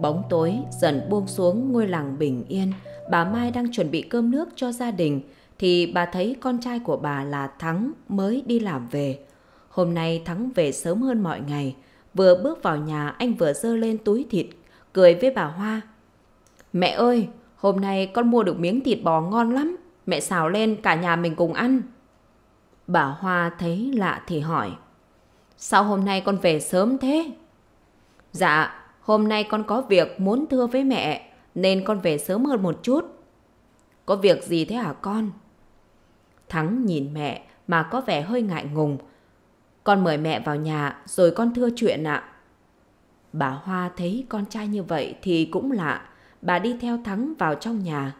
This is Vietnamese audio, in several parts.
Bóng tối dần buông xuống ngôi làng bình yên, bà Mai đang chuẩn bị cơm nước cho gia đình thì bà thấy con trai của bà là Thắng mới đi làm về. Hôm nay Thắng về sớm hơn mọi ngày, vừa bước vào nhà anh vừa dơ lên túi thịt, cười với bà Hoa. Mẹ ơi, hôm nay con mua được miếng thịt bò ngon lắm, mẹ xào lên cả nhà mình cùng ăn. Bà Hoa thấy lạ thì hỏi, sao hôm nay con về sớm thế? Dạ, Hôm nay con có việc muốn thưa với mẹ, nên con về sớm hơn một chút. Có việc gì thế hả con? Thắng nhìn mẹ mà có vẻ hơi ngại ngùng. Con mời mẹ vào nhà rồi con thưa chuyện ạ. Bà Hoa thấy con trai như vậy thì cũng lạ. Bà đi theo Thắng vào trong nhà.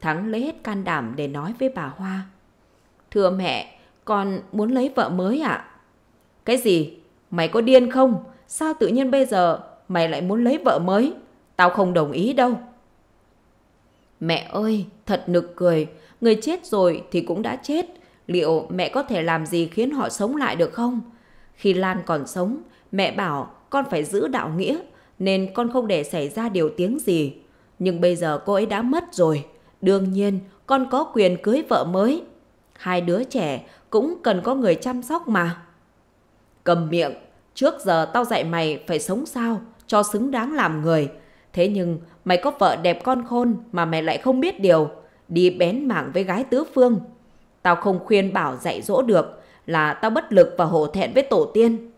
Thắng lấy hết can đảm để nói với bà Hoa. Thưa mẹ, con muốn lấy vợ mới ạ. Cái gì? Mày có điên không? Sao tự nhiên bây giờ mày lại muốn lấy vợ mới. Tao không đồng ý đâu. Mẹ ơi, thật nực cười. Người chết rồi thì cũng đã chết. Liệu mẹ có thể làm gì khiến họ sống lại được không? Khi Lan còn sống, mẹ bảo con phải giữ đạo nghĩa, nên con không để xảy ra điều tiếng gì. Nhưng bây giờ cô ấy đã mất rồi. Đương nhiên, con có quyền cưới vợ mới. Hai đứa trẻ cũng cần có người chăm sóc mà. Cầm miệng, trước giờ tao dạy mày phải sống sao? cho xứng đáng làm người. Thế nhưng mày có vợ đẹp con khôn mà mày lại không biết điều, đi bén mảng với gái tứ phương. Tao không khuyên bảo dạy dỗ được là tao bất lực và hổ thẹn với tổ tiên.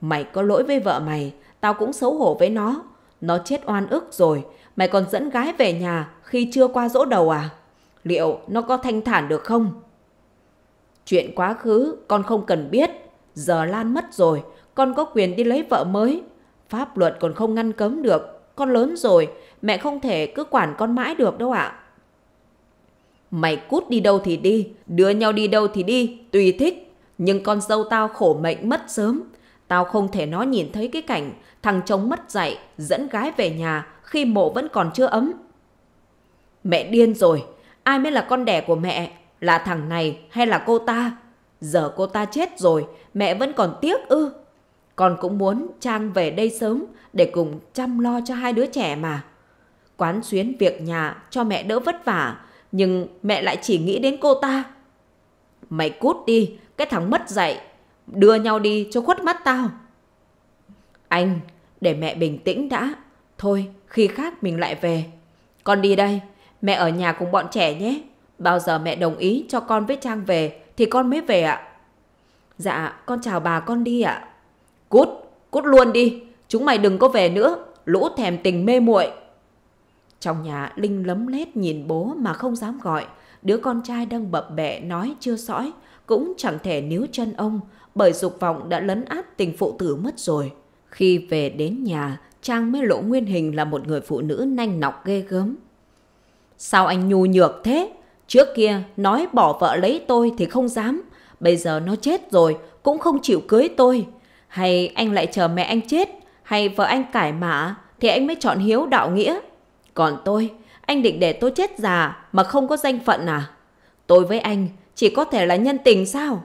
Mày có lỗi với vợ mày, tao cũng xấu hổ với nó. Nó chết oan ức rồi, mày còn dẫn gái về nhà khi chưa qua dỗ đầu à? Liệu nó có thanh thản được không? Chuyện quá khứ con không cần biết, giờ Lan mất rồi, con có quyền đi lấy vợ mới. Pháp luật còn không ngăn cấm được. Con lớn rồi, mẹ không thể cứ quản con mãi được đâu ạ. Mày cút đi đâu thì đi, đưa nhau đi đâu thì đi, tùy thích. Nhưng con dâu tao khổ mệnh mất sớm. Tao không thể nó nhìn thấy cái cảnh thằng chồng mất dạy dẫn gái về nhà khi mộ vẫn còn chưa ấm. Mẹ điên rồi, ai mới là con đẻ của mẹ, là thằng này hay là cô ta? Giờ cô ta chết rồi, mẹ vẫn còn tiếc ư? Con cũng muốn Trang về đây sớm để cùng chăm lo cho hai đứa trẻ mà. Quán xuyến việc nhà cho mẹ đỡ vất vả, nhưng mẹ lại chỉ nghĩ đến cô ta. Mày cút đi, cái thằng mất dạy, đưa nhau đi cho khuất mắt tao. Anh, để mẹ bình tĩnh đã. Thôi, khi khác mình lại về. Con đi đây, mẹ ở nhà cùng bọn trẻ nhé. Bao giờ mẹ đồng ý cho con với Trang về thì con mới về ạ. Dạ, con chào bà con đi ạ. Cút, cút luôn đi, chúng mày đừng có về nữa, lũ thèm tình mê muội. Trong nhà Linh lấm lét nhìn bố mà không dám gọi, đứa con trai đang bập bẹ nói chưa sõi, cũng chẳng thể níu chân ông, bởi dục vọng đã lấn át tình phụ tử mất rồi. Khi về đến nhà, Trang mới lộ nguyên hình là một người phụ nữ nanh nọc ghê gớm. Sao anh nhu nhược thế? Trước kia nói bỏ vợ lấy tôi thì không dám, bây giờ nó chết rồi cũng không chịu cưới tôi. Hay anh lại chờ mẹ anh chết, hay vợ anh cải mã, thì anh mới chọn hiếu đạo nghĩa. Còn tôi, anh định để tôi chết già mà không có danh phận à? Tôi với anh chỉ có thể là nhân tình sao?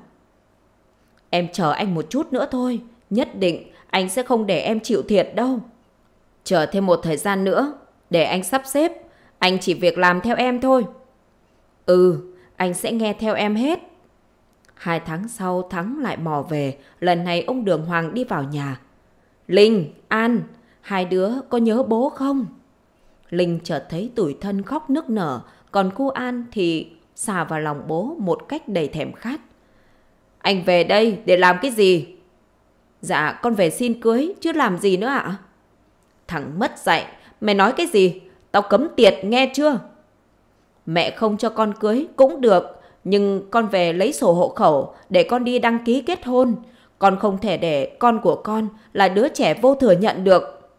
Em chờ anh một chút nữa thôi, nhất định anh sẽ không để em chịu thiệt đâu. Chờ thêm một thời gian nữa, để anh sắp xếp, anh chỉ việc làm theo em thôi. Ừ, anh sẽ nghe theo em hết. Hai tháng sau Thắng lại mò về, lần này ông Đường Hoàng đi vào nhà. Linh, An, hai đứa có nhớ bố không? Linh chợt thấy tủi thân khóc nức nở, còn cô An thì xà vào lòng bố một cách đầy thèm khát. Anh về đây để làm cái gì? Dạ, con về xin cưới, chứ làm gì nữa ạ? Thằng mất dạy, mày nói cái gì? Tao cấm tiệt, nghe chưa? Mẹ không cho con cưới, cũng được. Nhưng con về lấy sổ hộ khẩu để con đi đăng ký kết hôn. Con không thể để con của con là đứa trẻ vô thừa nhận được.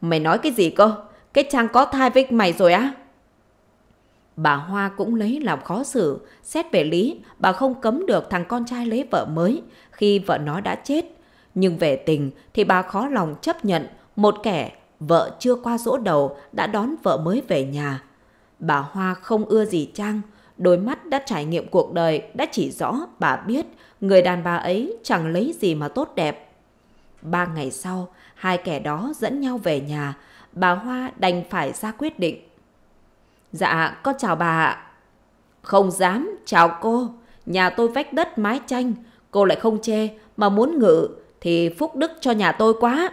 Mày nói cái gì cơ? Cái Trang có thai với mày rồi á? Bà Hoa cũng lấy làm khó xử. Xét về lý, bà không cấm được thằng con trai lấy vợ mới khi vợ nó đã chết. Nhưng về tình thì bà khó lòng chấp nhận một kẻ vợ chưa qua dỗ đầu đã đón vợ mới về nhà. Bà Hoa không ưa gì Trang, đôi mắt đã trải nghiệm cuộc đời đã chỉ rõ bà biết người đàn bà ấy chẳng lấy gì mà tốt đẹp. Ba ngày sau, hai kẻ đó dẫn nhau về nhà, bà Hoa đành phải ra quyết định. Dạ, con chào bà ạ. Không dám, chào cô. Nhà tôi vách đất mái tranh cô lại không chê mà muốn ngự thì phúc đức cho nhà tôi quá.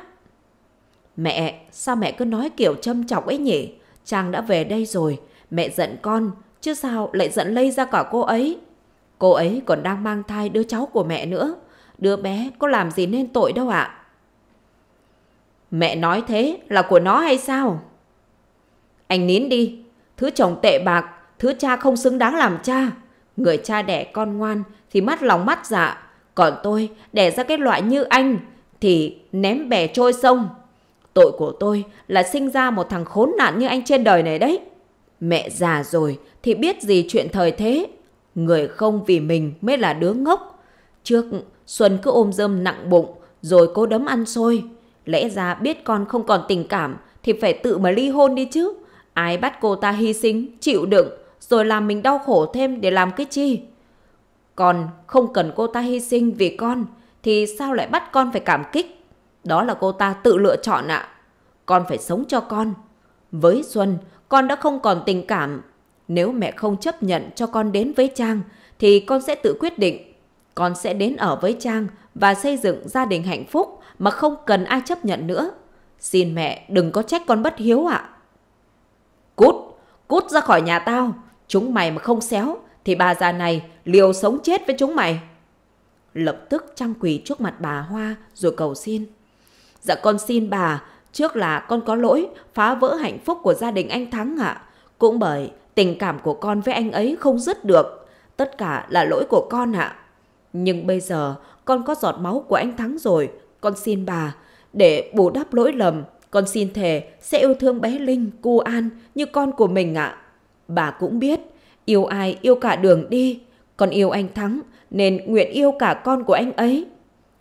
Mẹ, sao mẹ cứ nói kiểu châm chọc ấy nhỉ? Chàng đã về đây rồi, mẹ giận con, chứ sao lại giận lây ra cả cô ấy. Cô ấy còn đang mang thai đứa cháu của mẹ nữa, đứa bé có làm gì nên tội đâu ạ. Mẹ nói thế là của nó hay sao? Anh nín đi, thứ chồng tệ bạc, thứ cha không xứng đáng làm cha. Người cha đẻ con ngoan thì mắt lòng mắt dạ, còn tôi đẻ ra cái loại như anh thì ném bè trôi sông. Tội của tôi là sinh ra một thằng khốn nạn như anh trên đời này đấy. Mẹ già rồi thì biết gì chuyện thời thế. Người không vì mình mới là đứa ngốc. Trước, Xuân cứ ôm dơm nặng bụng, rồi cô đấm ăn xôi. Lẽ ra biết con không còn tình cảm thì phải tự mà ly hôn đi chứ. Ai bắt cô ta hy sinh, chịu đựng, rồi làm mình đau khổ thêm để làm cái chi? Còn không cần cô ta hy sinh vì con, thì sao lại bắt con phải cảm kích? Đó là cô ta tự lựa chọn ạ. À. Con phải sống cho con. Với Xuân, con đã không còn tình cảm. Nếu mẹ không chấp nhận cho con đến với Trang, thì con sẽ tự quyết định. Con sẽ đến ở với Trang và xây dựng gia đình hạnh phúc mà không cần ai chấp nhận nữa. Xin mẹ đừng có trách con bất hiếu ạ. Cút, cút ra khỏi nhà tao. Chúng mày mà không xéo thì bà già này liều sống chết với chúng mày. Lập tức Trang quỳ trước mặt bà Hoa rồi cầu xin. Dạ con xin bà, Trước là con có lỗi, phá vỡ hạnh phúc của gia đình anh Thắng ạ. Cũng bởi tình cảm của con với anh ấy không dứt được. Tất cả là lỗi của con ạ. Nhưng bây giờ con có giọt máu của anh Thắng rồi. Con xin bà, để bù đắp lỗi lầm, con xin thề sẽ yêu thương bé Linh, cô An như con của mình ạ. Bà cũng biết, yêu ai yêu cả đường đi. Con yêu anh Thắng nên nguyện yêu cả con của anh ấy.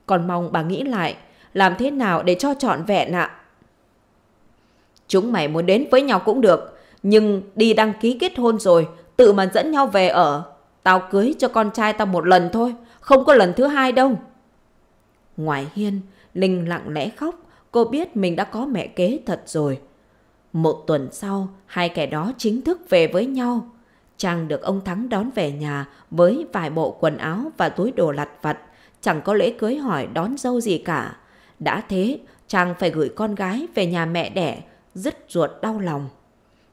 Con mong bà nghĩ lại, làm thế nào để cho trọn vẹn ạ. À? Chúng mày muốn đến với nhau cũng được, nhưng đi đăng ký kết hôn rồi, tự mà dẫn nhau về ở. Tao cưới cho con trai tao một lần thôi, không có lần thứ hai đâu. Ngoài hiên, Linh lặng lẽ khóc, cô biết mình đã có mẹ kế thật rồi. Một tuần sau, hai kẻ đó chính thức về với nhau. Trang được ông Thắng đón về nhà với vài bộ quần áo và túi đồ lặt vặt, chẳng có lễ cưới hỏi đón dâu gì cả. Đã thế, Trang phải gửi con gái về nhà mẹ đẻ dứt ruột đau lòng.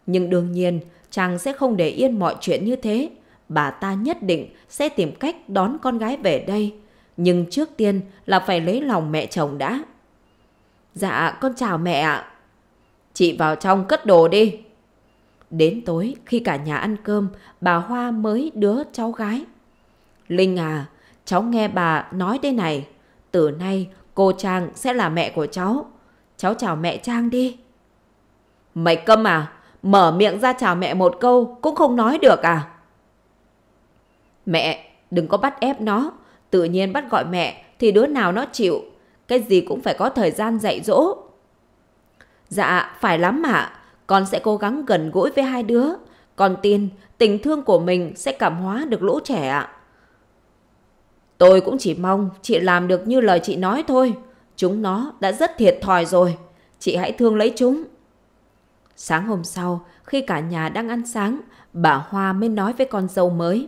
Nhưng đương nhiên, chàng sẽ không để yên mọi chuyện như thế. Bà ta nhất định sẽ tìm cách đón con gái về đây. Nhưng trước tiên là phải lấy lòng mẹ chồng đã. Dạ, con chào mẹ ạ. Chị vào trong cất đồ đi. Đến tối, khi cả nhà ăn cơm, bà Hoa mới đứa cháu gái. Linh à, cháu nghe bà nói đây này. Từ nay, cô Trang sẽ là mẹ của cháu. Cháu chào mẹ Trang đi. Mày câm à? Mở miệng ra chào mẹ một câu cũng không nói được à? Mẹ, đừng có bắt ép nó. Tự nhiên bắt gọi mẹ thì đứa nào nó chịu. Cái gì cũng phải có thời gian dạy dỗ. Dạ, phải lắm ạ. Con sẽ cố gắng gần gũi với hai đứa. Con tin tình thương của mình sẽ cảm hóa được lũ trẻ ạ. Tôi cũng chỉ mong chị làm được như lời chị nói thôi. Chúng nó đã rất thiệt thòi rồi. Chị hãy thương lấy chúng. Sáng hôm sau, khi cả nhà đang ăn sáng, bà Hoa mới nói với con dâu mới.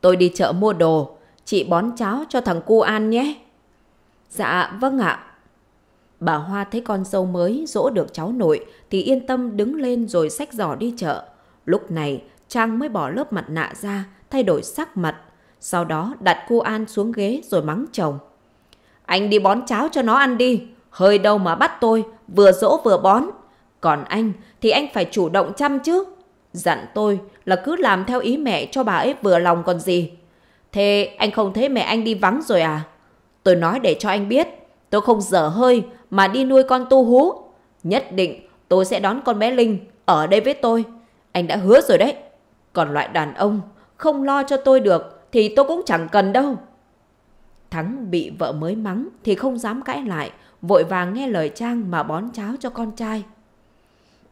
Tôi đi chợ mua đồ, chị bón cháo cho thằng cu An nhé. Dạ, vâng ạ. Bà Hoa thấy con dâu mới dỗ được cháu nội thì yên tâm đứng lên rồi xách giỏ đi chợ. Lúc này, Trang mới bỏ lớp mặt nạ ra, thay đổi sắc mặt. Sau đó đặt cô An xuống ghế rồi mắng chồng. Anh đi bón cháo cho nó ăn đi. Hơi đâu mà bắt tôi, vừa dỗ vừa bón. Còn anh thì anh phải chủ động chăm chứ. Dặn tôi là cứ làm theo ý mẹ cho bà ấy vừa lòng còn gì. Thế anh không thấy mẹ anh đi vắng rồi à? Tôi nói để cho anh biết, tôi không dở hơi mà đi nuôi con tu hú. Nhất định tôi sẽ đón con bé Linh ở đây với tôi. Anh đã hứa rồi đấy. Còn loại đàn ông không lo cho tôi được thì tôi cũng chẳng cần đâu. Thắng bị vợ mới mắng thì không dám cãi lại, vội vàng nghe lời Trang mà bón cháo cho con trai.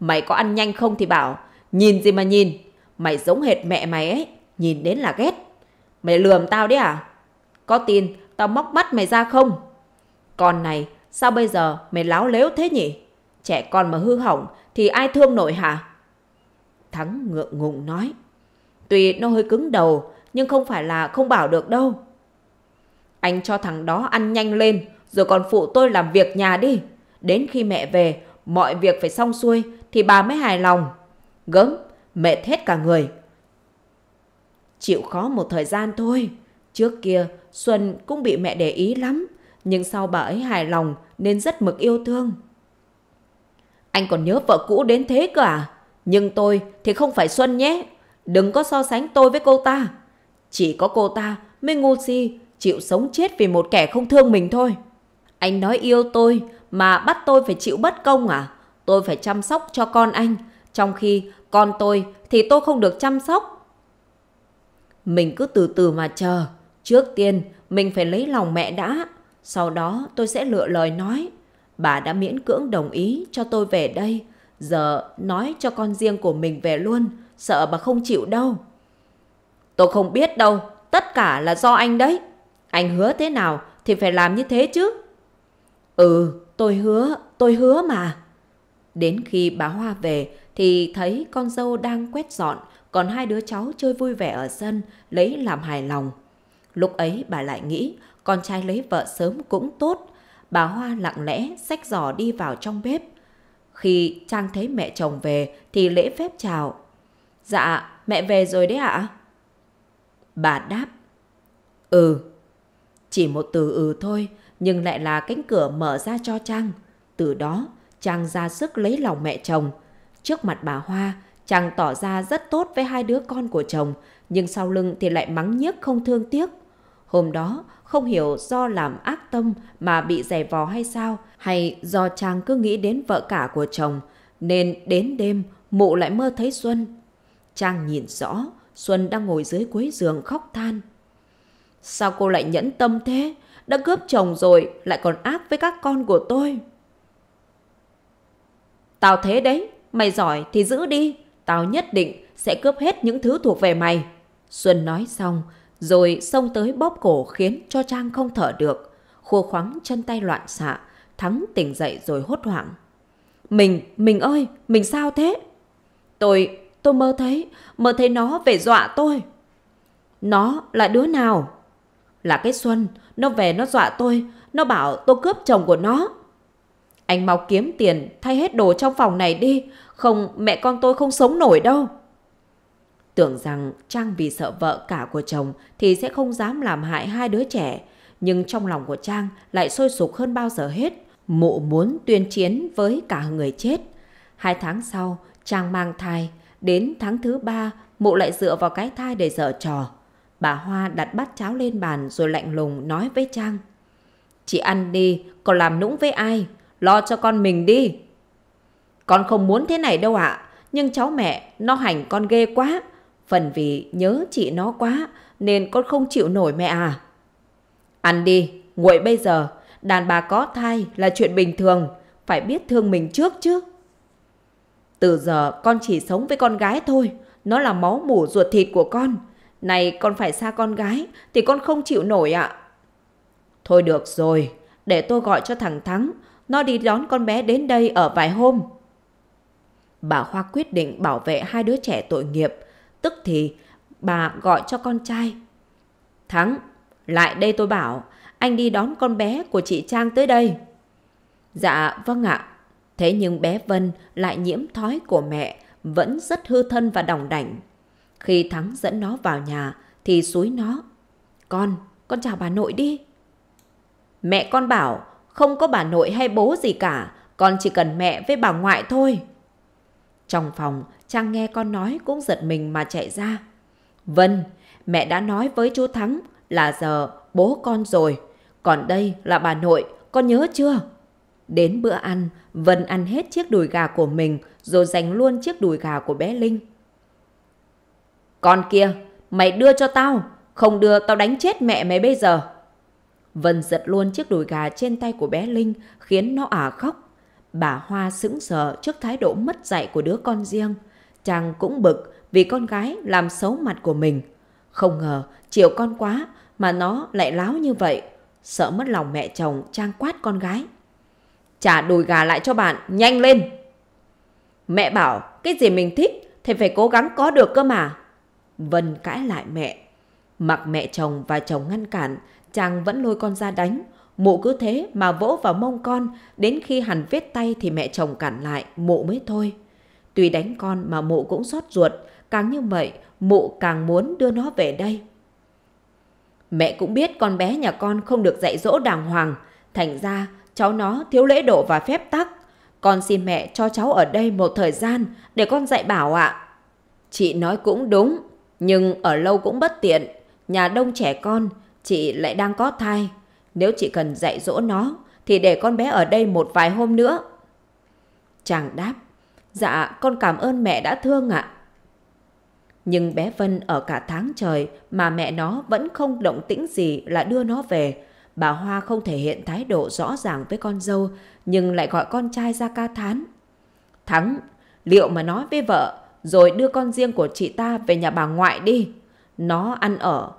Mày có ăn nhanh không thì bảo. Nhìn gì mà nhìn. Mày giống hệt mẹ mày ấy. Nhìn đến là ghét. Mày lườm tao đấy à? Có tin tao móc mắt mày ra không? Con này, sao bây giờ mày láo lếu thế nhỉ? Trẻ con mà hư hỏng thì ai thương nổi hả? Thắng ngượng ngùng nói. Tuy nó hơi cứng đầu, nhưng không phải là không bảo được đâu. Anh cho thằng đó ăn nhanh lên, rồi còn phụ tôi làm việc nhà đi. Đến khi mẹ về, mọi việc phải xong xuôi thì bà mới hài lòng. Gớm, mệt hết cả người. Chịu khó một thời gian thôi. Trước kia, Xuân cũng bị mẹ để ý lắm. Nhưng sau bà ấy hài lòng nên rất mực yêu thương. Anh còn nhớ vợ cũ đến thế cơ à? Nhưng tôi thì không phải Xuân nhé. Đừng có so sánh tôi với cô ta. Chỉ có cô ta mới ngu si, chịu sống chết vì một kẻ không thương mình thôi. Anh nói yêu tôi mà bắt tôi phải chịu bất công à? Tôi phải chăm sóc cho con anh, trong khi con tôi thì tôi không được chăm sóc. Mình cứ từ từ mà chờ, trước tiên mình phải lấy lòng mẹ đã, sau đó tôi sẽ lựa lời nói. Bà đã miễn cưỡng đồng ý cho tôi về đây, giờ nói cho con riêng của mình về luôn, sợ bà không chịu đâu. Tôi không biết đâu, tất cả là do anh đấy. Anh hứa thế nào thì phải làm như thế chứ. Ừ, Tôi hứa, tôi hứa mà. Đến khi bà Hoa về thì thấy con dâu đang quét dọn, còn hai đứa cháu chơi vui vẻ ở sân, lấy làm hài lòng. Lúc ấy bà lại nghĩ con trai lấy vợ sớm cũng tốt. Bà Hoa lặng lẽ xách giỏ đi vào trong bếp. Khi Trang thấy mẹ chồng về thì lễ phép chào. Dạ, mẹ về rồi đấy ạ. Bà đáp. Ừ. Chỉ một từ ừ thôi nhưng lại là cánh cửa mở ra cho Trang. Từ đó, Trang ra sức lấy lòng mẹ chồng. Trước mặt bà Hoa, Trang tỏ ra rất tốt với hai đứa con của chồng, nhưng sau lưng thì lại mắng nhiếc không thương tiếc. Hôm đó, không hiểu do làm ác tâm mà bị giày vò hay sao, hay do Trang cứ nghĩ đến vợ cả của chồng, nên đến đêm mụ lại mơ thấy Xuân. Trang nhìn rõ, Xuân đang ngồi dưới cuối giường khóc than. Sao cô lại nhẫn tâm thế? đã cướp chồng rồi lại còn ác với các con của tôi. Tao thế đấy, mày giỏi thì giữ đi, tao nhất định sẽ cướp hết những thứ thuộc về mày. Xuân nói xong, rồi xông tới bóp cổ khiến cho Trang không thở được. Khô khoắng chân tay loạn xạ, Thắng tỉnh dậy rồi hốt hoảng. Mình, mình ơi, mình sao thế? Tôi, tôi mơ thấy, mơ thấy nó về dọa tôi. Nó là đứa nào? Là cái Xuân, nó về nó dọa tôi, nó bảo tôi cướp chồng của nó. Anh mau kiếm tiền, thay hết đồ trong phòng này đi, không mẹ con tôi không sống nổi đâu. Tưởng rằng Trang vì sợ vợ cả của chồng thì sẽ không dám làm hại hai đứa trẻ. Nhưng trong lòng của Trang lại sôi sục hơn bao giờ hết. Mụ muốn tuyên chiến với cả người chết. Hai tháng sau, Trang mang thai. Đến tháng thứ ba, mụ lại dựa vào cái thai để dở trò. Bà Hoa đặt bát cháo lên bàn rồi lạnh lùng nói với Trang. Chị ăn đi, còn làm nũng với ai? Lo cho con mình đi. Con không muốn thế này đâu ạ. À, nhưng cháu mẹ, nó hành con ghê quá. Phần vì nhớ chị nó quá, nên con không chịu nổi mẹ à. Ăn đi, nguội bây giờ. Đàn bà có thai là chuyện bình thường. Phải biết thương mình trước chứ. Từ giờ con chỉ sống với con gái thôi. Nó là máu mủ ruột thịt của con. Này con phải xa con gái thì con không chịu nổi ạ. À. Thôi được rồi, để tôi gọi cho thằng Thắng. Nó đi đón con bé đến đây ở vài hôm. Bà Hoa quyết định bảo vệ hai đứa trẻ tội nghiệp. Tức thì bà gọi cho con trai. Thắng, lại đây tôi bảo, anh đi đón con bé của chị Trang tới đây. Dạ, vâng ạ. Thế nhưng bé Vân lại nhiễm thói của mẹ, vẫn rất hư thân và đỏng đảnh. Khi Thắng dẫn nó vào nhà thì suối nó. Con, con chào bà nội đi. Mẹ con bảo không có bà nội hay bố gì cả, con chỉ cần mẹ với bà ngoại thôi. Trong phòng, Trang nghe con nói cũng giật mình mà chạy ra. Vân, mẹ đã nói với chú Thắng là giờ bố con rồi, còn đây là bà nội, con nhớ chưa? Đến bữa ăn, Vân ăn hết chiếc đùi gà của mình rồi dành luôn chiếc đùi gà của bé Linh. Con kia, mày đưa cho tao, không đưa tao đánh chết mẹ mày bây giờ. Vân giật luôn chiếc đùi gà trên tay của bé Linh, khiến nó ả khóc. Bà Hoa sững sờ trước thái độ mất dạy của đứa con riêng. Chàng cũng bực vì con gái làm xấu mặt của mình. Không ngờ, chiều con quá mà nó lại láo như vậy. Sợ mất lòng mẹ chồng, Trang quát con gái. Trả đùi gà lại cho bạn, nhanh lên! Mẹ bảo, cái gì mình thích thì phải cố gắng có được cơ mà. Vân cãi lại mẹ. Mặc mẹ chồng và chồng ngăn cản, chàng vẫn lôi con ra đánh. Mụ cứ thế mà vỗ vào mông con, đến khi hẳn vết tay thì mẹ chồng cản lại, mụ mới thôi. Tuy đánh con mà mụ cũng xót ruột, càng như vậy, mụ càng muốn đưa nó về đây. Mẹ cũng biết con bé nhà con không được dạy dỗ đàng hoàng, thành ra cháu nó thiếu lễ độ và phép tắc. Con xin mẹ cho cháu ở đây một thời gian để con dạy bảo ạ. Chị nói cũng đúng, nhưng ở lâu cũng bất tiện, nhà đông trẻ con, chị lại đang có thai. Nếu chị cần dạy dỗ nó, thì để con bé ở đây một vài hôm nữa. Chàng đáp, dạ con cảm ơn mẹ đã thương ạ. Nhưng bé Vân ở cả tháng trời mà mẹ nó vẫn không động tĩnh gì là đưa nó về. Bà Hoa không thể hiện thái độ rõ ràng với con dâu, nhưng lại gọi con trai ra ca thán. Thắng, liệu mà nói với vợ rồi đưa con riêng của chị ta về nhà bà ngoại đi. Nó ăn ở,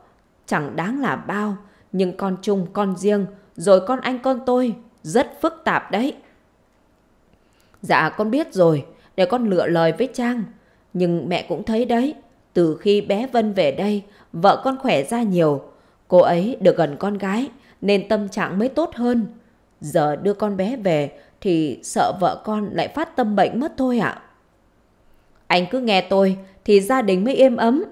chẳng đáng là bao, nhưng con chung, con riêng, rồi con anh con tôi, rất phức tạp đấy. Dạ con biết rồi, để con lựa lời với Trang. Nhưng mẹ cũng thấy đấy, từ khi bé Vân về đây, vợ con khỏe ra nhiều. Cô ấy được gần con gái, nên tâm trạng mới tốt hơn. Giờ đưa con bé về thì sợ vợ con lại phát tâm bệnh mất thôi ạ. À. Anh cứ nghe tôi, thì gia đình mới êm ấm.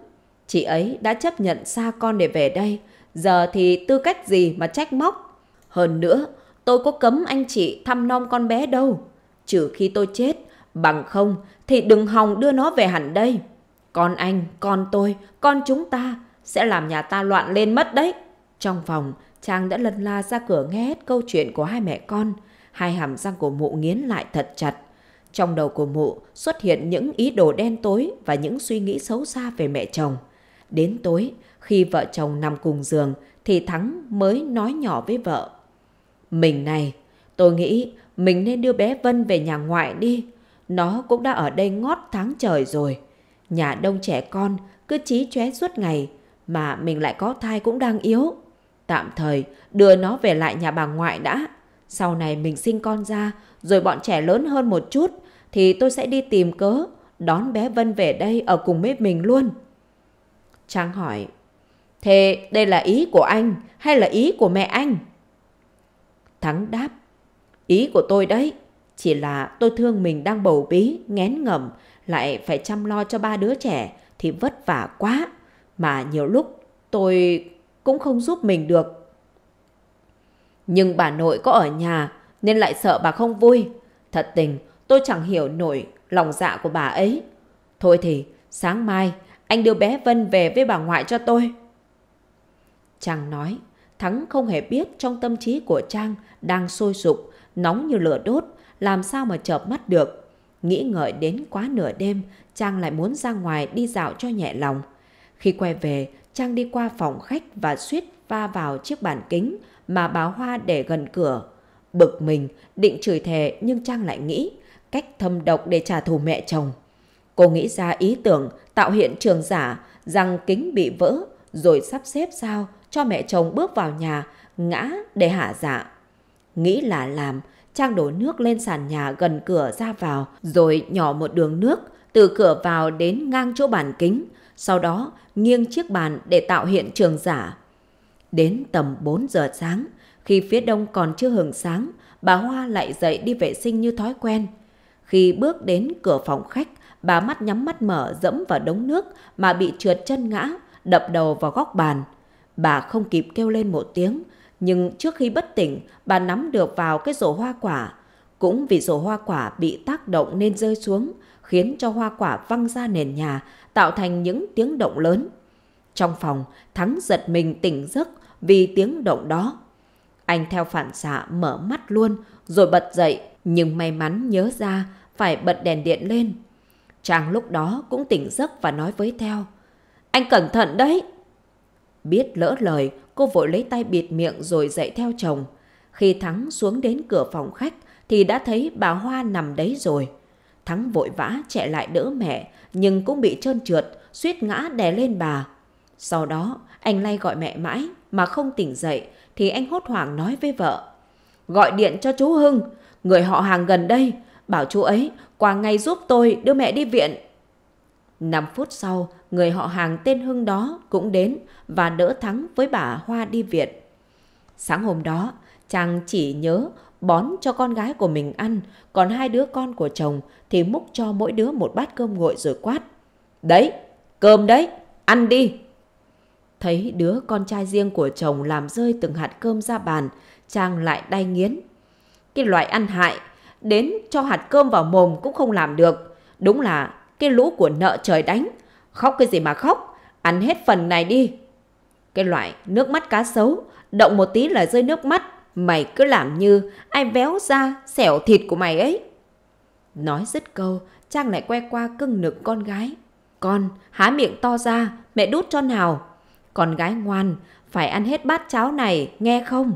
Chị ấy đã chấp nhận xa con để về đây, giờ thì tư cách gì mà trách móc. Hơn nữa, tôi có cấm anh chị thăm nom con bé đâu. Trừ khi tôi chết, bằng không thì đừng hòng đưa nó về hẳn đây. Con anh, con tôi, con chúng ta sẽ làm nhà ta loạn lên mất đấy. Trong phòng, Trang đã lần la ra cửa nghe hết câu chuyện của hai mẹ con. Hai hàm răng của mụ nghiến lại thật chặt. Trong đầu của mụ xuất hiện những ý đồ đen tối và những suy nghĩ xấu xa về mẹ chồng. Đến tối, khi vợ chồng nằm cùng giường thì Thắng mới nói nhỏ với vợ. Mình này, tôi nghĩ mình nên đưa bé Vân về nhà ngoại đi. Nó cũng đã ở đây ngót tháng trời rồi. Nhà đông trẻ con cứ trí chóe suốt ngày mà mình lại có thai cũng đang yếu. Tạm thời đưa nó về lại nhà bà ngoại đã. Sau này mình sinh con ra rồi bọn trẻ lớn hơn một chút thì tôi sẽ đi tìm cớ đón bé Vân về đây ở cùng với mình luôn. Trang hỏi, thế đây là ý của anh hay là ý của mẹ anh? Thắng đáp, ý của tôi đấy, chỉ là tôi thương mình đang bầu bí, ngén ngầm, lại phải chăm lo cho ba đứa trẻ thì vất vả quá, mà nhiều lúc tôi cũng không giúp mình được. Nhưng bà nội có ở nhà nên lại sợ bà không vui. Thật tình, tôi chẳng hiểu nổi lòng dạ của bà ấy. Thôi thì, sáng mai, anh đưa bé Vân về với bà ngoại cho tôi. Chàng nói, Thắng không hề biết trong tâm trí của Trang đang sôi sục, nóng như lửa đốt, làm sao mà chợp mắt được. Nghĩ ngợi đến quá nửa đêm, Trang lại muốn ra ngoài đi dạo cho nhẹ lòng. Khi quay về, Trang đi qua phòng khách và suýt va vào chiếc bàn kính mà bà Hoa để gần cửa. Bực mình, định chửi thề nhưng Trang lại nghĩ cách thâm độc để trả thù mẹ chồng. Cô nghĩ ra ý tưởng tạo hiện trường giả rằng kính bị vỡ rồi sắp xếp sao cho mẹ chồng bước vào nhà ngã để hạ dạ. Nghĩ là làm, Trang đổ nước lên sàn nhà gần cửa ra vào rồi nhỏ một đường nước từ cửa vào đến ngang chỗ bàn kính, sau đó nghiêng chiếc bàn để tạo hiện trường giả. Đến tầm 4 giờ sáng, khi phía đông còn chưa hưởng sáng, bà Hoa lại dậy đi vệ sinh như thói quen. Khi bước đến cửa phòng khách, bà mắt nhắm mắt mở dẫm vào đống nước mà bị trượt chân ngã, đập đầu vào góc bàn. Bà không kịp kêu lên một tiếng, nhưng trước khi bất tỉnh, bà nắm được vào cái rổ hoa quả. Cũng vì rổ hoa quả bị tác động nên rơi xuống, khiến cho hoa quả văng ra nền nhà, tạo thành những tiếng động lớn. Trong phòng, Thắng giật mình tỉnh giấc vì tiếng động đó. Anh theo phản xạ mở mắt luôn rồi bật dậy nhưng may mắn nhớ ra phải bật đèn điện lên. Trang lúc đó cũng tỉnh giấc và nói với Theo. Anh cẩn thận đấy! Biết lỡ lời, cô vội lấy tay bịt miệng rồi dậy theo chồng. Khi Thắng xuống đến cửa phòng khách thì đã thấy bà Hoa nằm đấy rồi. Thắng vội vã chạy lại đỡ mẹ nhưng cũng bị trơn trượt, suýt ngã đè lên bà. Sau đó, anh lay gọi mẹ mãi mà không tỉnh dậy thì anh hốt hoảng nói với vợ. Gọi điện cho chú Hưng, người họ hàng gần đây, bảo chú ấy qua ngay giúp tôi đưa mẹ đi viện. năm phút sau, người họ hàng tên Hưng đó cũng đến và đỡ Thắng với bà Hoa đi viện. Sáng hôm đó, chàng chỉ nhớ bón cho con gái của mình ăn, còn hai đứa con của chồng thì múc cho mỗi đứa một bát cơm nguội rồi quát. Đấy, cơm đấy, ăn đi. Thấy đứa con trai riêng của chồng làm rơi từng hạt cơm ra bàn, Trang lại đay nghiến. Cái loại ăn hại, đến cho hạt cơm vào mồm cũng không làm được. Đúng là cái lũ của nợ trời đánh. Khóc cái gì mà khóc, ăn hết phần này đi. Cái loại nước mắt cá sấu, động một tí là rơi nước mắt. Mày cứ làm như ai véo ra xẻo thịt của mày ấy. Nói dứt câu, Trang lại quay qua cưng nực con gái. Con, há miệng to ra, mẹ đút cho nào. Con gái ngoan, phải ăn hết bát cháo này, nghe không?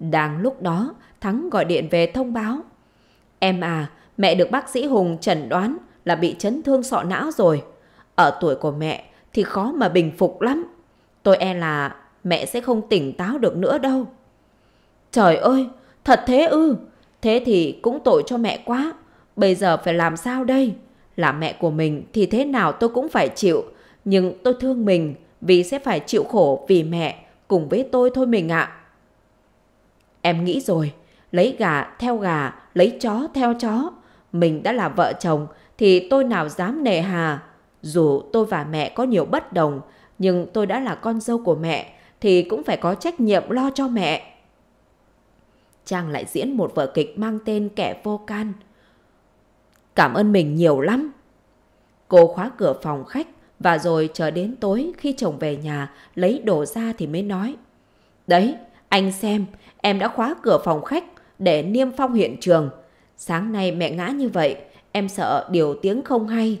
Đang lúc đó, Thắng gọi điện về thông báo. Em à, mẹ được bác sĩ Hùng chẩn đoán là bị chấn thương sọ não rồi. Ở tuổi của mẹ thì khó mà bình phục lắm. Tôi e là mẹ sẽ không tỉnh táo được nữa đâu. Trời ơi, thật thế ư? Thế thì cũng tội cho mẹ quá. Bây giờ phải làm sao đây? Là mẹ của mình thì thế nào tôi cũng phải chịu. Nhưng tôi thương mình, vì sẽ phải chịu khổ vì mẹ cùng với tôi thôi mình ạ. À. Em nghĩ rồi, lấy gà theo gà, lấy chó theo chó. Mình đã là vợ chồng thì tôi nào dám nề hà. Dù tôi và mẹ có nhiều bất đồng, nhưng tôi đã là con dâu của mẹ thì cũng phải có trách nhiệm lo cho mẹ. Trang lại diễn một vở kịch mang tên kẻ vô can. Cảm ơn mình nhiều lắm. Cô khóa cửa phòng khách và rồi chờ đến tối khi chồng về nhà, lấy đồ ra thì mới nói. Đấy, anh xem, em đã khóa cửa phòng khách để niêm phong hiện trường. Sáng nay mẹ ngã như vậy, em sợ điều tiếng không hay.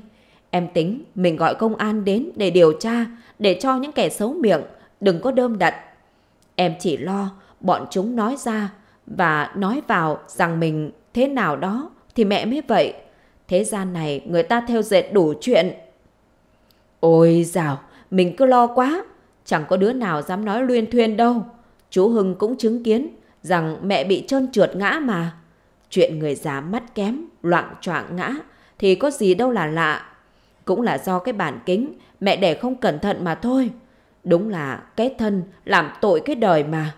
Em tính mình gọi công an đến để điều tra, để cho những kẻ xấu miệng, đừng có đơm đặt. Em chỉ lo bọn chúng nói ra và nói vào rằng mình thế nào đó thì mẹ mới vậy. Thế gian này người ta theo dệt đủ chuyện. Ôi dào, mình cứ lo quá, chẳng có đứa nào dám nói luyên thuyên đâu. Chú Hưng cũng chứng kiến rằng mẹ bị trơn trượt ngã mà. Chuyện người già mắt kém, loạn choạng ngã thì có gì đâu là lạ. Cũng là do cái bản kính mẹ để không cẩn thận mà thôi. Đúng là cái thân làm tội cái đời mà.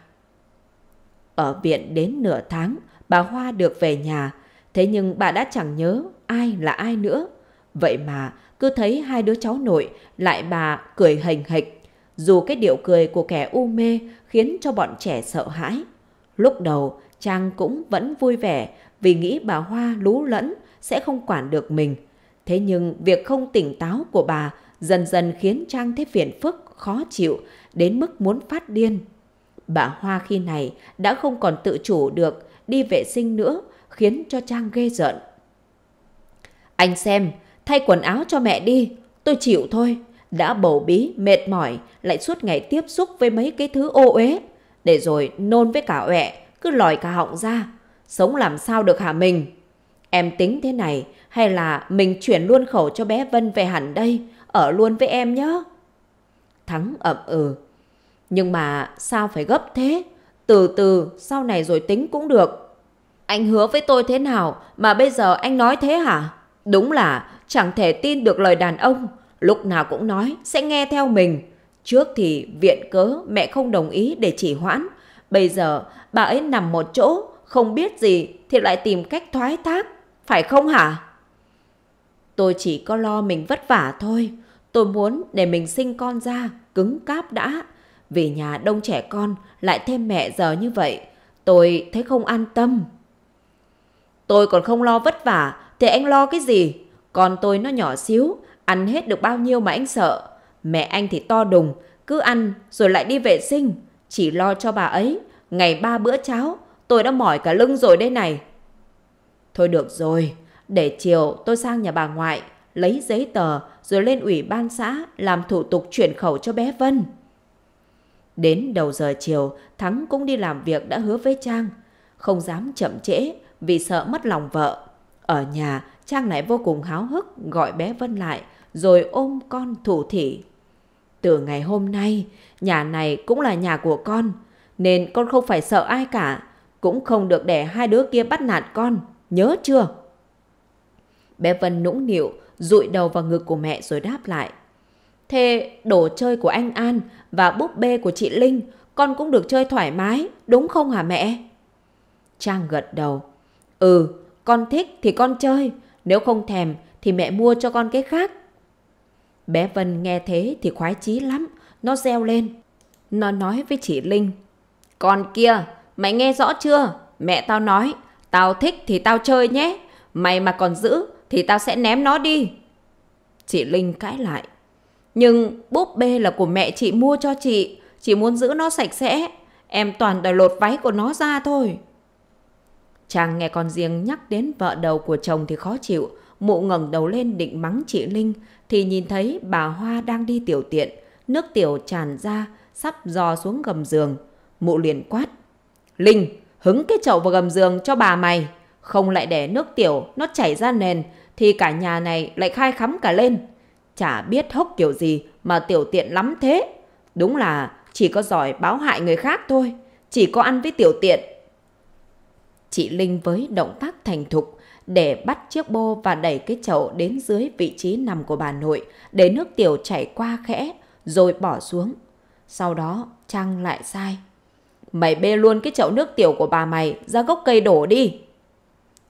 Ở viện đến nửa tháng, bà Hoa được về nhà. Thế nhưng bà đã chẳng nhớ ai là ai nữa. Vậy mà cứ thấy hai đứa cháu nội lại bà cười hình hịch, Dù cái điệu cười của kẻ u mê khiến cho bọn trẻ sợ hãi. Lúc đầu, Trang cũng vẫn vui vẻ vì nghĩ bà Hoa lú lẫn sẽ không quản được mình. Thế nhưng việc không tỉnh táo của bà dần dần khiến Trang thấy phiền phức, khó chịu, đến mức muốn phát điên. Bà Hoa khi này đã không còn tự chủ được đi vệ sinh nữa, khiến cho Trang ghê giận. Anh xem, Thay quần áo cho mẹ đi, tôi chịu thôi. Đã bầu bí, mệt mỏi, lại suốt ngày tiếp xúc với mấy cái thứ ô uế. Để rồi nôn với cả ọe, cứ lòi cả họng ra. Sống làm sao được hả mình? Em tính thế này, hay là mình chuyển luôn khẩu cho bé Vân về hẳn đây, ở luôn với em nhé. Thắng ậm ừ. Nhưng mà sao phải gấp thế? Từ từ, sau này rồi tính cũng được. Anh hứa với tôi thế nào mà bây giờ anh nói thế hả? Đúng là chẳng thể tin được lời đàn ông, lúc nào cũng nói sẽ nghe theo mình. Trước thì viện cớ mẹ không đồng ý để chỉ hoãn, bây giờ bà ấy nằm một chỗ, không biết gì thì lại tìm cách thoái thác, phải không hả? Tôi chỉ có lo mình vất vả thôi, tôi muốn để mình sinh con ra, cứng cáp đã. Vì nhà đông trẻ con lại thêm mẹ giờ như vậy, tôi thấy không an tâm. Tôi còn không lo vất vả, thì anh lo cái gì? con tôi nó nhỏ xíu, ăn hết được bao nhiêu mà anh sợ. Mẹ anh thì to đùng, cứ ăn rồi lại đi vệ sinh. Chỉ lo cho bà ấy, ngày ba bữa cháo, tôi đã mỏi cả lưng rồi đây này. Thôi được rồi, để chiều tôi sang nhà bà ngoại, lấy giấy tờ rồi lên ủy ban xã làm thủ tục chuyển khẩu cho bé Vân. Đến đầu giờ chiều, Thắng cũng đi làm việc đã hứa với Trang. Không dám chậm trễ vì sợ mất lòng vợ. Ở nhà, Trang lại vô cùng háo hức gọi bé Vân lại rồi ôm con thủ thị. Từ ngày hôm nay, nhà này cũng là nhà của con, nên con không phải sợ ai cả, cũng không được để hai đứa kia bắt nạt con, nhớ chưa? Bé Vân nũng nịu, rụi đầu vào ngực của mẹ rồi đáp lại. Thế đồ chơi của anh An và búp bê của chị Linh con cũng được chơi thoải mái, đúng không hả mẹ? Trang gật đầu. Ừ, con thích thì con chơi, nếu không thèm thì mẹ mua cho con cái khác. Bé Vân nghe thế thì khoái chí lắm. Nó reo lên. Nó nói với chị Linh. Con kia, mày nghe rõ chưa? Mẹ tao nói, tao thích thì tao chơi nhé. Mày mà còn giữ thì tao sẽ ném nó đi. Chị Linh cãi lại. Nhưng búp bê là của mẹ chị mua cho chị. Chị muốn giữ nó sạch sẽ. Em toàn đòi lột váy của nó ra thôi. Chàng nghe con riêng nhắc đến vợ đầu của chồng thì khó chịu, mụ ngẩng đầu lên định mắng chị Linh thì nhìn thấy bà Hoa đang đi tiểu tiện, nước tiểu tràn ra, sắp dò xuống gầm giường. Mụ liền quát. Linh, hứng cái chậu vào gầm giường cho bà mày, không lại để nước tiểu nó chảy ra nền thì cả nhà này lại khai khắm cả lên. Chả biết hốc kiểu gì mà tiểu tiện lắm thế. Đúng là chỉ có giỏi báo hại người khác thôi, chỉ có ăn với tiểu tiện Chị Linh với động tác thành thục để bắt chiếc bô và đẩy cái chậu đến dưới vị trí nằm của bà nội để nước tiểu chảy qua khẽ rồi bỏ xuống. Sau đó Trang lại sai. Mày bê luôn cái chậu nước tiểu của bà mày ra gốc cây đổ đi.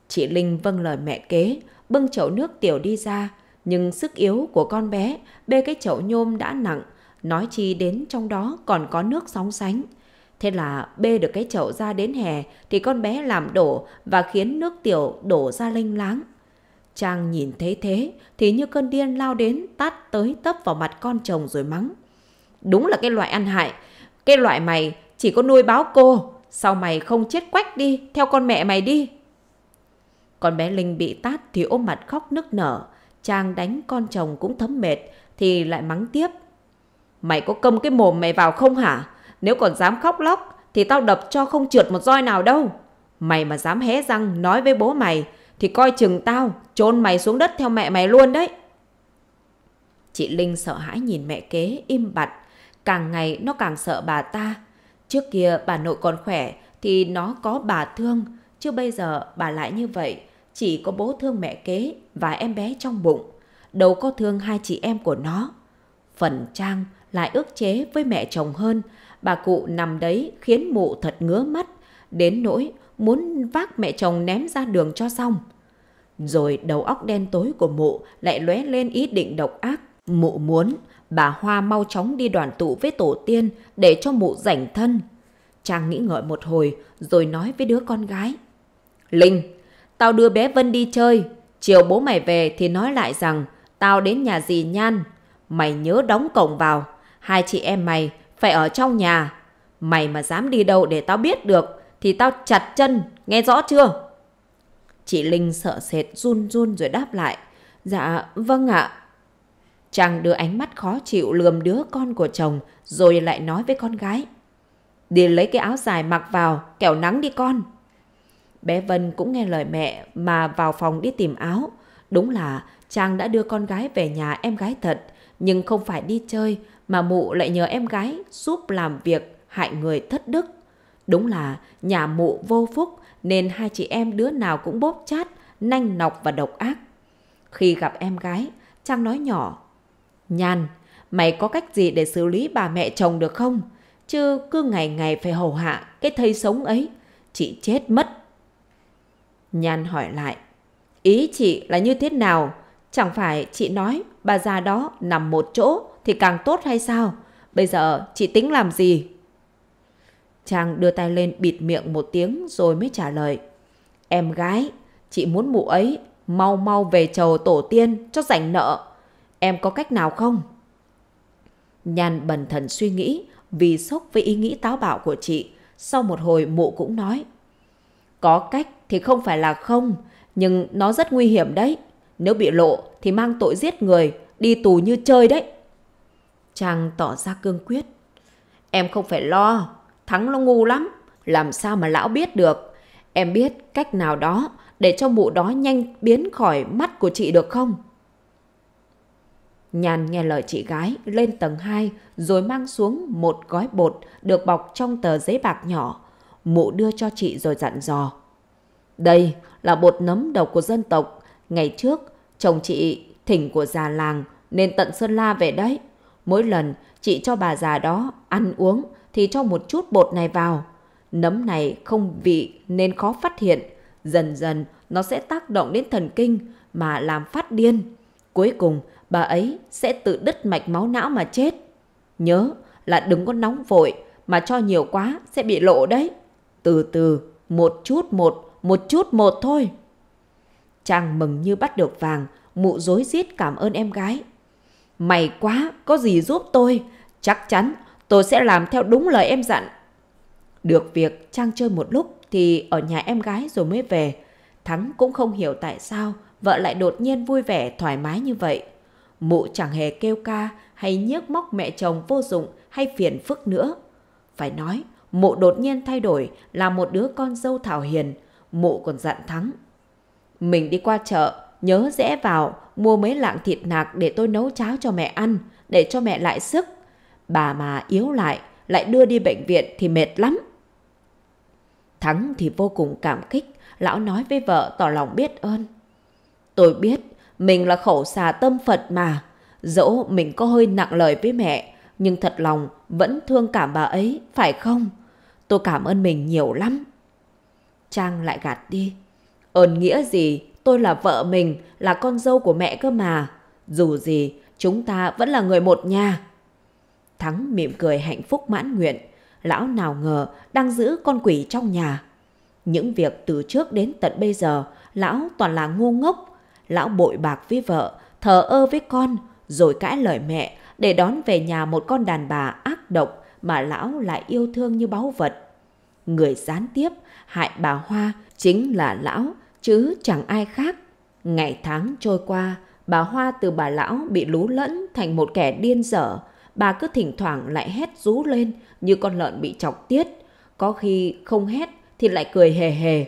Chị Linh vâng lời mẹ kế, bưng chậu nước tiểu đi ra, nhưng sức yếu của con bé bê cái chậu nhôm đã nặng, nói chi đến trong đó còn có nước sóng sánh. Thế là bê được cái chậu ra đến hè thì con bé làm đổ và khiến nước tiểu đổ ra lênh láng. Trang nhìn thấy thế thì như cơn điên lao đến tát tới tấp vào mặt con chồng rồi mắng. Đúng là cái loại ăn hại, cái loại mày chỉ có nuôi báo cô, sao mày không chết quách đi, theo con mẹ mày đi. Con bé Linh bị tát thì ôm mặt khóc nức nở, Trang đánh con chồng cũng thấm mệt thì lại mắng tiếp. Mày có câm cái mồm mày vào không hả? Nếu còn dám khóc lóc thì tao đập cho không trượt một roi nào đâu. Mày mà dám hé răng nói với bố mày thì coi chừng tao chôn mày xuống đất theo mẹ mày luôn đấy. Chị Linh sợ hãi nhìn mẹ kế im bặt. Càng ngày nó càng sợ bà ta. Trước kia bà nội còn khỏe thì nó có bà thương. Chứ bây giờ bà lại như vậy. Chỉ có bố thương mẹ kế và em bé trong bụng. Đâu có thương hai chị em của nó. Phần Trang lại ước chế với mẹ chồng hơn bà cụ nằm đấy khiến mụ thật ngứa mắt, đến nỗi muốn vác mẹ chồng ném ra đường cho xong. Rồi đầu óc đen tối của mụ lại lóe lên ý định độc ác. Mụ muốn bà Hoa mau chóng đi đoàn tụ với tổ tiên để cho mụ rảnh thân. Trang nghĩ ngợi một hồi rồi nói với đứa con gái. Linh, tao đưa bé Vân đi chơi. Chiều bố mày về thì nói lại rằng tao đến nhà dì Nhan. Mày nhớ đóng cổng vào. Hai chị em mày phải ở trong nhà. Mày mà dám đi đâu để tao biết được thì tao chặt chân, nghe rõ chưa? Chị Linh sợ sệt run run rồi đáp lại. Dạ, vâng ạ. Chàng đưa ánh mắt khó chịu lườm đứa con của chồng rồi lại nói với con gái. Đi lấy cái áo dài mặc vào, kẻo nắng đi con. Bé Vân cũng nghe lời mẹ mà vào phòng đi tìm áo. Đúng là chàng đã đưa con gái về nhà em gái thật, nhưng không phải đi chơi mà mụ lại nhờ em gái giúp làm việc hại người thất đức. Đúng là nhà mụ vô phúc nên hai chị em đứa nào cũng bóp chát, nanh nọc và độc ác. Khi gặp em gái, Trang nói nhỏ, Nhàn, mày có cách gì để xử lý bà mẹ chồng được không? Chứ cứ ngày ngày phải hầu hạ cái thây sống ấy, chị chết mất. Nhàn hỏi lại, ý chị là như thế nào? Chẳng phải chị nói bà già đó nằm một chỗ, thì càng tốt hay sao? Bây giờ chị tính làm gì? Chàng đưa tay lên bịt miệng một tiếng rồi mới trả lời. Em gái, chị muốn mụ ấy mau mau về chầu tổ tiên cho rảnh nợ. Em có cách nào không? Nhàn bần thần suy nghĩ vì sốc với ý nghĩ táo bạo của chị. Sau một hồi mụ cũng nói. Có cách thì không phải là không, nhưng nó rất nguy hiểm đấy. Nếu bị lộ thì mang tội giết người, đi tù như chơi đấy trang tỏ ra cương quyết. Em không phải lo, Thắng nó ngu lắm, làm sao mà lão biết được. Em biết cách nào đó để cho mụ đó nhanh biến khỏi mắt của chị được không? Nhàn nghe lời chị gái lên tầng 2 rồi mang xuống một gói bột được bọc trong tờ giấy bạc nhỏ. Mụ đưa cho chị rồi dặn dò. Đây là bột nấm độc của dân tộc. Ngày trước, chồng chị thỉnh của già làng nên tận Sơn La về đấy. Mỗi lần chị cho bà già đó ăn uống thì cho một chút bột này vào. Nấm này không vị nên khó phát hiện. Dần dần nó sẽ tác động đến thần kinh mà làm phát điên. Cuối cùng bà ấy sẽ tự đứt mạch máu não mà chết. Nhớ là đừng có nóng vội mà cho nhiều quá sẽ bị lộ đấy. Từ từ, một chút một, một chút một thôi. Chàng mừng như bắt được vàng, mụ dối giết cảm ơn em gái. May quá, có gì giúp tôi? Chắc chắn, tôi sẽ làm theo đúng lời em dặn. Được việc Trang chơi một lúc thì ở nhà em gái rồi mới về. Thắng cũng không hiểu tại sao vợ lại đột nhiên vui vẻ, thoải mái như vậy. Mụ chẳng hề kêu ca hay nhếch móc mẹ chồng vô dụng hay phiền phức nữa. Phải nói, mụ đột nhiên thay đổi là một đứa con dâu thảo hiền. Mụ còn dặn Thắng. Mình đi qua chợ, nhớ rẽ vào, mua mấy lạng thịt nạc để tôi nấu cháo cho mẹ ăn, để cho mẹ lại sức. Bà mà yếu lại, lại đưa đi bệnh viện thì mệt lắm. Thắng thì vô cùng cảm kích, lão nói với vợ tỏ lòng biết ơn. Tôi biết, mình là khẩu xà tâm Phật mà. Dẫu mình có hơi nặng lời với mẹ, nhưng thật lòng vẫn thương cảm bà ấy, phải không? Tôi cảm ơn mình nhiều lắm. Trang lại gạt đi. Ơn nghĩa gì Tôi là vợ mình, là con dâu của mẹ cơ mà. Dù gì, chúng ta vẫn là người một nhà. Thắng mỉm cười hạnh phúc mãn nguyện. Lão nào ngờ đang giữ con quỷ trong nhà. Những việc từ trước đến tận bây giờ, lão toàn là ngu ngốc. Lão bội bạc với vợ, thờ ơ với con, rồi cãi lời mẹ để đón về nhà một con đàn bà ác độc mà lão lại yêu thương như báu vật. Người gián tiếp hại bà Hoa chính là lão chứ chẳng ai khác. Ngày tháng trôi qua, bà Hoa từ bà lão bị lú lẫn thành một kẻ điên dở. Bà cứ thỉnh thoảng lại hét rú lên như con lợn bị chọc tiết. Có khi không hét thì lại cười hề hề.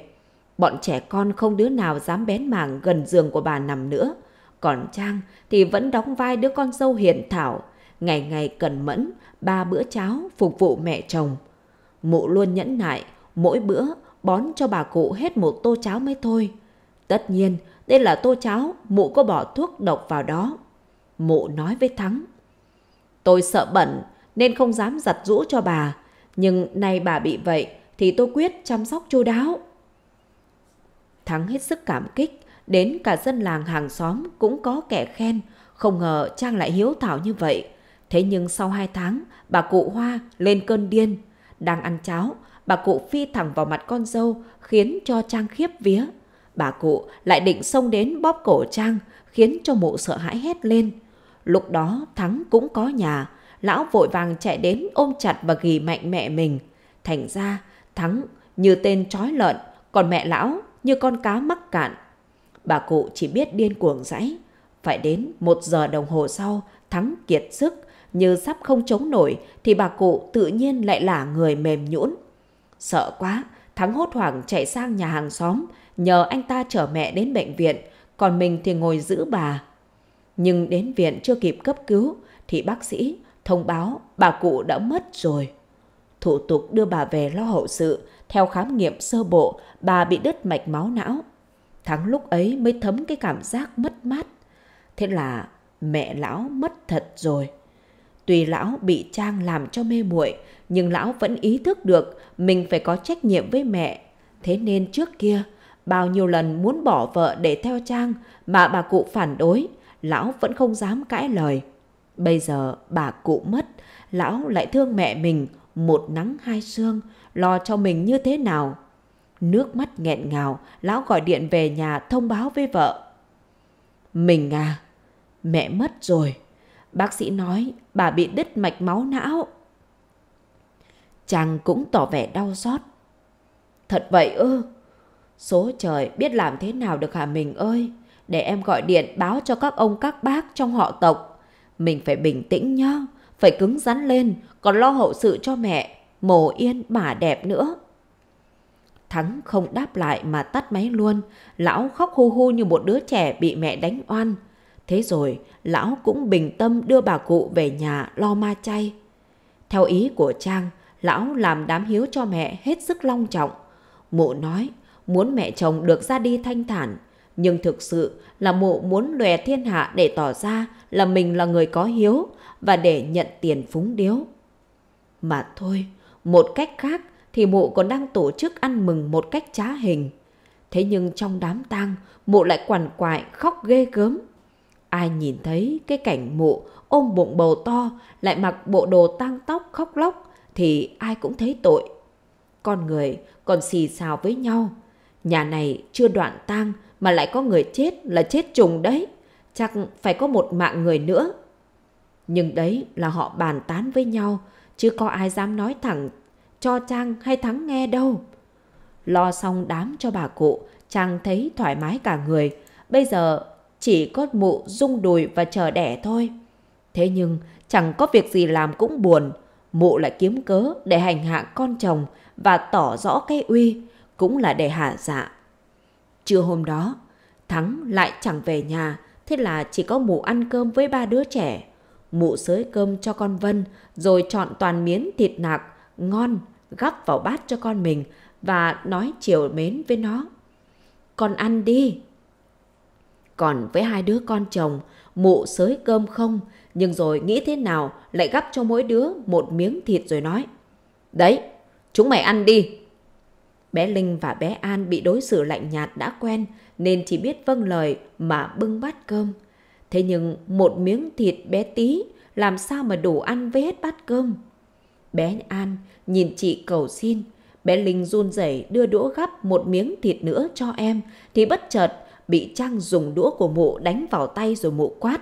Bọn trẻ con không đứa nào dám bén mảng gần giường của bà nằm nữa. Còn Trang thì vẫn đóng vai đứa con dâu hiền thảo. Ngày ngày cần mẫn, ba bữa cháo phục vụ mẹ chồng. Mụ luôn nhẫn nại, mỗi bữa bón cho bà cụ hết một tô cháo mới thôi. Tất nhiên, đây là tô cháo, mụ có bỏ thuốc độc vào đó. Mụ nói với Thắng. Tôi sợ bẩn, nên không dám giặt rũ cho bà. Nhưng nay bà bị vậy, thì tôi quyết chăm sóc chu đáo. Thắng hết sức cảm kích, đến cả dân làng hàng xóm cũng có kẻ khen, không ngờ Trang lại hiếu thảo như vậy. Thế nhưng sau hai tháng, bà cụ Hoa lên cơn điên. Đang ăn cháo, bà cụ phi thẳng vào mặt con dâu, khiến cho Trang khiếp vía. Bà cụ lại định xông đến bóp cổ Trang, khiến cho mụ sợ hãi hét lên. Lúc đó Thắng cũng có nhà, lão vội vàng chạy đến ôm chặt và ghì mạnh mẹ mình. Thành ra Thắng như tên trói lợn, còn mẹ lão như con cá mắc cạn. Bà cụ chỉ biết điên cuồng giãy. Phải đến một giờ đồng hồ sau, Thắng kiệt sức, như sắp không chống nổi thì bà cụ tự nhiên lại là người mềm nhũn. Sợ quá, Thắng hốt hoảng chạy sang nhà hàng xóm, nhờ anh ta chở mẹ đến bệnh viện, còn mình thì ngồi giữ bà. Nhưng đến viện chưa kịp cấp cứu, thì bác sĩ thông báo bà cụ đã mất rồi. Thủ tục đưa bà về lo hậu sự, theo khám nghiệm sơ bộ, bà bị đứt mạch máu não. Thắng lúc ấy mới thấm cái cảm giác mất mát. Thế là mẹ lão mất thật rồi. Tùy lão bị Trang làm cho mê muội, nhưng lão vẫn ý thức được mình phải có trách nhiệm với mẹ. Thế nên trước kia, bao nhiêu lần muốn bỏ vợ để theo Trang mà bà cụ phản đối, lão vẫn không dám cãi lời. Bây giờ bà cụ mất, lão lại thương mẹ mình một nắng hai sương, lo cho mình như thế nào. Nước mắt nghẹn ngào, lão gọi điện về nhà thông báo với vợ. Mình à, mẹ mất rồi. Bác sĩ nói bà bị đứt mạch máu não chàng cũng tỏ vẻ đau xót. Thật vậy ư? Số trời biết làm thế nào được hả mình ơi? Để em gọi điện báo cho các ông các bác trong họ tộc. Mình phải bình tĩnh nhá, phải cứng rắn lên, còn lo hậu sự cho mẹ, mồ yên bà đẹp nữa. Thắng không đáp lại mà tắt máy luôn, lão khóc hu hu như một đứa trẻ bị mẹ đánh oan. Thế rồi, lão cũng bình tâm đưa bà cụ về nhà lo ma chay. Theo ý của Trang, lão làm đám hiếu cho mẹ hết sức long trọng. Mụ nói muốn mẹ chồng được ra đi thanh thản, nhưng thực sự là mụ muốn lòe thiên hạ để tỏ ra là mình là người có hiếu và để nhận tiền phúng điếu. Mà thôi, một cách khác thì mụ còn đang tổ chức ăn mừng một cách trá hình. Thế nhưng trong đám tang, mụ lại quằn quại khóc ghê gớm. Ai nhìn thấy cái cảnh mụ ôm bụng bầu to lại mặc bộ đồ tang tóc khóc lóc thì ai cũng thấy tội. Con người còn xì xào với nhau. Nhà này chưa đoạn tang mà lại có người chết là chết trùng đấy. Chắc phải có một mạng người nữa. Nhưng đấy là họ bàn tán với nhau, chứ có ai dám nói thẳng cho Trang hay Thắng nghe đâu. Lo xong đám cho bà cụ, Trang thấy thoải mái cả người. Bây giờ chỉ có mụ rung đùi và chờ đẻ thôi. Thế nhưng chẳng có việc gì làm cũng buồn mụ lại kiếm cớ để hành hạ con chồng và tỏ rõ cái uy, cũng là để hạ dạ. Trưa hôm đó, Thắng lại chẳng về nhà, thế là chỉ có mụ ăn cơm với ba đứa trẻ. Mụ xới cơm cho con Vân, rồi chọn toàn miếng thịt nạc, ngon, gắp vào bát cho con mình và nói chiều mến với nó. Con ăn đi. Còn với hai đứa con chồng, mụ xới cơm không, nhưng rồi nghĩ thế nào lại gắp cho mỗi đứa một miếng thịt rồi nói. Đấy, chúng mày ăn đi. Bé Linh và bé An bị đối xử lạnh nhạt đã quen nên chỉ biết vâng lời mà bưng bát cơm. Thế nhưng một miếng thịt bé tí làm sao mà đủ ăn với hết bát cơm. Bé An nhìn chị cầu xin, bé Linh run rẩy đưa đũa gắp một miếng thịt nữa cho em thì bất chợt bị Trang dùng đũa của mụ đánh vào tay rồi mụ quát.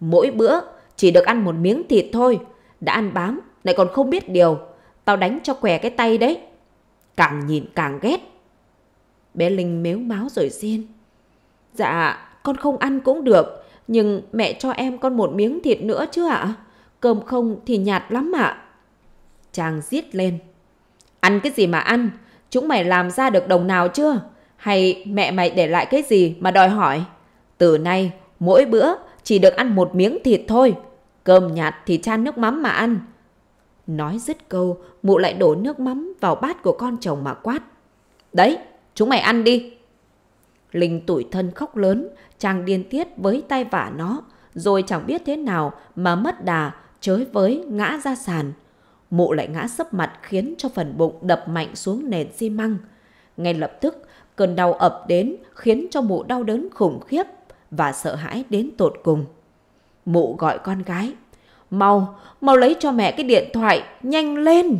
Mỗi bữa chỉ được ăn một miếng thịt thôi, đã ăn bám, lại còn không biết điều. Tao đánh cho què cái tay đấy. Càng nhìn càng ghét. Bé Linh mếu máu rồi xin. Dạ, con không ăn cũng được, nhưng mẹ cho em con một miếng thịt nữa chứ ạ. Cơm không thì nhạt lắm ạ. Chàng giết lên. Ăn cái gì mà ăn? Chúng mày làm ra được đồng nào chưa? Hay mẹ mày để lại cái gì mà đòi hỏi? Từ nay, mỗi bữa chỉ được ăn một miếng thịt thôi. Cơm nhạt thì chan nước mắm mà ăn. Nói dứt câu, mụ lại đổ nước mắm vào bát của con chồng mà quát. Đấy, chúng mày ăn đi. Linh tủi thân khóc lớn, chàng điên tiết với tay vả nó, rồi chẳng biết thế nào mà mất đà, chới với, ngã ra sàn. Mụ lại ngã sấp mặt khiến cho phần bụng đập mạnh xuống nền xi măng. Ngay lập tức, cơn đau ập đến khiến cho mụ đau đớn khủng khiếp và sợ hãi đến tột cùng. Mụ gọi con gái. Mau, mau lấy cho mẹ cái điện thoại, nhanh lên!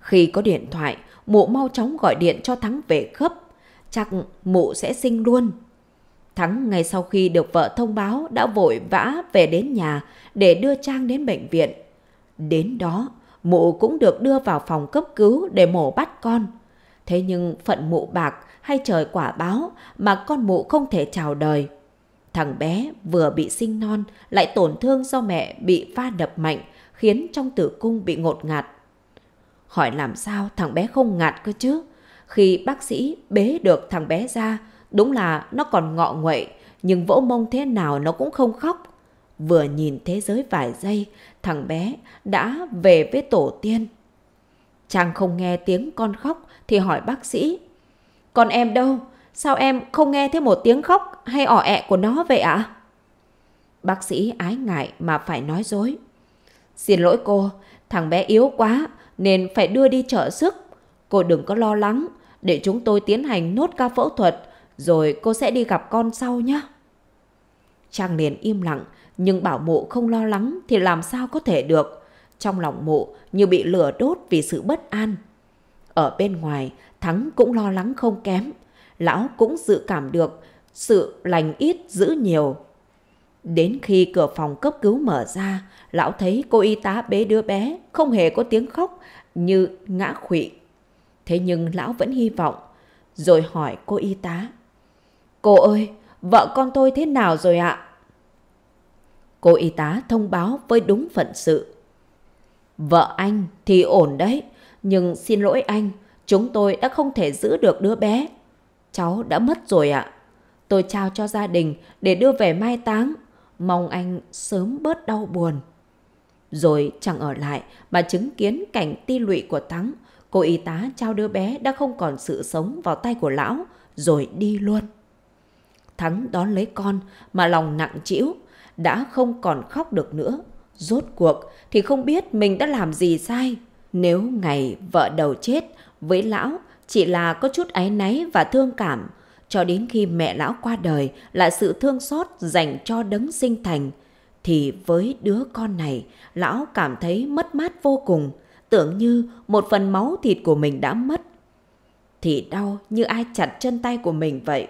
Khi có điện thoại, mụ mau chóng gọi điện cho Thắng về gấp. Chắc mụ sẽ sinh luôn. Thắng ngay sau khi được vợ thông báo đã vội vã về đến nhà để đưa Trang đến bệnh viện. Đến đó, mụ cũng được đưa vào phòng cấp cứu để mổ bắt con. Thế nhưng phận mụ bạc hay trời quả báo mà con mụ không thể chào đời. Thằng bé vừa bị sinh non lại tổn thương do mẹ bị va đập mạnh khiến trong tử cung bị ngột ngạt. Hỏi làm sao thằng bé không ngạt cơ chứ? Khi bác sĩ bế được thằng bé ra, đúng là nó còn ngọ nguậy, nhưng vỗ mông thế nào nó cũng không khóc. Vừa nhìn thế giới vài giây, thằng bé đã về với tổ tiên. Chàng không nghe tiếng con khóc thì hỏi bác sĩ. Còn em đâu? Sao em không nghe thấy một tiếng khóc hay ỏ ẹ của nó vậy ạ? Bác sĩ ái ngại mà phải nói dối. Xin lỗi cô, thằng bé yếu quá nên phải đưa đi trợ sức. Cô đừng có lo lắng, để chúng tôi tiến hành nốt ca phẫu thuật rồi cô sẽ đi gặp con sau nhé. Trang liền im lặng, nhưng bảo mụ không lo lắng thì làm sao có thể được. Trong lòng mụ như bị lửa đốt vì sự bất an. Ở bên ngoài, Thắng cũng lo lắng không kém. Lão cũng dự cảm được sự lành ít giữ nhiều. Đến khi cửa phòng cấp cứu mở ra, lão thấy cô y tá bế đứa bé, không hề có tiếng khóc như ngã khụy. Thế nhưng lão vẫn hy vọng, rồi hỏi cô y tá. Cô ơi, vợ con tôi thế nào rồi ạ? Cô y tá thông báo với đúng phận sự. Vợ anh thì ổn đấy, nhưng xin lỗi anh, Chúng tôi đã không thể giữ được đứa bé. Cháu đã mất rồi ạ. À. Tôi trao cho gia đình để đưa về mai táng. Mong anh sớm bớt đau buồn. Rồi chẳng ở lại mà chứng kiến cảnh ti lụy của Thắng. Cô y tá trao đứa bé đã không còn sự sống vào tay của lão, rồi đi luôn. Thắng đón lấy con mà lòng nặng trĩu, đã không còn khóc được nữa. Rốt cuộc thì không biết mình đã làm gì sai. Nếu ngày vợ đầu chết với lão, chỉ là có chút áy náy và thương cảm, cho đến khi mẹ lão qua đời là sự thương xót dành cho đấng sinh thành. Thì với đứa con này, lão cảm thấy mất mát vô cùng, tưởng như một phần máu thịt của mình đã mất. Thì đau như ai chặt chân tay của mình vậy.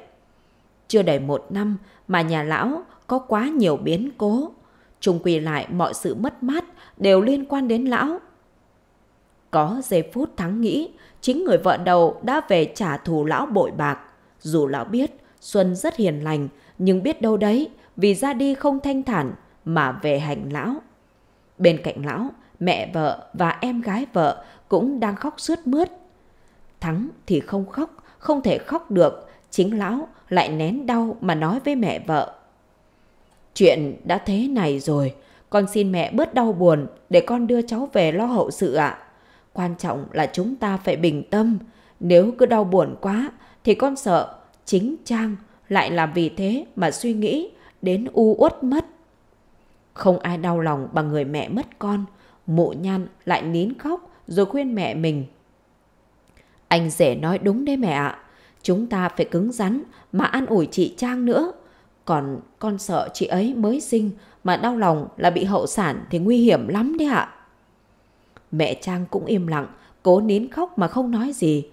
Chưa đầy một năm mà nhà lão có quá nhiều biến cố. trùng quy lại mọi sự mất mát đều liên quan đến lão. Có giây phút thắng nghĩ, chính người vợ đầu đã về trả thù lão bội bạc. Dù lão biết Xuân rất hiền lành, nhưng biết đâu đấy, vì ra đi không thanh thản mà về hành lão. Bên cạnh lão, mẹ vợ và em gái vợ cũng đang khóc sướt mướt. Thắng thì không khóc, không thể khóc được, chính lão lại nén đau mà nói với mẹ vợ. Chuyện đã thế này rồi, con xin mẹ bớt đau buồn để con đưa cháu về lo hậu sự ạ. À. Quan trọng là chúng ta phải bình tâm. Nếu cứ đau buồn quá thì con sợ chính Trang lại làm vì thế mà suy nghĩ đến u uất mất. Không ai đau lòng bằng người mẹ mất con. Mụ nhan lại nín khóc rồi khuyên mẹ mình. Anh rể nói đúng đấy mẹ ạ. Chúng ta phải cứng rắn mà an ủi chị Trang nữa. Còn con sợ chị ấy mới sinh mà đau lòng là bị hậu sản thì nguy hiểm lắm đấy ạ. Mẹ Trang cũng im lặng, cố nín khóc mà không nói gì.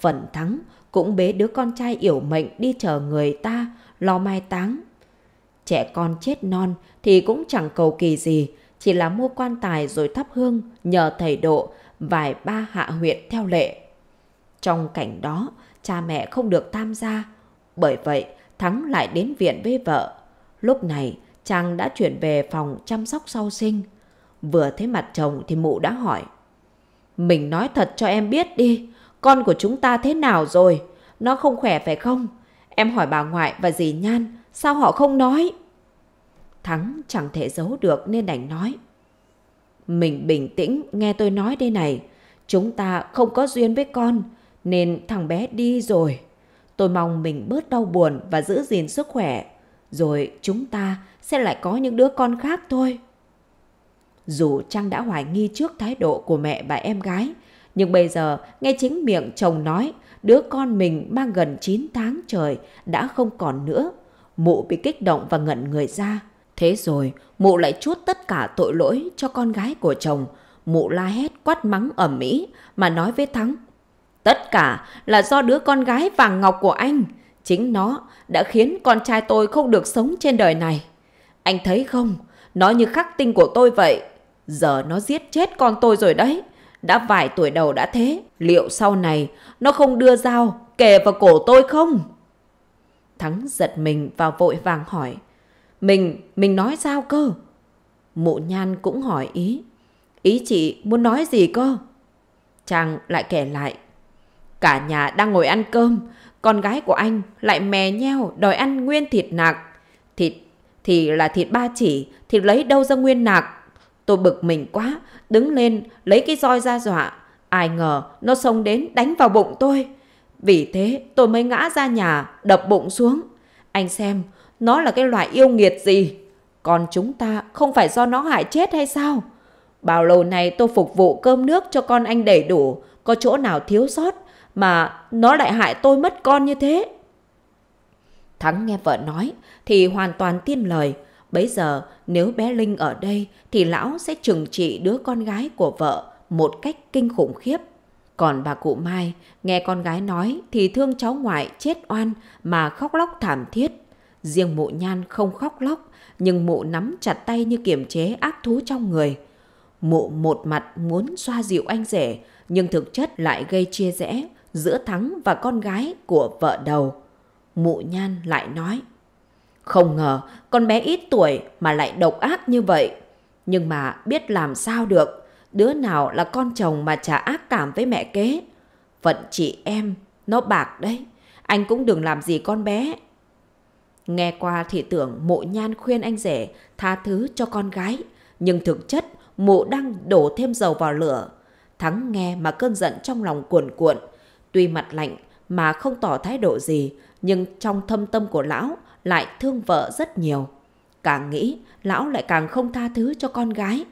Phần thắng cũng bế đứa con trai yểu mệnh đi chờ người ta, lo mai táng. Trẻ con chết non thì cũng chẳng cầu kỳ gì, chỉ là mua quan tài rồi thắp hương, nhờ thầy độ, vài ba hạ huyệt theo lệ. Trong cảnh đó, cha mẹ không được tham gia. Bởi vậy, Thắng lại đến viện với vợ. Lúc này, Trang đã chuyển về phòng chăm sóc sau sinh. Vừa thấy mặt chồng thì mụ đã hỏi. Mình nói thật cho em biết đi, con của chúng ta thế nào rồi? Nó không khỏe phải không? Em hỏi bà ngoại và dì Nhan, sao họ không nói? Thắng chẳng thể giấu được nên đành nói. Mình bình tĩnh nghe tôi nói đây này, chúng ta không có duyên với con nên thằng bé đi rồi. Tôi mong mình bớt đau buồn và giữ gìn sức khỏe, rồi chúng ta sẽ lại có những đứa con khác thôi. Dù Trang đã hoài nghi trước thái độ của mẹ và em gái, nhưng bây giờ nghe chính miệng chồng nói đứa con mình mang gần 9 tháng trời đã không còn nữa. Mụ bị kích động và ngẩn người ra. Thế rồi, mụ lại chuốt tất cả tội lỗi cho con gái của chồng. Mụ la hét quát mắng ở mỹ mà nói với Thắng. Tất cả là do đứa con gái vàng ngọc của anh. Chính nó đã khiến con trai tôi không được sống trên đời này. Anh thấy không? Nó như khắc tinh của tôi vậy. Giờ nó giết chết con tôi rồi đấy. Đã vài tuổi đầu đã thế, liệu sau này nó không đưa dao kề vào cổ tôi không? Thắng giật mình và vội vàng hỏi. Mình, mình nói sao cơ? Mụ nhan cũng hỏi ý. Ý chị muốn nói gì cơ? Chàng lại kể lại. Cả nhà đang ngồi ăn cơm, con gái của anh lại mè nheo đòi ăn nguyên thịt nạc. Thịt thì là thịt ba chỉ, thịt lấy đâu ra nguyên nạc? Tôi bực mình quá, đứng lên lấy cái roi ra dọa. Ai ngờ nó xông đến đánh vào bụng tôi. Vì thế tôi mới ngã ra nhà, đập bụng xuống. Anh xem, nó là cái loại yêu nghiệt gì? Còn chúng ta không phải do nó hại chết hay sao? Bao lâu này tôi phục vụ cơm nước cho con anh đầy đủ, có chỗ nào thiếu sót mà nó lại hại tôi mất con như thế. Thắng nghe vợ nói thì hoàn toàn tin lời, Bấy giờ nếu bé Linh ở đây thì lão sẽ trừng trị đứa con gái của vợ một cách kinh khủng khiếp. Còn bà cụ Mai nghe con gái nói thì thương cháu ngoại chết oan mà khóc lóc thảm thiết. Riêng mụ nhan không khóc lóc nhưng mụ nắm chặt tay như kiềm chế ác thú trong người. Mụ một mặt muốn xoa dịu anh rể nhưng thực chất lại gây chia rẽ giữa Thắng và con gái của vợ đầu. Mụ nhan lại nói. Không ngờ con bé ít tuổi mà lại độc ác như vậy. Nhưng mà biết làm sao được, đứa nào là con chồng mà chả ác cảm với mẹ kế. Phận chị em, nó bạc đấy, anh cũng đừng làm gì con bé. Nghe qua thì tưởng mụ nhan khuyên anh rể tha thứ cho con gái, nhưng thực chất mụ đang đổ thêm dầu vào lửa. Thắng nghe mà cơn giận trong lòng cuồn cuộn, tuy mặt lạnh mà không tỏ thái độ gì, nhưng trong thâm tâm của lão lại thương vợ rất nhiều. Càng nghĩ, lão lại càng không tha thứ cho con gái.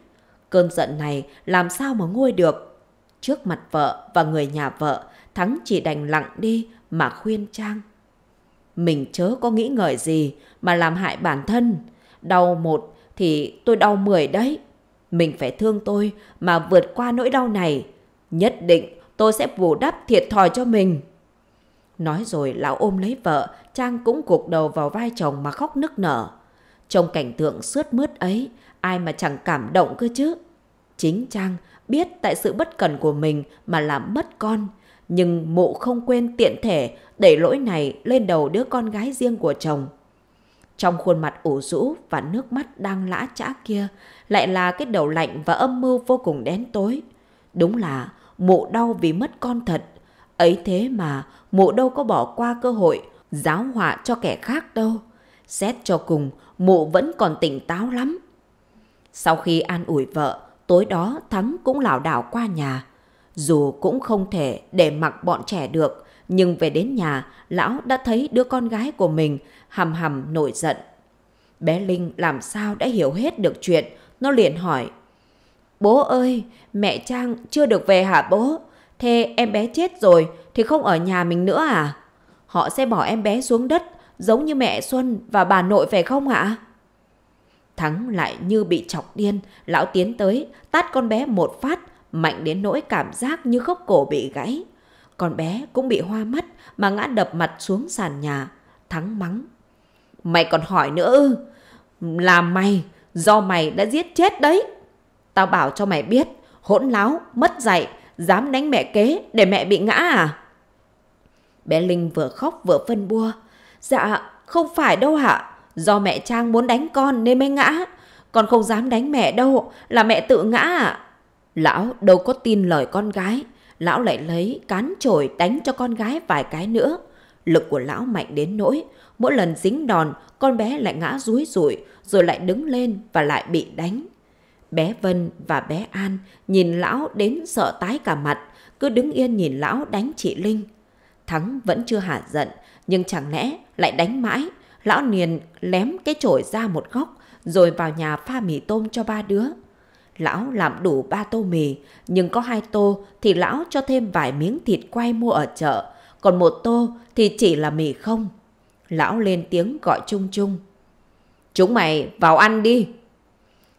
Cơn giận này làm sao mà nguôi được. Trước mặt vợ và người nhà vợ, Thắng chỉ đành lặng đi mà khuyên Trang. Mình chớ có nghĩ ngợi gì mà làm hại bản thân. Đau một thì tôi đau mười đấy. Mình phải thương tôi mà vượt qua nỗi đau này. Nhất định tôi sẽ bù đắp thiệt thòi cho mình. Nói rồi lão ôm lấy vợ, Trang cũng gục đầu vào vai chồng mà khóc nức nở. Trong cảnh tượng sướt mướt ấy, ai mà chẳng cảm động cơ chứ. Chính Trang biết tại sự bất cẩn của mình mà làm mất con, nhưng mụ không quên tiện thể đẩy lỗi này lên đầu đứa con gái riêng của chồng. Trong khuôn mặt ủ rũ và nước mắt đang lã chã kia lại là cái đầu lạnh và âm mưu vô cùng đen tối. Đúng là mụ đau vì mất con thật. Ấy thế mà mụ đâu có bỏ qua cơ hội giáo họa cho kẻ khác đâu. Xét cho cùng, mụ vẫn còn tỉnh táo lắm. Sau khi an ủi vợ, tối đó Thắng cũng lảo đảo qua nhà. Dù cũng không thể để mặc bọn trẻ được, nhưng về đến nhà, lão đã thấy đứa con gái của mình hầm hầm nổi giận. Bé Linh làm sao đã hiểu hết được chuyện, nó liền hỏi. Bố ơi, mẹ Trang chưa được về hả bố? Thế em bé chết rồi thì không ở nhà mình nữa à? Họ sẽ bỏ em bé xuống đất giống như mẹ Xuân và bà nội phải không ạ? Thắng lại như bị chọc điên, lão tiến tới, tát con bé một phát, mạnh đến nỗi cảm giác như khớp cổ bị gãy. Con bé cũng bị hoa mắt mà ngã đập mặt xuống sàn nhà. Thắng mắng. Mày còn hỏi nữa ư? Là mày, do mày đã giết chết đấy. Tao bảo cho mày biết, hỗn láo, mất dạy, dám đánh mẹ kế để mẹ bị ngã à? Bé Linh vừa khóc vừa phân bua. Dạ, không phải đâu hả? Do mẹ Trang muốn đánh con nên mới ngã. Con không dám đánh mẹ đâu, là mẹ tự ngã à? Lão đâu có tin lời con gái. Lão lại lấy cán chổi đánh cho con gái vài cái nữa. Lực của lão mạnh đến nỗi, mỗi lần dính đòn, con bé lại ngã rúi rủi, rồi lại đứng lên và lại bị đánh. Bé Vân và bé An nhìn lão đến sợ tái cả mặt, cứ đứng yên nhìn lão đánh chị Linh. Thắng vẫn chưa hạ giận, nhưng chẳng lẽ lại đánh mãi. Lão Niền lém cái chổi ra một góc, rồi vào nhà pha mì tôm cho ba đứa. Lão làm đủ ba tô mì, nhưng có hai tô thì lão cho thêm vài miếng thịt quay mua ở chợ, còn một tô thì chỉ là mì không. Lão lên tiếng gọi chung chung. Chúng mày vào ăn đi.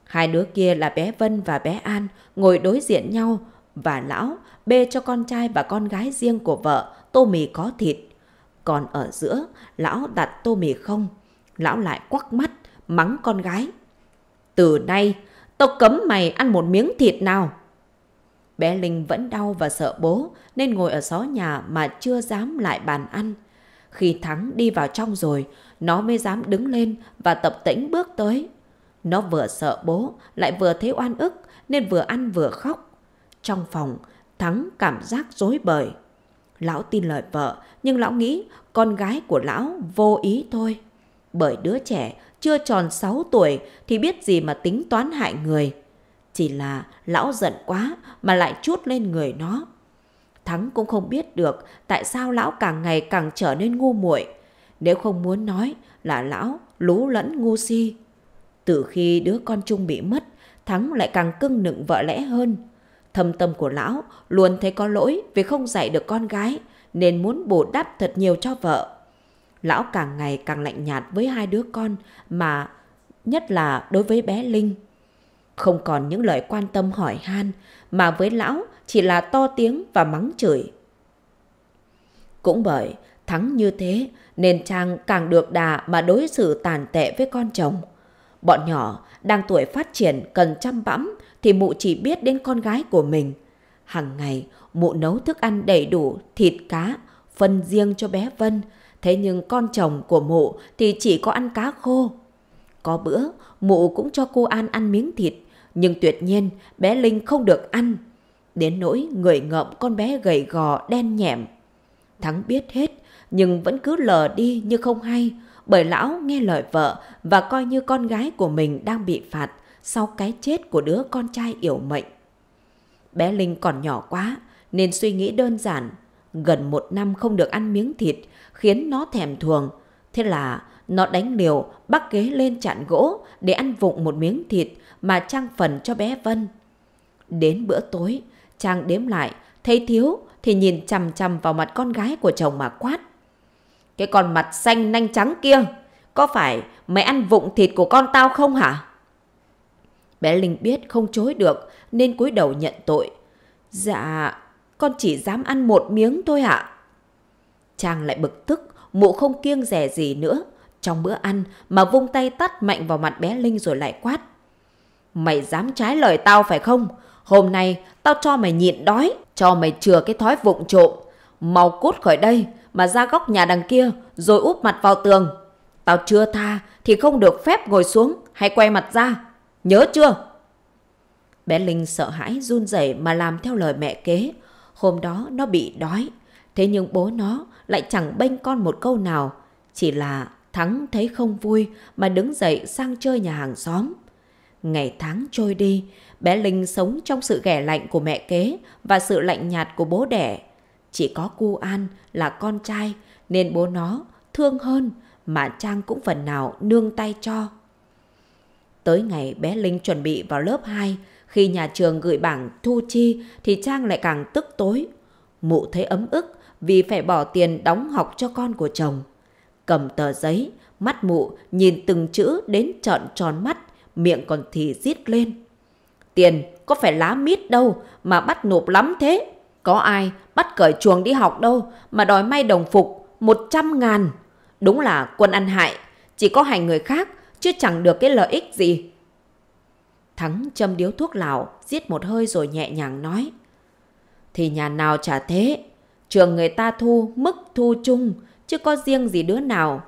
Hai đứa kia là bé Vân và bé An ngồi đối diện nhau và lão bê cho con trai và con gái riêng của vợ tô mì có thịt. Còn ở giữa, lão đặt tô mì không. Lão lại quắc mắt, mắng con gái. Từ nay, tao cấm mày ăn một miếng thịt nào. Bé Linh vẫn đau và sợ bố nên ngồi ở xó nhà mà chưa dám lại bàn ăn. Khi Thắng đi vào trong rồi, nó mới dám đứng lên và tập tĩnh bước tới. Nó vừa sợ bố, lại vừa thấy oan ức nên vừa ăn vừa khóc. Trong phòng, Thắng cảm giác dối bời. Lão tin lời vợ, nhưng lão nghĩ con gái của lão vô ý thôi. Bởi đứa trẻ chưa tròn 6 tuổi thì biết gì mà tính toán hại người. Chỉ là lão giận quá mà lại chút lên người nó. Thắng cũng không biết được tại sao lão càng ngày càng trở nên ngu muội. Nếu không muốn nói là lão lú lẫn ngu si. Từ khi đứa con chung bị mất, Thắng lại càng cưng nựng vợ lẽ hơn. Thâm tâm của lão luôn thấy có lỗi vì không dạy được con gái, nên muốn bù đắp thật nhiều cho vợ. Lão càng ngày càng lạnh nhạt với hai đứa con, mà nhất là đối với bé Linh. Không còn những lời quan tâm hỏi han, mà với lão chỉ là to tiếng và mắng chửi. Cũng bởi thắng như thế nên Trang càng được đà mà đối xử tàn tệ với con chồng. Bọn nhỏ đang tuổi phát triển cần chăm bẵm thì mụ chỉ biết đến con gái của mình. Hằng ngày, mụ nấu thức ăn đầy đủ thịt cá, phân riêng cho bé Vân. Thế nhưng con chồng của mụ thì chỉ có ăn cá khô. Có bữa, mụ cũng cho cô An ăn miếng thịt, nhưng tuyệt nhiên bé Linh không được ăn. Đến nỗi người ngợm con bé gầy gò đen nhẹm. Thắng biết hết, nhưng vẫn cứ lờ đi như không hay, bởi lão nghe lời vợ và coi như con gái của mình đang bị phạt, sau cái chết của đứa con trai yểu mệnh. Bé Linh còn nhỏ quá nên suy nghĩ đơn giản, gần một năm không được ăn miếng thịt khiến nó thèm thuồng. Thế là nó đánh liều bắt ghế lên chặn gỗ để ăn vụng một miếng thịt mà Trang phần cho bé Vân. Đến bữa tối, Trang đếm lại, thấy thiếu thì nhìn chằm chằm vào mặt con gái của chồng mà quát. Cái con mặt xanh nanh trắng kia, có phải mày ăn vụng thịt của con tao không hả? Bé Linh biết không chối được nên cúi đầu nhận tội. Dạ, con chỉ dám ăn một miếng thôi ạ. À. Trang lại bực tức, mụ không kiêng rẻ gì nữa. Trong bữa ăn mà vung tay tắt mạnh vào mặt bé Linh rồi lại quát. Mày dám trái lời tao phải không? Hôm nay tao cho mày nhịn đói, cho mày chừa cái thói vụng trộm. Mau cút khỏi đây mà ra góc nhà đằng kia rồi úp mặt vào tường. Tao chưa tha thì không được phép ngồi xuống hay quay mặt ra. Nhớ chưa? Bé Linh sợ hãi run rẩy mà làm theo lời mẹ kế. Hôm đó nó bị đói. Thế nhưng bố nó lại chẳng bênh con một câu nào. Chỉ là Thắng thấy không vui mà đứng dậy sang chơi nhà hàng xóm. Ngày tháng trôi đi, bé Linh sống trong sự ghẻ lạnh của mẹ kế và sự lạnh nhạt của bố đẻ. Chỉ có cu An là con trai nên bố nó thương hơn mà Trang cũng phần nào nương tay cho. Tới ngày bé Linh chuẩn bị vào lớp 2, khi nhà trường gửi bảng thu chi thì Trang lại càng tức tối. Mụ thấy ấm ức vì phải bỏ tiền đóng học cho con của chồng. Cầm tờ giấy, mắt mụ nhìn từng chữ đến trợn tròn mắt, miệng còn thì rít lên. Tiền có phải lá mít đâu mà bắt nộp lắm thế. Có ai bắt cởi chuồng đi học đâu mà đòi may đồng phục 100 ngàn. Đúng là quân ăn hại, chỉ có hành người khác chứ chẳng được cái lợi ích gì. Thắng châm điếu thuốc lào, giết một hơi rồi nhẹ nhàng nói. Thì nhà nào trả thế, trường người ta thu mức thu chung, chứ có riêng gì đứa nào.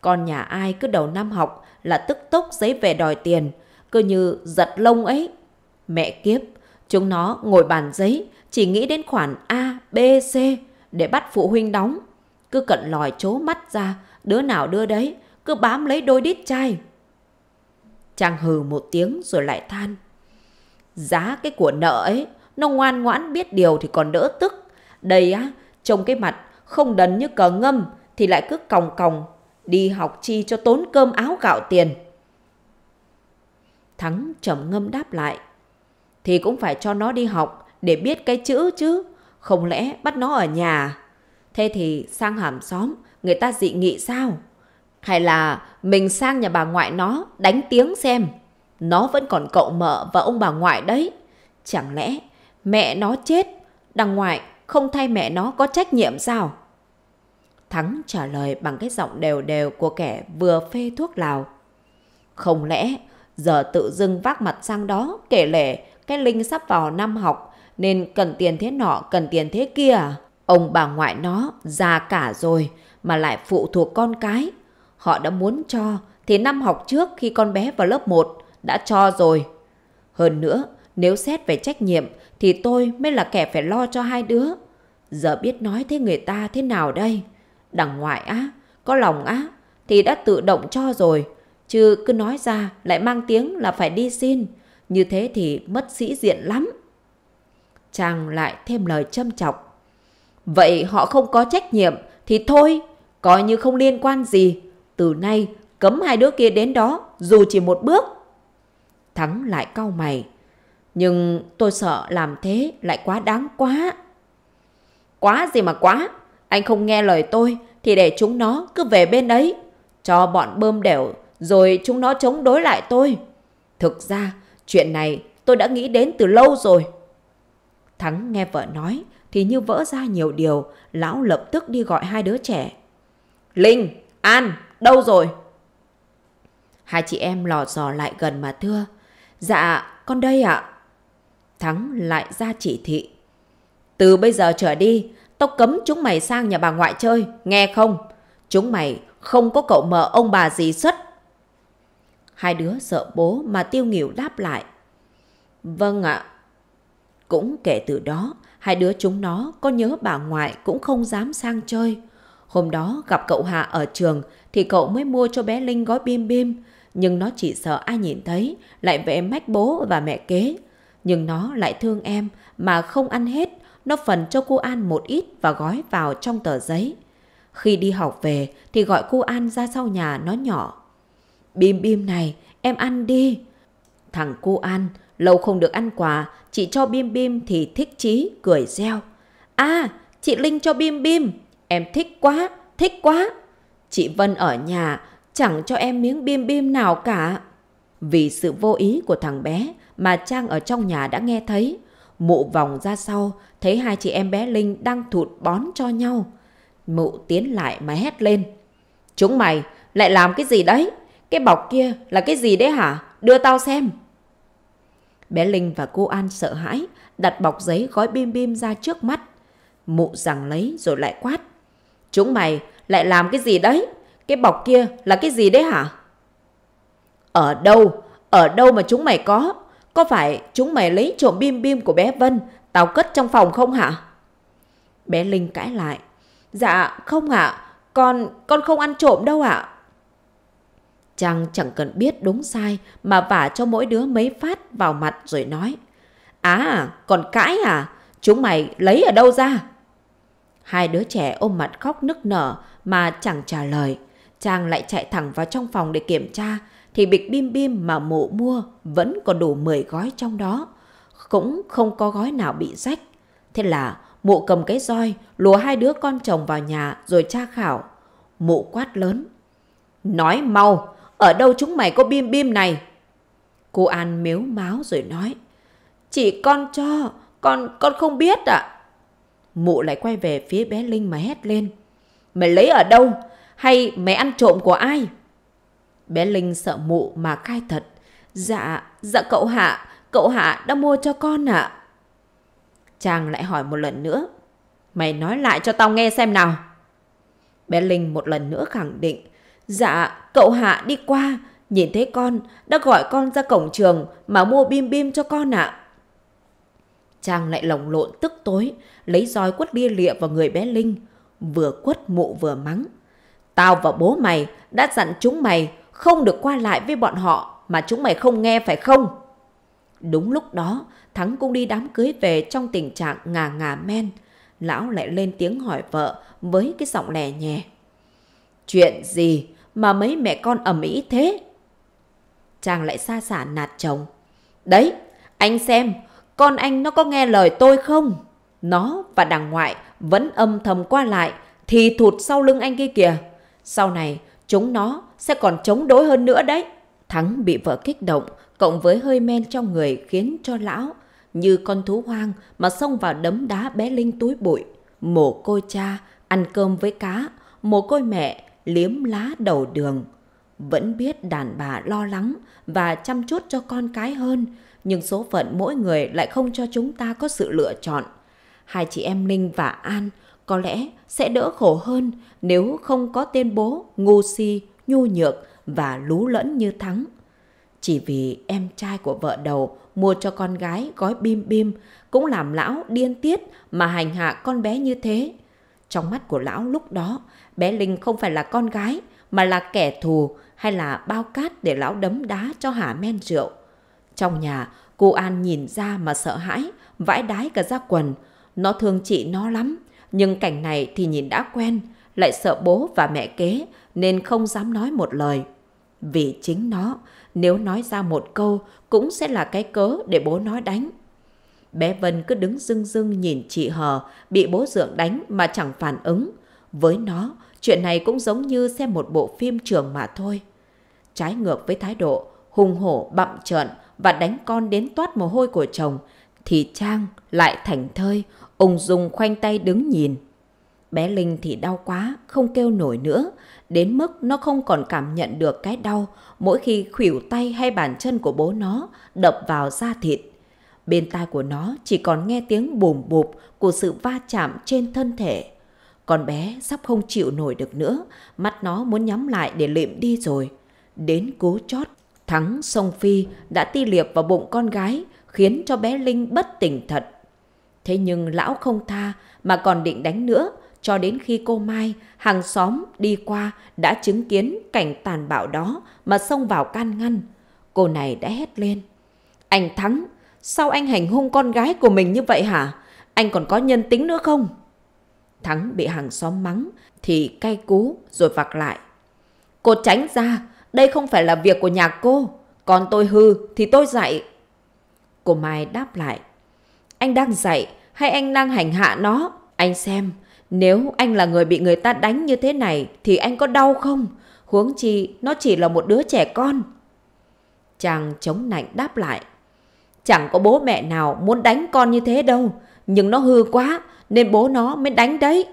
Còn nhà ai cứ đầu năm học là tức tốc giấy về đòi tiền, cứ như giật lông ấy. Mẹ kiếp, chúng nó ngồi bàn giấy, chỉ nghĩ đến khoản A, B, C để bắt phụ huynh đóng. Cứ cận lòi chố mắt ra, đứa nào đưa đấy, cứ bám lấy đôi đít chai. Chàng hừ một tiếng rồi lại than. Giá cái của nợ ấy, nó ngoan ngoãn biết điều thì còn đỡ tức. Đây á, trông cái mặt không đần như cờ ngâm thì lại cứ còng còng, đi học chi cho tốn cơm áo gạo tiền. Thắng trầm ngâm đáp lại. Thì cũng phải cho nó đi học để biết cái chữ chứ, không lẽ bắt nó ở nhà Thế thì sang hàm xóm người ta dị nghị sao? Hay là mình sang nhà bà ngoại nó đánh tiếng xem. Nó vẫn còn cậu mợ và ông bà ngoại đấy. Chẳng lẽ mẹ nó chết, đằng ngoại không thay mẹ nó có trách nhiệm sao? Thắng trả lời bằng cái giọng đều đều của kẻ vừa phê thuốc lào. Không lẽ giờ tự dưng vác mặt sang đó kể lể cái Linh sắp vào năm học nên cần tiền thế nọ, cần tiền thế kia à? Ông bà ngoại nó già cả rồi mà lại phụ thuộc con cái. Họ đã muốn cho, thì năm học trước khi con bé vào lớp 1 đã cho rồi. Hơn nữa, nếu xét về trách nhiệm thì tôi mới là kẻ phải lo cho hai đứa. Giờ biết nói thế người ta thế nào đây? Đằng ngoại á, có lòng á, thì đã tự động cho rồi. Chứ cứ nói ra lại mang tiếng là phải đi xin. Như thế thì mất sĩ diện lắm. Chàng lại thêm lời châm chọc. Vậy họ không có trách nhiệm thì thôi, coi như không liên quan gì. Từ nay, cấm hai đứa kia đến đó, dù chỉ một bước. Thắng lại cau mày. Nhưng tôi sợ làm thế lại quá đáng quá. Quá gì mà quá, anh không nghe lời tôi thì để chúng nó cứ về bên ấy. Cho bọn bơm đều rồi chúng nó chống đối lại tôi. Thực ra, chuyện này tôi đã nghĩ đến từ lâu rồi. Thắng nghe vợ nói thì như vỡ ra nhiều điều, lão lập tức đi gọi hai đứa trẻ. Linh, An, Đâu rồi? Hai chị em lò dò lại gần mà thưa. Dạ, con đây ạ. Thắng lại ra chỉ thị. Từ bây giờ trở đi, tao cấm chúng mày sang nhà bà ngoại chơi, nghe không? Chúng mày không có cậu mợ ông bà gì xuất. Hai đứa sợ bố mà tiêu nghỉu đáp lại. Vâng ạ. Cũng kể từ đó, hai đứa chúng nó có nhớ bà ngoại cũng không dám sang chơi. Hôm đó gặp cậu Hà ở trường thì cậu mới mua cho bé Linh gói bim bim. Nhưng nó chỉ sợ ai nhìn thấy, lại vẽ mách bố và mẹ kế. Nhưng nó lại thương em mà không ăn hết, nó phần cho cô An một ít và gói vào trong tờ giấy. Khi đi học về thì gọi cô An ra sau nhà nó nhỏ. Bim bim này, em ăn đi. Thằng cô An, lâu không được ăn quà, chị cho bim bim thì thích chí, cười reo. À, chị Linh cho bim bim, em thích quá, thích quá. Chị Vân ở nhà chẳng cho em miếng bim bim nào cả. Vì sự vô ý của thằng bé mà Trang ở trong nhà đã nghe thấy. Mụ vòng ra sau, thấy hai chị em bé Linh đang thụt bón cho nhau. Mụ tiến lại mà hét lên. Chúng mày lại làm cái gì đấy? Cái bọc kia là cái gì đấy hả? Đưa tao xem. Bé Linh và cô An sợ hãi, đặt bọc giấy gói bim bim ra trước mắt. Mụ rằng lấy rồi lại quát. Chúng mày lại làm cái gì đấy? Cái bọc kia là cái gì đấy hả? Ở đâu? Ở đâu mà chúng mày có? Có phải chúng mày lấy trộm bim bim của bé Vân, tao cất trong phòng không hả? Bé Linh cãi lại. Dạ không ạ, con con không ăn trộm đâu ạ. À. Chàng chẳng cần biết đúng sai mà vả cho mỗi đứa mấy phát vào mặt rồi nói. À, còn cãi à? Chúng mày lấy ở đâu ra? Hai đứa trẻ ôm mặt khóc nức nở, mà chẳng trả lời. chàng lại chạy thẳng vào trong phòng để kiểm tra, thì bịch bim bim mà mộ mua vẫn còn đủ 10 gói trong đó. Cũng không có gói nào bị rách. Thế là mụ cầm cái roi, lùa hai đứa con chồng vào nhà rồi tra khảo. mụ quát lớn. Nói mau, ở đâu chúng mày có bim bim này? Cô An miếu máu rồi nói. Chị con cho, con, con không biết ạ. À. Mụ lại quay về phía bé Linh mà hét lên mẹ lấy ở đâu? Hay mẹ ăn trộm của ai? Bé Linh sợ mụ mà khai thật. Dạ, dạ cậu Hạ, cậu Hạ đã mua cho con ạ. À? Chàng lại hỏi một lần nữa. Mày nói lại cho tao nghe xem nào. Bé Linh một lần nữa khẳng định. Dạ, cậu Hạ đi qua, nhìn thấy con, đã gọi con ra cổng trường mà mua bim bim cho con ạ. À. Chàng lại lồng lộn tức tối, lấy roi quất lia lịa vào người bé Linh vừa quất mụ vừa mắng. Tao và bố mày đã dặn chúng mày không được qua lại với bọn họ mà chúng mày không nghe phải không? Đúng lúc đó, Thắng cũng đi đám cưới về trong tình trạng ngà ngà men. Lão lại lên tiếng hỏi vợ với cái giọng lè nhè. Chuyện gì mà mấy mẹ con ầm ĩ thế? Chàng lại xa xả nạt chồng. Đấy, anh xem, con anh nó có nghe lời tôi không? Nó và đằng ngoại vẫn âm thầm qua lại thì thụt sau lưng anh kia kìa. Sau này chúng nó sẽ còn chống đối hơn nữa đấy. Thắng bị vợ kích động cộng với hơi men trong người khiến cho lão như con thú hoang mà xông vào đấm đá bé Linh túi bụi. Mồ côi cha ăn cơm với cá, mồ côi mẹ liếm lá đầu đường. Vẫn biết đàn bà lo lắng và chăm chút cho con cái hơn, nhưng số phận mỗi người lại không cho chúng ta có sự lựa chọn hai chị em Linh và An có lẽ sẽ đỡ khổ hơn nếu không có tên bố ngu si, nhu nhược và lú lẫn như Thắng. Chỉ vì em trai của vợ đầu mua cho con gái gói bim bim cũng làm lão điên tiết mà hành hạ con bé như thế. Trong mắt của lão lúc đó, bé Linh không phải là con gái mà là kẻ thù hay là bao cát để lão đấm đá cho hả men rượu. Trong nhà, cô An nhìn ra mà sợ hãi, vãi đái cả ra quần, nó thương chị nó lắm, nhưng cảnh này thì nhìn đã quen, lại sợ bố và mẹ kế nên không dám nói một lời. Vì chính nó, nếu nói ra một câu cũng sẽ là cái cớ để bố nói đánh. Bé Vân cứ đứng dưng dưng nhìn chị Hờ bị bố Dượng đánh mà chẳng phản ứng. Với nó, chuyện này cũng giống như xem một bộ phim trường mà thôi. Trái ngược với thái độ hùng hổ bậm trợn và đánh con đến toát mồ hôi của chồng, thì Trang lại thành thơi, Ông Dung khoanh tay đứng nhìn. Bé Linh thì đau quá, không kêu nổi nữa, đến mức nó không còn cảm nhận được cái đau mỗi khi khuỷu tay hay bàn chân của bố nó đập vào da thịt. Bên tai của nó chỉ còn nghe tiếng bùm bụp của sự va chạm trên thân thể. Con bé sắp không chịu nổi được nữa, mắt nó muốn nhắm lại để lịm đi rồi. Đến cố chót, Thắng Sông Phi đã ti liệp vào bụng con gái, khiến cho bé Linh bất tỉnh thật. Thế nhưng lão không tha mà còn định đánh nữa cho đến khi cô Mai, hàng xóm đi qua đã chứng kiến cảnh tàn bạo đó mà xông vào can ngăn. Cô này đã hét lên. Anh Thắng, sao anh hành hung con gái của mình như vậy hả? Anh còn có nhân tính nữa không? Thắng bị hàng xóm mắng thì cay cú rồi vặc lại. Cô tránh ra, đây không phải là việc của nhà cô. Còn tôi hư thì tôi dạy. Cô Mai đáp lại anh đang dạy hay anh đang hành hạ nó? Anh xem, nếu anh là người bị người ta đánh như thế này thì anh có đau không? Huống chi nó chỉ là một đứa trẻ con. Chàng chống nạnh đáp lại. Chẳng có bố mẹ nào muốn đánh con như thế đâu. Nhưng nó hư quá nên bố nó mới đánh đấy.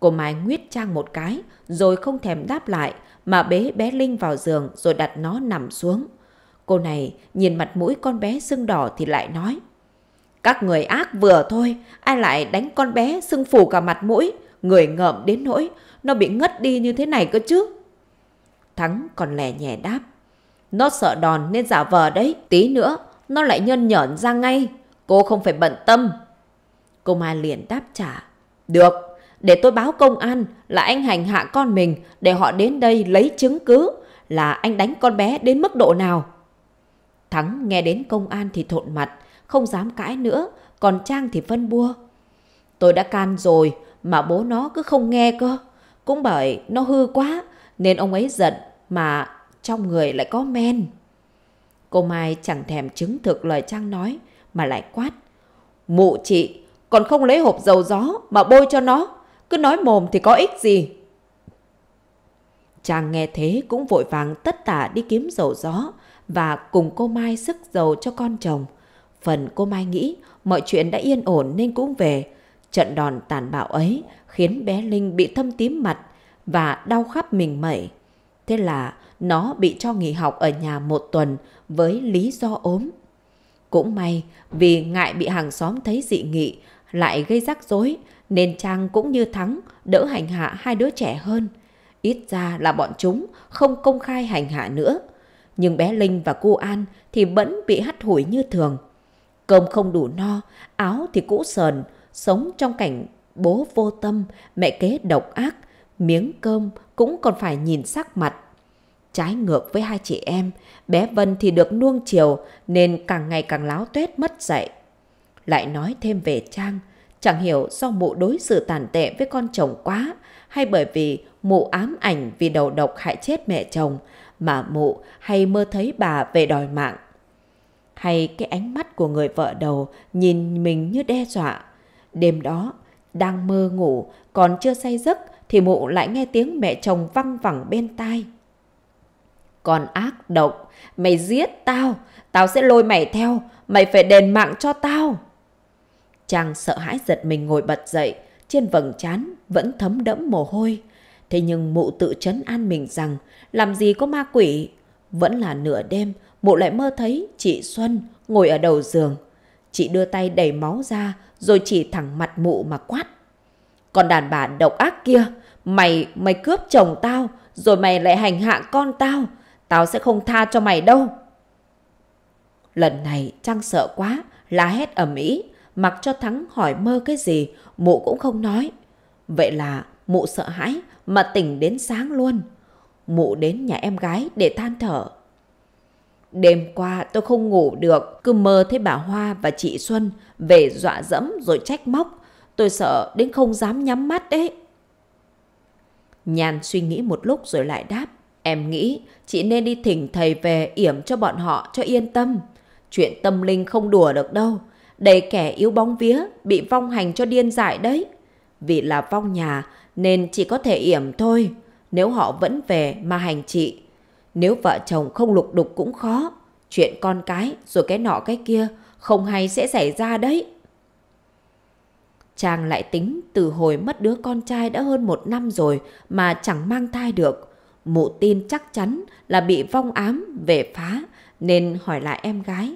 Cô Mai nguyết Trang một cái rồi không thèm đáp lại mà bế bé Linh vào giường rồi đặt nó nằm xuống. Cô này nhìn mặt mũi con bé sưng đỏ thì lại nói. Các người ác vừa thôi, ai lại đánh con bé sưng phù cả mặt mũi, người ngợm đến nỗi, nó bị ngất đi như thế này cơ chứ. Thắng còn lè nhẹ đáp. Nó sợ đòn nên giả vờ đấy, tí nữa nó lại nhân nhởn ra ngay, cô không phải bận tâm. Cô Mai liền đáp trả. Được, để tôi báo công an là anh hành hạ con mình để họ đến đây lấy chứng cứ là anh đánh con bé đến mức độ nào. Thắng nghe đến công an thì thộn mặt, không dám cãi nữa, còn Trang thì phân bua. Tôi đã can rồi mà bố nó cứ không nghe cơ. Cũng bởi nó hư quá nên ông ấy giận mà trong người lại có men. Cô Mai chẳng thèm chứng thực lời Trang nói mà lại quát. Mụ chị còn không lấy hộp dầu gió mà bôi cho nó. Cứ nói mồm thì có ích gì. Trang nghe thế cũng vội vàng tất tả đi kiếm dầu gió và cùng cô Mai sức dầu cho con chồng. Phần cô Mai nghĩ mọi chuyện đã yên ổn nên cũng về. Trận đòn tàn bạo ấy khiến bé Linh bị thâm tím mặt và đau khắp mình mẩy. Thế là nó bị cho nghỉ học ở nhà một tuần với lý do ốm. Cũng may vì ngại bị hàng xóm thấy dị nghị lại gây rắc rối nên Trang cũng như Thắng đỡ hành hạ hai đứa trẻ hơn. Ít ra là bọn chúng không công khai hành hạ nữa. Nhưng bé Linh và cô An thì vẫn bị hắt hủi như thường. Cơm không đủ no, áo thì cũ sờn, sống trong cảnh bố vô tâm, mẹ kế độc ác, miếng cơm cũng còn phải nhìn sắc mặt. Trái ngược với hai chị em, bé Vân thì được nuông chiều nên càng ngày càng láo tuét mất dạy. Lại nói thêm về Trang, chẳng hiểu do mụ đối xử tàn tệ với con chồng quá hay bởi vì mụ ám ảnh vì đầu độc hại chết mẹ chồng mà mụ hay mơ thấy bà về đòi mạng hay cái ánh mắt của người vợ đầu nhìn mình như đe dọa. Đêm đó, đang mơ ngủ, còn chưa say giấc thì mụ lại nghe tiếng mẹ chồng văng vẳng bên tai. Còn ác độc, mày giết tao, tao sẽ lôi mày theo, mày phải đền mạng cho tao. Chàng sợ hãi giật mình ngồi bật dậy, trên vầng trán vẫn thấm đẫm mồ hôi. Thế nhưng mụ tự chấn an mình rằng làm gì có ma quỷ. Vẫn là nửa đêm, mụ lại mơ thấy chị Xuân ngồi ở đầu giường. Chị đưa tay đầy máu ra rồi chỉ thẳng mặt mụ mà quát. Còn đàn bà độc ác kia, mày, mày cướp chồng tao, rồi mày lại hành hạ con tao. Tao sẽ không tha cho mày đâu. Lần này trăng sợ quá, la hét ầm ĩ, mặc cho Thắng hỏi mơ cái gì, mụ cũng không nói. Vậy là mụ sợ hãi mà tỉnh đến sáng luôn. Mụ đến nhà em gái để than thở. Đêm qua tôi không ngủ được, cứ mơ thấy bà Hoa và chị Xuân về dọa dẫm rồi trách móc. Tôi sợ đến không dám nhắm mắt đấy. Nhàn suy nghĩ một lúc rồi lại đáp. Em nghĩ chị nên đi thỉnh thầy về yểm cho bọn họ cho yên tâm. Chuyện tâm linh không đùa được đâu. Đầy kẻ yếu bóng vía, bị vong hành cho điên dại đấy. Vì là vong nhà nên chỉ có thể yểm thôi. Nếu họ vẫn về mà hành chị nếu vợ chồng không lục đục cũng khó, chuyện con cái rồi cái nọ cái kia không hay sẽ xảy ra đấy. Chàng lại tính từ hồi mất đứa con trai đã hơn một năm rồi mà chẳng mang thai được. Mụ tin chắc chắn là bị vong ám về phá nên hỏi lại em gái.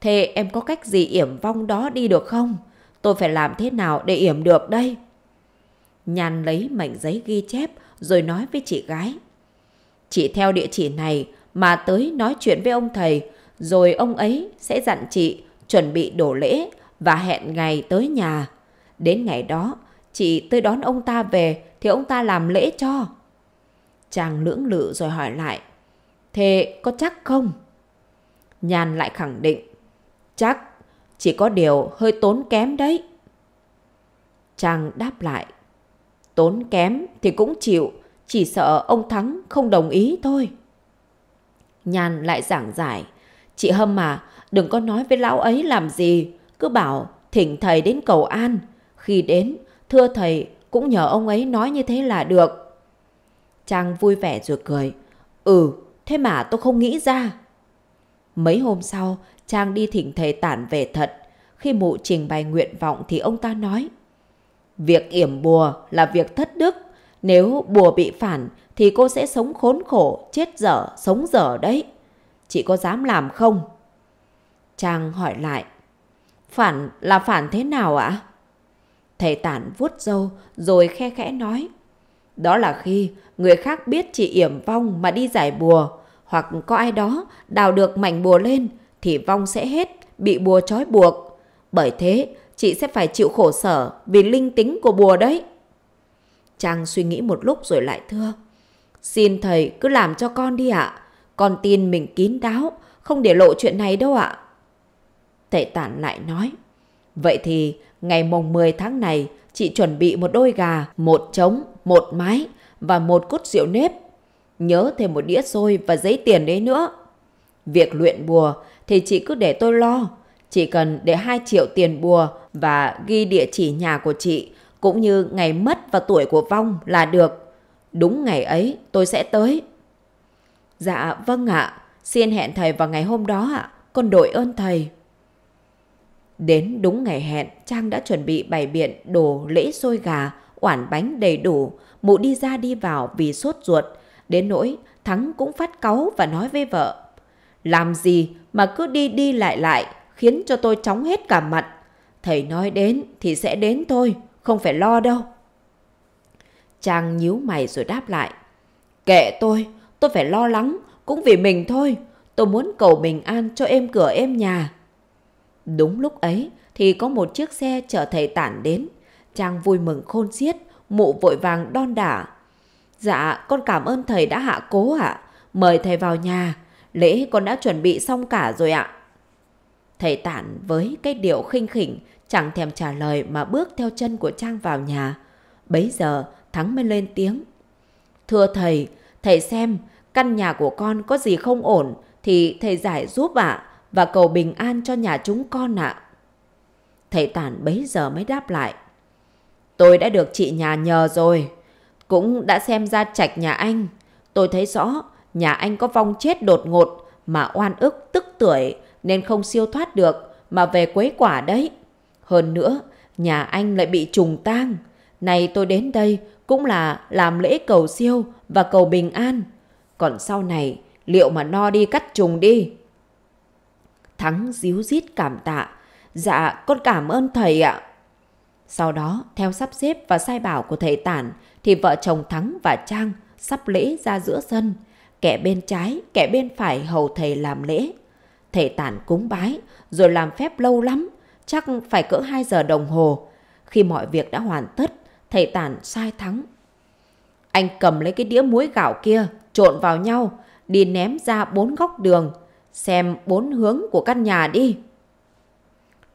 Thế em có cách gì yểm vong đó đi được không? Tôi phải làm thế nào để yểm được đây? Nhàn lấy mảnh giấy ghi chép rồi nói với chị gái. Chị theo địa chỉ này mà tới nói chuyện với ông thầy, rồi ông ấy sẽ dặn chị chuẩn bị đổ lễ và hẹn ngày tới nhà. Đến ngày đó, chị tới đón ông ta về thì ông ta làm lễ cho. Chàng lưỡng lự rồi hỏi lại, thế có chắc không? Nhàn lại khẳng định, chắc, chỉ có điều hơi tốn kém đấy. Chàng đáp lại, tốn kém thì cũng chịu, chỉ sợ ông Thắng không đồng ý thôi. Nhàn lại giảng giải, chị Hâm mà đừng có nói với lão ấy làm gì, cứ bảo thỉnh thầy đến cầu an, khi đến thưa thầy cũng nhờ ông ấy nói như thế là được. Trang vui vẻ rồi cười, ừ thế mà tôi không nghĩ ra. Mấy hôm sau, Trang đi thỉnh thầy tản về thật. Khi mụ trình bày nguyện vọng thì ông ta nói. Việc yểm bùa là việc thất đức. Nếu bùa bị phản thì cô sẽ sống khốn khổ, chết dở, sống dở đấy. Chị có dám làm không? Trang hỏi lại. Phản là phản thế nào ạ? Thầy tản vuốt râu rồi khe khẽ nói. Đó là khi người khác biết chị yểm vong mà đi giải bùa hoặc có ai đó đào được mảnh bùa lên thì vong sẽ hết, bị bùa trói buộc. Bởi thế, chị sẽ phải chịu khổ sở vì linh tính của bùa đấy. Trang suy nghĩ một lúc rồi lại thưa. Xin thầy cứ làm cho con đi ạ. Con tin mình kín đáo, không để lộ chuyện này đâu ạ. Thầy Tản lại nói. Vậy thì ngày mùng 10 tháng này chị chuẩn bị một đôi gà, một trống, một mái và một cốt rượu nếp. Nhớ thêm một đĩa xôi và giấy tiền đấy nữa. Việc luyện bùa thì chị cứ để tôi lo. Chỉ cần để 2 triệu tiền bùa và ghi địa chỉ nhà của chị cũng như ngày mất và tuổi của Vong là được. Đúng ngày ấy tôi sẽ tới. Dạ vâng ạ, xin hẹn thầy vào ngày hôm đó ạ, con đội ơn thầy. Đến đúng ngày hẹn, Trang đã chuẩn bị bày biện đồ lễ xôi gà, oản bánh đầy đủ, mụ đi ra đi vào vì sốt ruột. Đến nỗi, Thắng cũng phát cáu và nói với vợ. Làm gì mà cứ đi đi lại lại, khiến cho tôi chóng hết cả mặt. Thầy nói đến thì sẽ đến thôi không phải lo đâu. Chàng nhíu mày rồi đáp lại. Kệ tôi, tôi phải lo lắng, cũng vì mình thôi. Tôi muốn cầu bình an cho em cửa em nhà. Đúng lúc ấy thì có một chiếc xe chở thầy tản đến. Chàng vui mừng khôn xiết, mụ vội vàng đon đả. Dạ, con cảm ơn thầy đã hạ cố ạ. Mời thầy vào nhà. Lễ con đã chuẩn bị xong cả rồi ạ. Thầy tản với cái điệu khinh khỉnh chẳng thèm trả lời mà bước theo chân của Trang vào nhà. Bấy giờ, Thắng mới lên tiếng. Thưa thầy, thầy xem, căn nhà của con có gì không ổn thì thầy giải giúp ạ à, và cầu bình an cho nhà chúng con ạ. À. Thầy Tản bấy giờ mới đáp lại. Tôi đã được chị nhà nhờ rồi, cũng đã xem ra trạch nhà anh. Tôi thấy rõ nhà anh có vong chết đột ngột mà oan ức tức tuổi nên không siêu thoát được mà về quấy quả đấy. Hơn nữa, nhà anh lại bị trùng tang. Này tôi đến đây cũng là làm lễ cầu siêu và cầu bình an. Còn sau này, liệu mà no đi cắt trùng đi? Thắng díu dít cảm tạ. Dạ, con cảm ơn thầy ạ. Sau đó, theo sắp xếp và sai bảo của thầy Tản, thì vợ chồng Thắng và Trang sắp lễ ra giữa sân. Kẻ bên trái, kẻ bên phải hầu thầy làm lễ. Thầy Tản cúng bái, rồi làm phép lâu lắm, chắc phải cỡ 2 giờ đồng hồ. Khi mọi việc đã hoàn tất, thầy Tản sai thắng. Anh cầm lấy cái đĩa muối gạo kia, trộn vào nhau, đi ném ra bốn góc đường, xem bốn hướng của căn nhà đi.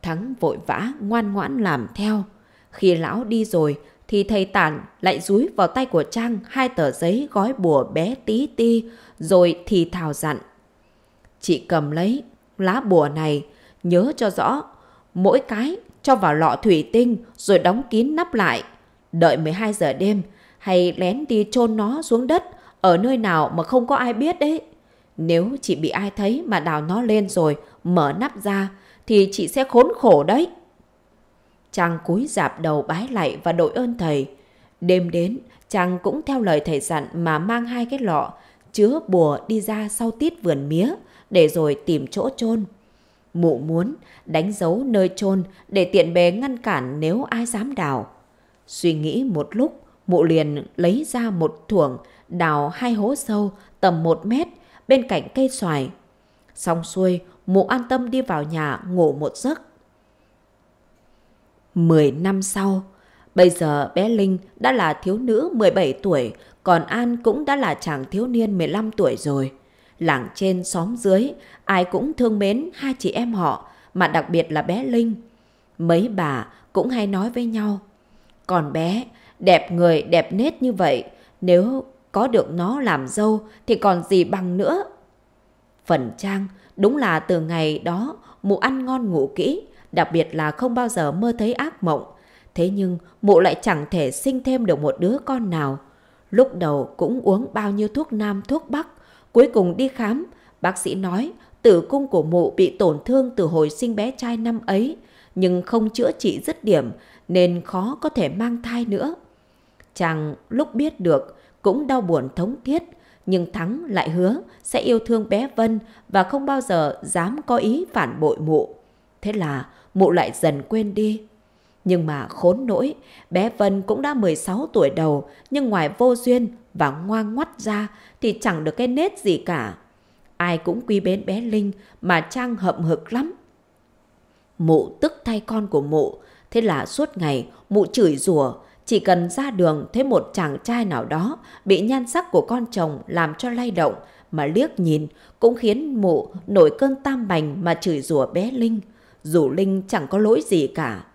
Thắng vội vã, ngoan ngoãn làm theo. Khi lão đi rồi, thì thầy Tản lại rúi vào tay của Trang hai tờ giấy gói bùa bé tí ti, rồi thì thào dặn. Chị cầm lấy lá bùa này, nhớ cho rõ mỗi cái cho vào lọ thủy tinh rồi đóng kín nắp lại. Đợi 12 giờ đêm hay lén đi chôn nó xuống đất ở nơi nào mà không có ai biết đấy. Nếu chị bị ai thấy mà đào nó lên rồi mở nắp ra thì chị sẽ khốn khổ đấy. Chàng cúi dạp đầu bái lạy và đội ơn thầy. Đêm đến, chàng cũng theo lời thầy dặn mà mang hai cái lọ chứa bùa đi ra sau tít vườn mía để rồi tìm chỗ chôn mụ muốn đánh dấu nơi chôn để tiện bề ngăn cản nếu ai dám đào. Suy nghĩ một lúc, mụ liền lấy ra một thuồng đào hai hố sâu tầm một mét bên cạnh cây xoài. Xong xuôi, mụ an tâm đi vào nhà ngủ một giấc. Mười năm sau, bây giờ bé Linh đã là thiếu nữ 17 tuổi, còn An cũng đã là chàng thiếu niên 15 tuổi rồi. Làng trên xóm dưới, ai cũng thương mến hai chị em họ, mà đặc biệt là bé Linh. Mấy bà cũng hay nói với nhau. Còn bé, đẹp người đẹp nết như vậy, nếu có được nó làm dâu thì còn gì bằng nữa. Phần Trang đúng là từ ngày đó mụ ăn ngon ngủ kỹ, đặc biệt là không bao giờ mơ thấy ác mộng. Thế nhưng mụ lại chẳng thể sinh thêm được một đứa con nào. Lúc đầu cũng uống bao nhiêu thuốc nam thuốc bắc, Cuối cùng đi khám, bác sĩ nói tử cung của mụ bị tổn thương từ hồi sinh bé trai năm ấy, nhưng không chữa trị dứt điểm nên khó có thể mang thai nữa. Chàng lúc biết được cũng đau buồn thống thiết, nhưng Thắng lại hứa sẽ yêu thương bé Vân và không bao giờ dám có ý phản bội mụ. Thế là mụ lại dần quên đi. Nhưng mà khốn nỗi, bé Vân cũng đã 16 tuổi đầu, nhưng ngoài vô duyên và ngoan ngoắt ra thì chẳng được cái nết gì cả. Ai cũng quy bến bé Linh mà Trang hậm hực lắm. Mụ tức thay con của mụ, thế là suốt ngày mụ chửi rủa chỉ cần ra đường thấy một chàng trai nào đó bị nhan sắc của con chồng làm cho lay động mà liếc nhìn cũng khiến mụ nổi cơn tam bành mà chửi rủa bé Linh. Dù Linh chẳng có lỗi gì cả,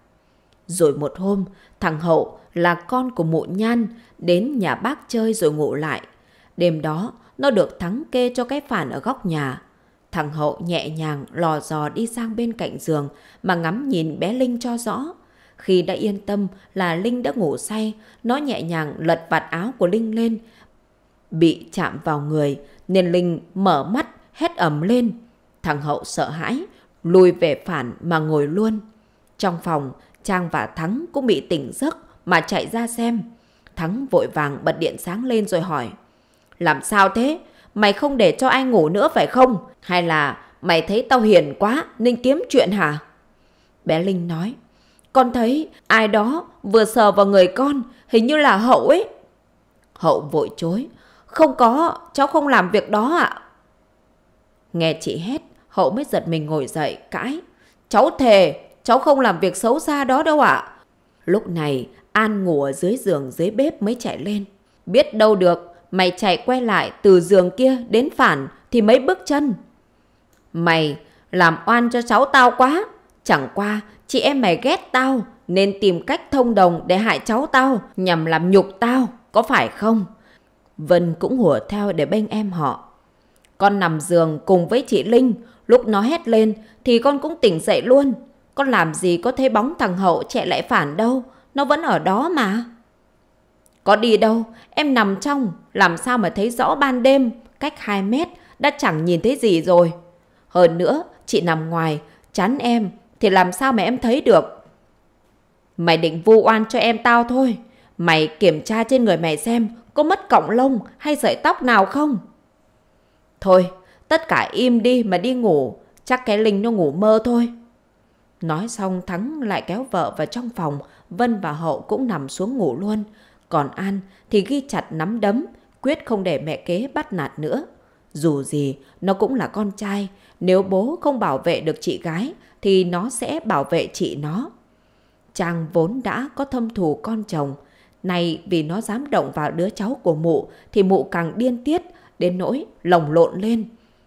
rồi một hôm, thằng Hậu là con của mụ nhan đến nhà bác chơi rồi ngủ lại. Đêm đó, nó được thắng kê cho cái phản ở góc nhà. Thằng Hậu nhẹ nhàng lò dò đi sang bên cạnh giường mà ngắm nhìn bé Linh cho rõ. Khi đã yên tâm là Linh đã ngủ say, nó nhẹ nhàng lật vạt áo của Linh lên. Bị chạm vào người nên Linh mở mắt hét ẩm lên. Thằng Hậu sợ hãi, lùi về phản mà ngồi luôn. Trong phòng, Trang và Thắng cũng bị tỉnh giấc mà chạy ra xem. Thắng vội vàng bật điện sáng lên rồi hỏi. Làm sao thế? Mày không để cho ai ngủ nữa phải không? Hay là mày thấy tao hiền quá nên kiếm chuyện hả? Bé Linh nói. Con thấy ai đó vừa sờ vào người con, hình như là Hậu ấy. Hậu vội chối. Không có, cháu không làm việc đó ạ. Nghe chị hét, Hậu mới giật mình ngồi dậy, cãi. Cháu thề, cháu không làm việc xấu xa đó đâu ạ. Lúc này, An ngủ ở dưới giường dưới bếp mới chạy lên. Biết đâu được, mày chạy quay lại từ giường kia đến phản thì mấy bước chân. Mày làm oan cho cháu tao quá. Chẳng qua, chị em mày ghét tao nên tìm cách thông đồng để hại cháu tao nhằm làm nhục tao, có phải không? Vân cũng hùa theo để bên em họ. Con nằm giường cùng với chị Linh, lúc nó hét lên thì con cũng tỉnh dậy luôn. Con làm gì có thấy bóng thằng Hậu chạy lại phản đâu, nó vẫn ở đó mà. Có đi đâu, em nằm trong, làm sao mà thấy rõ ban đêm, cách hai mét, đã chẳng nhìn thấy gì rồi. Hơn nữa, chị nằm ngoài, chán em, thì làm sao mà em thấy được. Mày định vu oan cho em tao thôi. Mày kiểm tra trên người mày xem có mất cọng lông hay sợi tóc nào không? Thôi, tất cả im đi mà đi ngủ. Chắc cái Linh nó ngủ mơ thôi. Nói xong Thắng lại kéo vợ vào trong phòng, Vân và Hậu cũng nằm xuống ngủ luôn. Còn An thì ghi chặt nắm đấm, quyết không để mẹ kế bắt nạt nữa. Dù gì, nó cũng là con trai, nếu bố không bảo vệ được chị gái thì nó sẽ bảo vệ chị nó. trang vốn đã có thâm thù con chồng, nay vì nó dám động vào đứa cháu của mụ thì mụ càng điên tiết đến nỗi lồng lộn lên.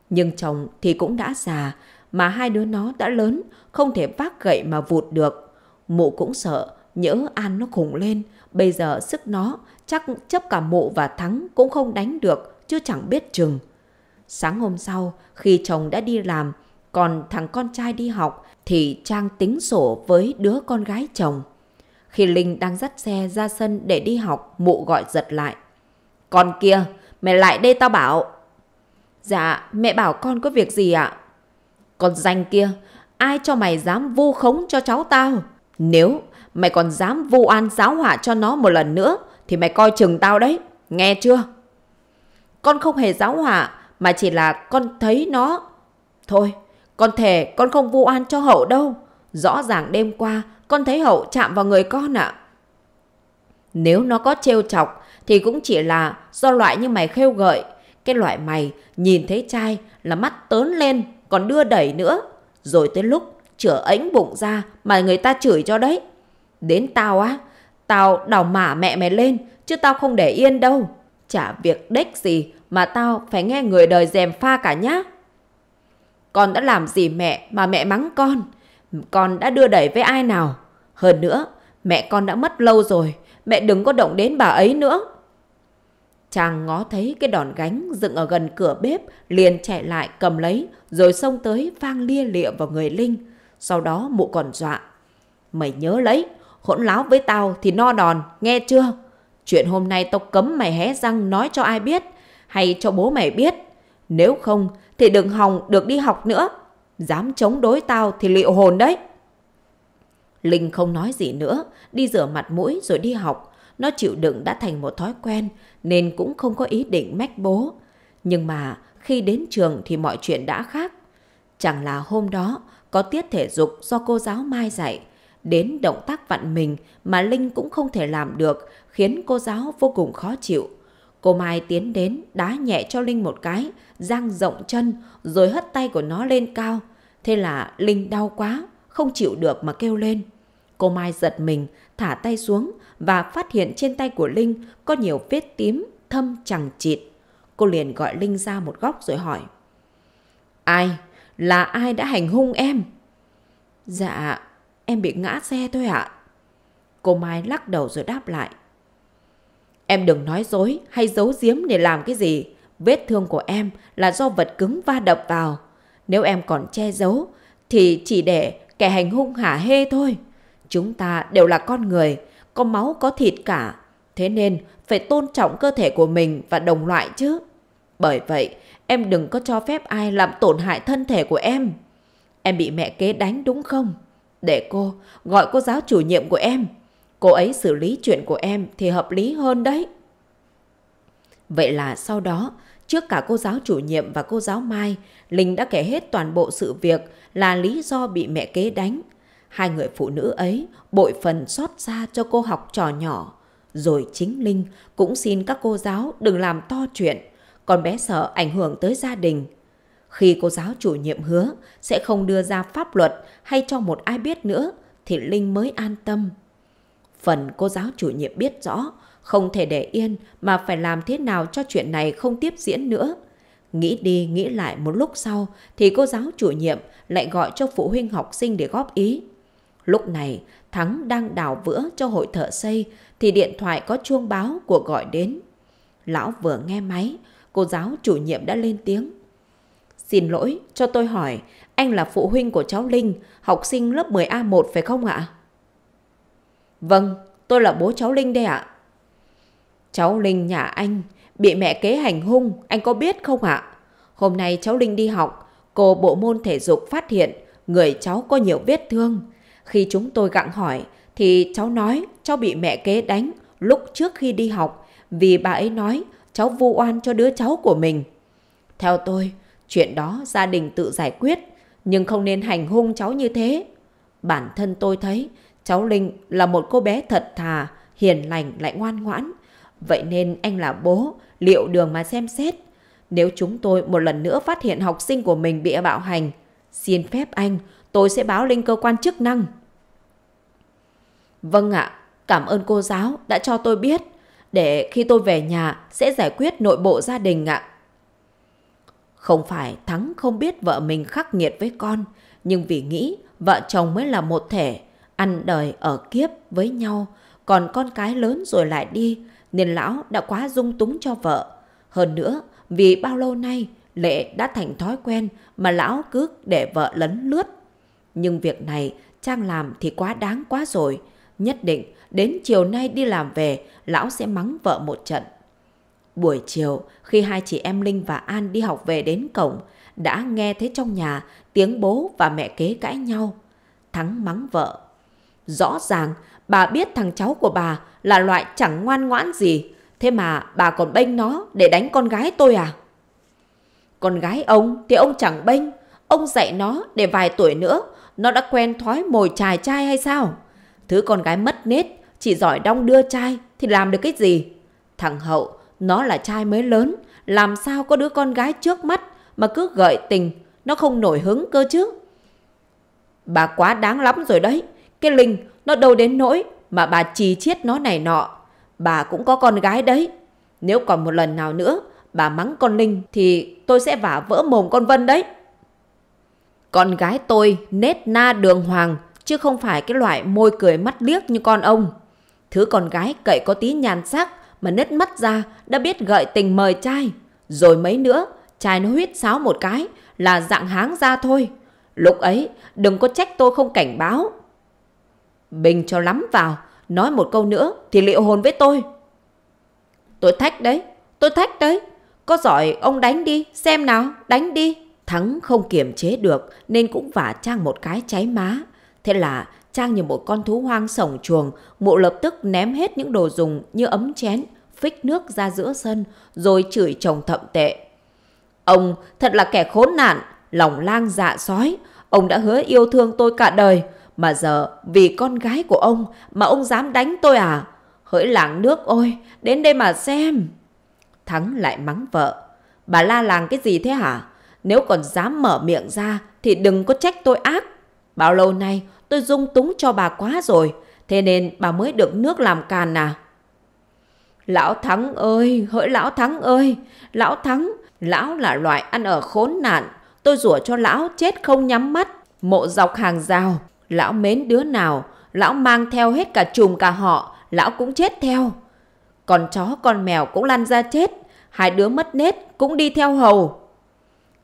Nhưng chồng thì cũng đã già, mà hai đứa nó đã lớn, không thể vác gậy mà vụt được. Mụ cũng sợ, nhỡ An nó khủng lên, bây giờ sức nó chắc chấp cả mụ và thắng cũng không đánh được, chứ chẳng biết chừng. Sáng hôm sau, khi chồng đã đi làm, còn thằng con trai đi học thì Trang tính sổ với đứa con gái chồng. Khi Linh đang dắt xe ra sân để đi học, mụ gọi giật lại. Con kia, mẹ lại đây tao bảo. Dạ, mẹ bảo con có việc gì ạ? À? Con danh kia, ai cho mày dám vu khống cho cháu tao? Nếu mày còn dám vu an giáo họa cho nó một lần nữa, thì mày coi chừng tao đấy, nghe chưa? Con không hề giáo họa, mà chỉ là con thấy nó. Thôi, con thề con không vu an cho hậu đâu. Rõ ràng đêm qua, con thấy hậu chạm vào người con ạ. Nếu nó có trêu chọc, thì cũng chỉ là do loại như mày khêu gợi. Cái loại mày nhìn thấy trai là mắt tớn lên, còn đưa đẩy nữa. Rồi tới lúc chửa ánh bụng ra mà người ta chửi cho đấy. Đến tao á, tao đào mả mẹ mày lên, chứ tao không để yên đâu. Chả việc đếch gì mà tao phải nghe người đời dèm pha cả nhá. Con đã làm gì mẹ mà mẹ mắng con? Con đã đưa đẩy với ai nào? Hơn nữa, mẹ con đã mất lâu rồi, mẹ đừng có động đến bà ấy nữa. Chàng ngó thấy cái đòn gánh dựng ở gần cửa bếp, liền chạy lại cầm lấy, rồi xông tới vang lia lịa vào người Linh. Sau đó mụ còn dọa. Mày nhớ lấy, hỗn láo với tao thì no đòn, nghe chưa? Chuyện hôm nay tao cấm mày hé răng nói cho ai biết, hay cho bố mày biết. Nếu không thì đừng hòng được đi học nữa. Dám chống đối tao thì liệu hồn đấy. Linh không nói gì nữa, đi rửa mặt mũi rồi đi học. Nó chịu đựng đã thành một thói quen, nên cũng không có ý định mách bố. Nhưng mà khi đến trường thì mọi chuyện đã khác. Chẳng là hôm đó có tiết thể dục do cô giáo Mai dạy. Đến động tác vặn mình mà Linh cũng không thể làm được khiến cô giáo vô cùng khó chịu. Cô Mai tiến đến đá nhẹ cho Linh một cái, giang rộng chân rồi hất tay của nó lên cao. Thế là Linh đau quá, không chịu được mà kêu lên. Cô Mai giật mình, thả tay xuống và phát hiện trên tay của Linh có nhiều vết tím thâm chẳng chịt. Cô liền gọi Linh ra một góc rồi hỏi. Ai? Là ai đã hành hung em? Dạ, em bị ngã xe thôi ạ. Cô Mai lắc đầu rồi đáp lại. Em đừng nói dối hay giấu giếm để làm cái gì. Vết thương của em là do vật cứng va đập vào. Nếu em còn che giấu thì chỉ để kẻ hành hung hả hê thôi. Chúng ta đều là con người, có máu có thịt cả. Thế nên phải tôn trọng cơ thể của mình và đồng loại chứ. Bởi vậy, em đừng có cho phép ai làm tổn hại thân thể của em. Em bị mẹ kế đánh đúng không? Để cô, gọi cô giáo chủ nhiệm của em. Cô ấy xử lý chuyện của em thì hợp lý hơn đấy. Vậy là sau đó, trước cả cô giáo chủ nhiệm và cô giáo Mai, Linh đã kể hết toàn bộ sự việc là lý do bị mẹ kế đánh Hai người phụ nữ ấy bội phần xót xa cho cô học trò nhỏ. Rồi chính Linh cũng xin các cô giáo đừng làm to chuyện, còn bé sợ ảnh hưởng tới gia đình. Khi cô giáo chủ nhiệm hứa sẽ không đưa ra pháp luật hay cho một ai biết nữa thì Linh mới an tâm. Phần cô giáo chủ nhiệm biết rõ không thể để yên mà phải làm thế nào cho chuyện này không tiếp diễn nữa. Nghĩ đi nghĩ lại một lúc sau thì cô giáo chủ nhiệm lại gọi cho phụ huynh học sinh để góp ý. Lúc này, Thắng đang đào vữa cho hội thợ xây thì điện thoại có chuông báo của gọi đến. Lão vừa nghe máy, cô giáo chủ nhiệm đã lên tiếng. Xin lỗi, cho tôi hỏi, anh là phụ huynh của cháu Linh, học sinh lớp 10A1 phải không ạ? Vâng, tôi là bố cháu Linh đây ạ. Cháu Linh nhà anh, bị mẹ kế hành hung, anh có biết không ạ? Hôm nay cháu Linh đi học, cô bộ môn thể dục phát hiện người cháu có nhiều vết thương. Khi chúng tôi gặng hỏi thì cháu nói cháu bị mẹ kế đánh lúc trước khi đi học vì bà ấy nói cháu vu oan cho đứa cháu của mình. Theo tôi, chuyện đó gia đình tự giải quyết nhưng không nên hành hung cháu như thế. Bản thân tôi thấy cháu Linh là một cô bé thật thà, hiền lành lại ngoan ngoãn. Vậy nên anh là bố, liệu đường mà xem xét. Nếu chúng tôi một lần nữa phát hiện học sinh của mình bị bạo hành, xin phép anh tôi sẽ báo lên cơ quan chức năng. Vâng ạ, cảm ơn cô giáo đã cho tôi biết, để khi tôi về nhà sẽ giải quyết nội bộ gia đình ạ. Không phải Thắng không biết vợ mình khắc nghiệt với con, nhưng vì nghĩ vợ chồng mới là một thể, ăn đời ở kiếp với nhau, còn con cái lớn rồi lại đi, nên lão đã quá dung túng cho vợ. Hơn nữa, vì bao lâu nay Lệ đã thành thói quen mà lão cứ để vợ lấn lướt nhưng việc này Trang làm thì quá đáng quá rồi. Nhất định đến chiều nay đi làm về lão sẽ mắng vợ một trận. Buổi chiều khi hai chị em Linh và An đi học về đến cổng đã nghe thấy trong nhà tiếng bố và mẹ kế cãi nhau. Thắng mắng vợ. Rõ ràng bà biết thằng cháu của bà là loại chẳng ngoan ngoãn gì. Thế mà bà còn bênh nó để đánh con gái tôi à? Con gái ông thì ông chẳng bênh. Ông dạy nó để vài tuổi nữa nó đã quen thói mồi chài trai hay sao? Thứ con gái mất nết, chỉ giỏi đong đưa trai thì làm được cái gì? Thằng Hậu, nó là trai mới lớn, làm sao có đứa con gái trước mắt mà cứ gợi tình, nó không nổi hứng cơ chứ? Bà quá đáng lắm rồi đấy, cái Linh nó đâu đến nỗi mà bà trì chiết nó này nọ. Bà cũng có con gái đấy. Nếu còn một lần nào nữa bà mắng con Linh thì tôi sẽ vả vỡ mồm con Vân đấy. Con gái tôi nết na đường hoàng, chứ không phải cái loại môi cười mắt liếc như con ông. Thứ con gái cậy có tí nhàn sắc mà nết mắt ra đã biết gợi tình mời trai. Rồi mấy nữa, trai nó huyết sáo một cái là dạng háng ra thôi. Lúc ấy, đừng có trách tôi không cảnh báo. Bình cho lắm vào, nói một câu nữa thì liệu hồn với tôi. Tôi thách đấy, tôi thách đấy. Có giỏi ông đánh đi, xem nào, đánh đi. Thắng không kiềm chế được nên cũng vả Trang một cái cháy má. Thế là Trang như một con thú hoang sổng chuồng, mụ lập tức ném hết những đồ dùng như ấm chén, phích nước ra giữa sân, rồi chửi chồng thậm tệ. Ông thật là kẻ khốn nạn, lòng lang dạ sói. Ông đã hứa yêu thương tôi cả đời, mà giờ vì con gái của ông mà ông dám đánh tôi à? Hỡi làng nước ôi, đến đây mà xem. Thắng lại mắng vợ. Bà la làng cái gì thế hả? Nếu còn dám mở miệng ra thì đừng có trách tôi ác. Bao lâu nay tôi dung túng cho bà quá rồi, thế nên bà mới được nước làm càn à. Lão Thắng ơi, hỡi Lão Thắng ơi, Lão Thắng, Lão là loại ăn ở khốn nạn, tôi rủa cho Lão chết không nhắm mắt, mộ dọc hàng rào, Lão mến đứa nào, Lão mang theo hết cả chùm cả họ, Lão cũng chết theo. Còn chó con mèo cũng lăn ra chết, hai đứa mất nết cũng đi theo hầu.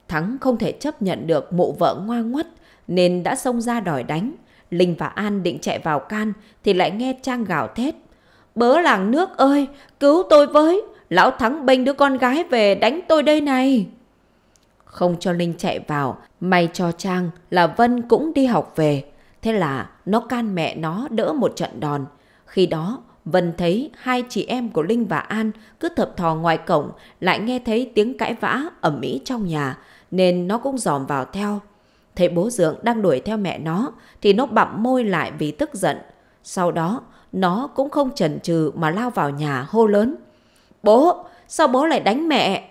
Thắng không thể chấp nhận được mụ vợ ngoan ngoắt nên đã xông ra đòi đánh. Linh và An định chạy vào can thì lại nghe Trang gào thét. Bớ làng nước ơi, cứu tôi với, lão Thắng bênh đứa con gái về đánh tôi đây này. Không cho Linh chạy vào, may cho Trang là Vân cũng đi học về. Thế là nó can mẹ nó đỡ một trận đòn. Khi đó, Vân thấy hai chị em của Linh và An cứ thập thò ngoài cổng, lại nghe thấy tiếng cãi vã ẩm ĩ trong nhà, nên nó cũng dòm vào theo. Thấy bố dượng đang đuổi theo mẹ nó thì nó bặm môi lại vì tức giận. Sau đó nó cũng không chần chừ mà lao vào nhà hô lớn. Bố, sao bố lại đánh mẹ?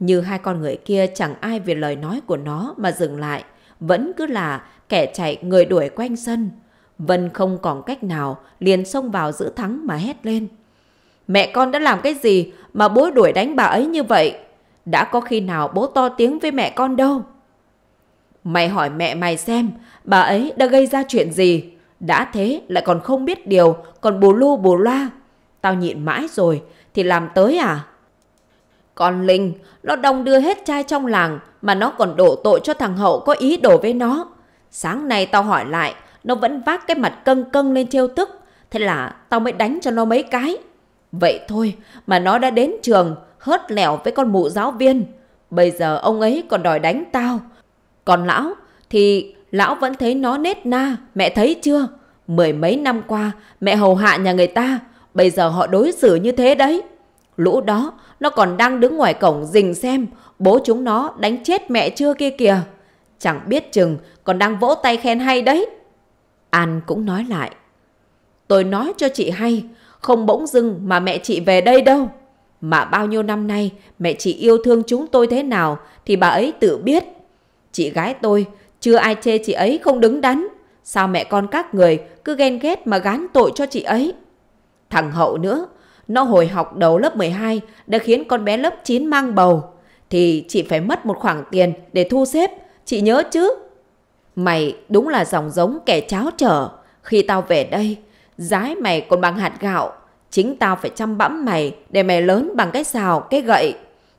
Như hai con người kia chẳng ai vì lời nói của nó mà dừng lại. Vẫn cứ là kẻ chạy người đuổi quanh sân. Vân không còn cách nào liền xông vào giữ thắng mà hét lên. Mẹ con đã làm cái gì mà bố đuổi đánh bà ấy như vậy? đã có khi nào bố to tiếng với mẹ con đâu. Mày hỏi mẹ mày xem, bà ấy đã gây ra chuyện gì? Đã thế lại còn không biết điều, còn bù lu bù loa. Tao nhịn mãi rồi, thì làm tới à? con Linh, nó đông đưa hết trai trong làng mà nó còn đổ tội cho thằng Hậu có ý đồ với nó. Sáng nay tao hỏi lại, nó vẫn vác cái mặt cân cân lên trêu tức. Thế là tao mới đánh cho nó mấy cái. Vậy thôi mà nó đã đến trường, hớt lẻo với con mụ giáo viên. Bây giờ ông ấy còn đòi đánh tao. Còn lão thì lão vẫn thấy nó nết na, mẹ thấy chưa? Mười mấy năm qua mẹ hầu hạ nhà người ta, bây giờ họ đối xử như thế đấy. Lũ đó nó còn đang đứng ngoài cổng rình xem bố chúng nó đánh chết mẹ chưa kia kìa. Chẳng biết chừng còn đang vỗ tay khen hay đấy. An cũng nói lại. Tôi nói cho chị hay, không bỗng dưng mà mẹ chị về đây đâu. Mà bao nhiêu năm nay mẹ chị yêu thương chúng tôi thế nào thì bà ấy tự biết. Chị gái tôi, chưa ai chê chị ấy không đứng đắn. Sao mẹ con các người cứ ghen ghét mà gán tội cho chị ấy? Thằng Hậu nữa, nó hồi học đầu lớp 12 đã khiến con bé lớp 9 mang bầu. Thì chị phải mất một khoản tiền để thu xếp, chị nhớ chứ? Mày đúng là dòng giống kẻ cháo trở. Khi tao về đây, giái mày còn bằng hạt gạo Chính tao phải chăm bẵm mày để mày lớn bằng cái xào, cái gậy.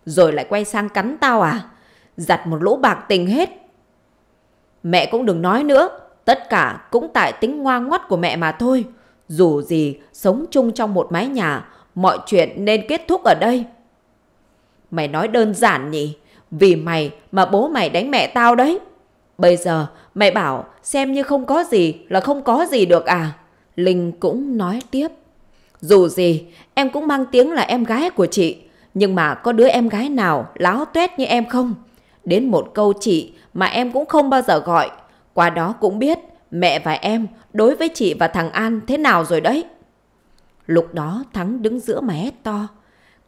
Rồi lại quay sang cắn tao à? Giặt một lũ bạc tình hết. Mẹ cũng đừng nói nữa. Tất cả cũng tại tính ngoan ngoắt của mẹ mà thôi. Dù gì, sống chung trong một mái nhà, mọi chuyện nên kết thúc ở đây. Mày nói đơn giản nhỉ? Vì mày mà bố mày đánh mẹ tao đấy. Bây giờ mày bảo xem như không có gì là không có gì được à? Linh cũng nói tiếp. Dù gì, em cũng mang tiếng là em gái của chị, nhưng mà có đứa em gái nào láo tuét như em không? Đến một câu chị mà em cũng không bao giờ gọi. Qua đó cũng biết mẹ và em đối với chị và thằng An thế nào rồi đấy. Lúc đó Thắng đứng giữa mà hét to.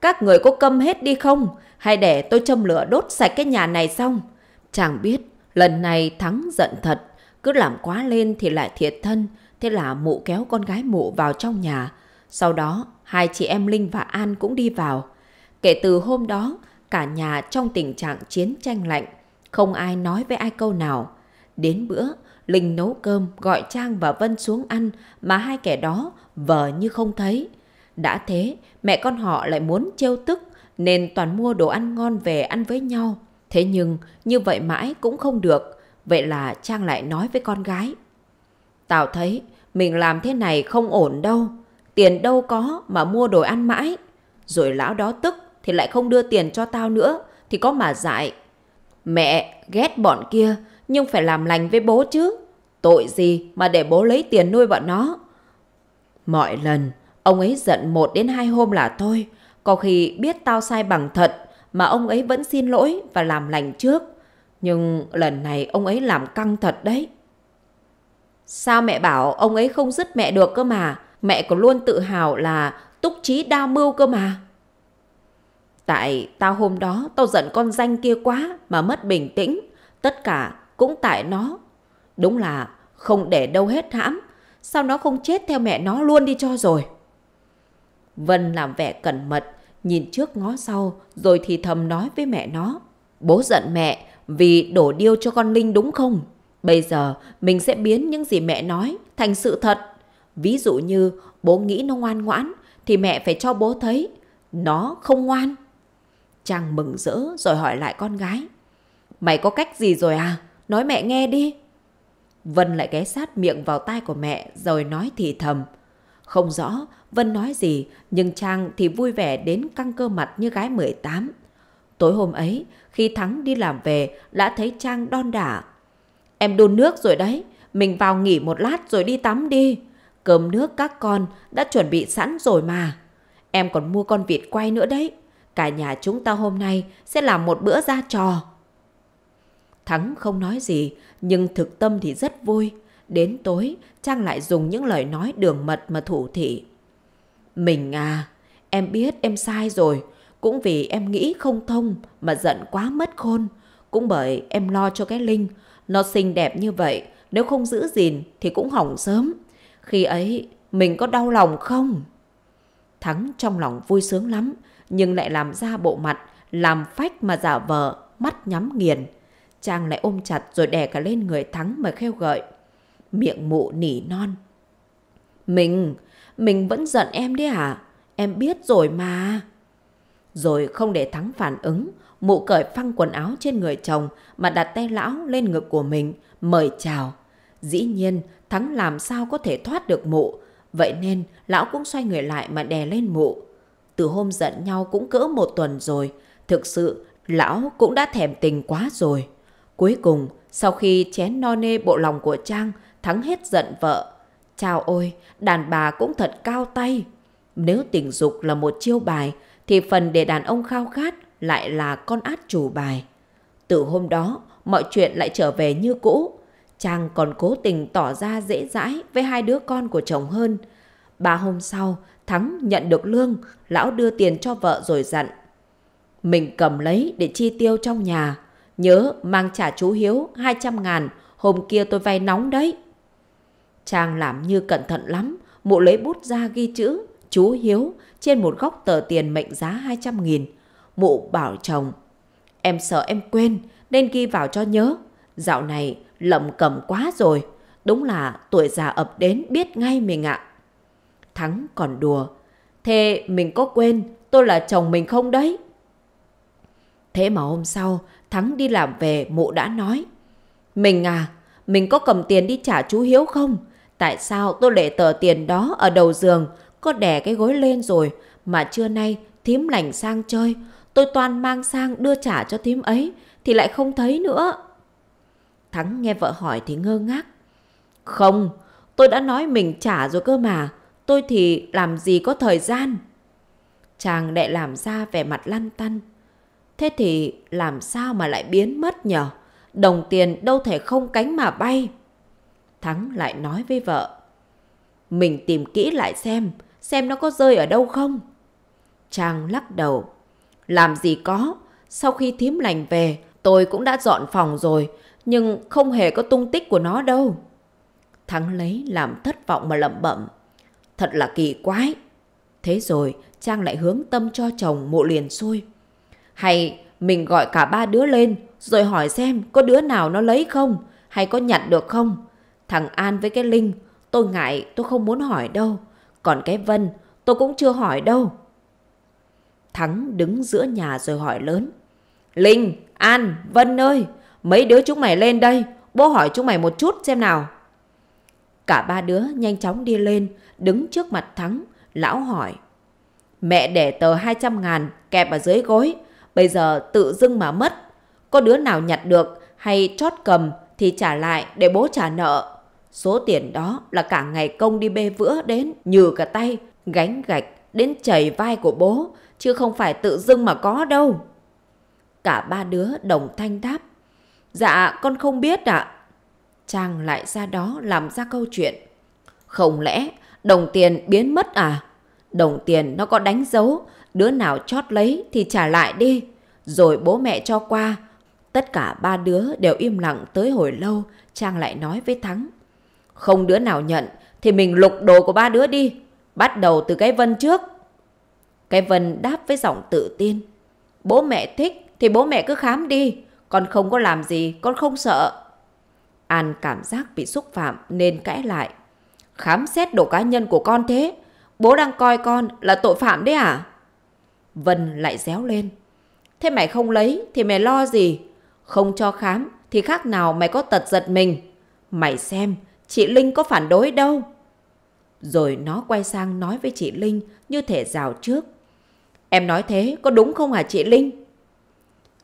Các người có câm hết đi không? Hay để tôi châm lửa đốt sạch cái nhà này xong? Chàng biết, lần này Thắng giận thật. Cứ làm quá lên thì lại thiệt thân. Thế là mụ kéo con gái mụ vào trong nhà. Sau đó, hai chị em Linh và An cũng đi vào. Kể từ hôm đó, cả nhà trong tình trạng chiến tranh lạnh, không ai nói với ai câu nào. Đến bữa, Linh nấu cơm gọi Trang và Vân xuống ăn mà hai kẻ đó vờ như không thấy. Đã thế, mẹ con họ lại muốn trêu tức nên toàn mua đồ ăn ngon về ăn với nhau. Thế nhưng như vậy mãi cũng không được. Vậy là Trang lại nói với con gái. Tao thấy mình làm thế này không ổn đâu. Tiền đâu có mà mua đồ ăn mãi. Rồi lão đó tức thì lại không đưa tiền cho tao nữa thì có mà dạy. Mẹ ghét bọn kia nhưng phải làm lành với bố chứ. Tội gì mà để bố lấy tiền nuôi bọn nó. Mọi lần ông ấy giận một đến hai hôm là thôi. Có khi biết tao sai bằng thật mà ông ấy vẫn xin lỗi và làm lành trước. Nhưng lần này ông ấy làm căng thật đấy. Sao mẹ bảo ông ấy không dứt mẹ được cơ mà? mẹ còn luôn tự hào là túc trí đa mưu cơ mà. Tại tao hôm đó tao giận con danh kia quá mà mất bình tĩnh, tất cả cũng tại nó. Đúng là không để đâu hết hãm, sao nó không chết theo mẹ nó luôn đi cho rồi. Vân làm vẻ cẩn mật, nhìn trước ngó sau rồi thì thầm nói với mẹ nó. Bố giận mẹ vì đổ điêu cho con Linh đúng không? Bây giờ mình sẽ biến những gì mẹ nói thành sự thật. Ví dụ như bố nghĩ nó ngoan ngoãn thì mẹ phải cho bố thấy nó không ngoan. Chàng mừng rỡ rồi hỏi lại con gái. Mày có cách gì rồi à? Nói mẹ nghe đi. Vân lại ghé sát miệng vào tai của mẹ rồi nói thì thầm. Không rõ Vân nói gì nhưng Trang thì vui vẻ đến căng cơ mặt như gái 18. Tối hôm ấy khi Thắng đi làm về đã thấy Trang đon đả. Em đun nước rồi đấy, mình vào nghỉ một lát rồi đi tắm đi. Cơm nước các con đã chuẩn bị sẵn rồi mà. Em còn mua con vịt quay nữa đấy. Cả nhà chúng ta hôm nay sẽ làm một bữa ra trò. Thắng không nói gì, nhưng thực tâm thì rất vui. Đến tối, Trang lại dùng những lời nói đường mật mà thủ thị. Mình à, em biết em sai rồi. Cũng vì em nghĩ không thông mà giận quá mất khôn. Cũng bởi em lo cho cái Linh. Nó xinh đẹp như vậy, nếu không giữ gìn thì cũng hỏng sớm. Khi ấy, mình có đau lòng không? Thắng trong lòng vui sướng lắm, nhưng lại làm ra bộ mặt, làm phách mà giả vờ, mắt nhắm nghiền. Trang lại ôm chặt rồi đè cả lên người Thắng mà kheo gợi. Miệng mụ nỉ non. Mình, mình vẫn giận em đấy à? Em biết rồi mà. Rồi không để Thắng phản ứng, mụ cởi phăng quần áo trên người chồng mà đặt tay lão lên ngực của mình, mời chào. Dĩ nhiên, thắng làm sao có thể thoát được mụ. Vậy nên, lão cũng xoay người lại mà đè lên mụ. Từ hôm giận nhau cũng cỡ một tuần rồi, thực sự lão cũng đã thèm tình quá rồi. Cuối cùng, sau khi chén no nê bộ lòng của Trang, thắng hết giận vợ. Chào ôi, đàn bà cũng thật cao tay. Nếu tình dục là một chiêu bài, thì phần để đàn ông khao khát lại là con át chủ bài. Từ hôm đó, mọi chuyện lại trở về như cũ. Chàng còn cố tình tỏ ra dễ dãi với hai đứa con của chồng hơn. Ba hôm sau, Thắng nhận được lương, lão đưa tiền cho vợ rồi dặn. Mình cầm lấy để chi tiêu trong nhà. Nhớ mang trả chú Hiếu 200 ngàn, hôm kia tôi vay nóng đấy. Chàng làm như cẩn thận lắm, mụ lấy bút ra ghi chữ chú Hiếu trên một góc tờ tiền mệnh giá 200 nghìn. Mụ bảo chồng, em sợ em quên nên ghi vào cho nhớ. Dạo này lậm cầm quá rồi. Đúng là tuổi già ập đến biết ngay mình ạ. Thắng còn đùa. Thế mình có quên tôi là chồng mình không đấy? Thế mà hôm sau, Thắng đi làm về mụ đã nói. Mình à, mình có cầm tiền đi trả chú Hiếu không? Tại sao tôi để tờ tiền đó ở đầu giường, có đẻ cái gối lên rồi, mà trưa nay thím lành sang chơi, tôi toàn mang sang đưa trả cho thím ấy, thì lại không thấy nữa. Thắng nghe vợ hỏi thì ngơ ngác. Không, tôi đã nói mình trả rồi cơ mà, tôi thì làm gì có thời gian. Chàng đệ làm ra vẻ mặt lăn tăn. Thế thì làm sao mà lại biến mất nhở? Đồng tiền đâu thể không cánh mà bay. Thắng lại nói với vợ. Mình tìm kỹ lại xem, xem nó có rơi ở đâu không. Trang lắc đầu. Làm gì có, sau khi thím lành về, tôi cũng đã dọn phòng rồi, nhưng không hề có tung tích của nó đâu. Thắng lấy làm thất vọng mà lẩm bẩm. Thật là kỳ quái. Thế rồi Trang lại hướng tâm cho chồng mộ liền xôi. Hay mình gọi cả ba đứa lên rồi hỏi xem có đứa nào nó lấy không hay có nhặt được không. Thằng An với cái Linh tôi ngại tôi không muốn hỏi đâu. Còn cái Vân tôi cũng chưa hỏi đâu. Thắng đứng giữa nhà rồi hỏi lớn. Linh, An, Vân ơi, Mấy đứa chúng mày lên đây, bố hỏi chúng mày một chút xem nào. Cả ba đứa nhanh chóng đi lên, đứng trước mặt Thắng, lão hỏi. Mẹ để tờ 200 ngàn kẹp ở dưới gối, bây giờ tự dưng mà mất. Có đứa nào nhặt được hay chót cầm thì trả lại để bố trả nợ. Số tiền đó là cả ngày công đi bê vữa đến, nhừ cả tay, gánh gạch đến chảy vai của bố, chứ không phải tự dưng mà có đâu. Cả ba đứa đồng thanh đáp. Dạ con không biết ạ. À. Chàng lại ra đó làm ra câu chuyện. Không lẽ đồng tiền biến mất à? Đồng tiền nó có đánh dấu, đứa nào chót lấy thì trả lại đi. Rồi bố mẹ cho qua. Tất cả ba đứa đều im lặng tới hồi lâu, Trang lại nói với Thắng. Không đứa nào nhận thì mình lục đồ của ba đứa đi, bắt đầu từ cái Vân trước. Cái Vân đáp với giọng tự tin. Bố mẹ thích thì bố mẹ cứ khám đi, con không có làm gì, con không sợ. An cảm giác bị xúc phạm nên cãi lại. Khám xét đồ cá nhân của con thế. Bố đang coi con là tội phạm đấy à? Vân lại réo lên. Thế mày không lấy thì mày lo gì? Không cho khám thì khác nào mày có tật giật mình. Mày xem, chị Linh có phản đối đâu. Rồi nó quay sang nói với chị Linh như thể rào trước. Em nói thế có đúng không hả chị Linh?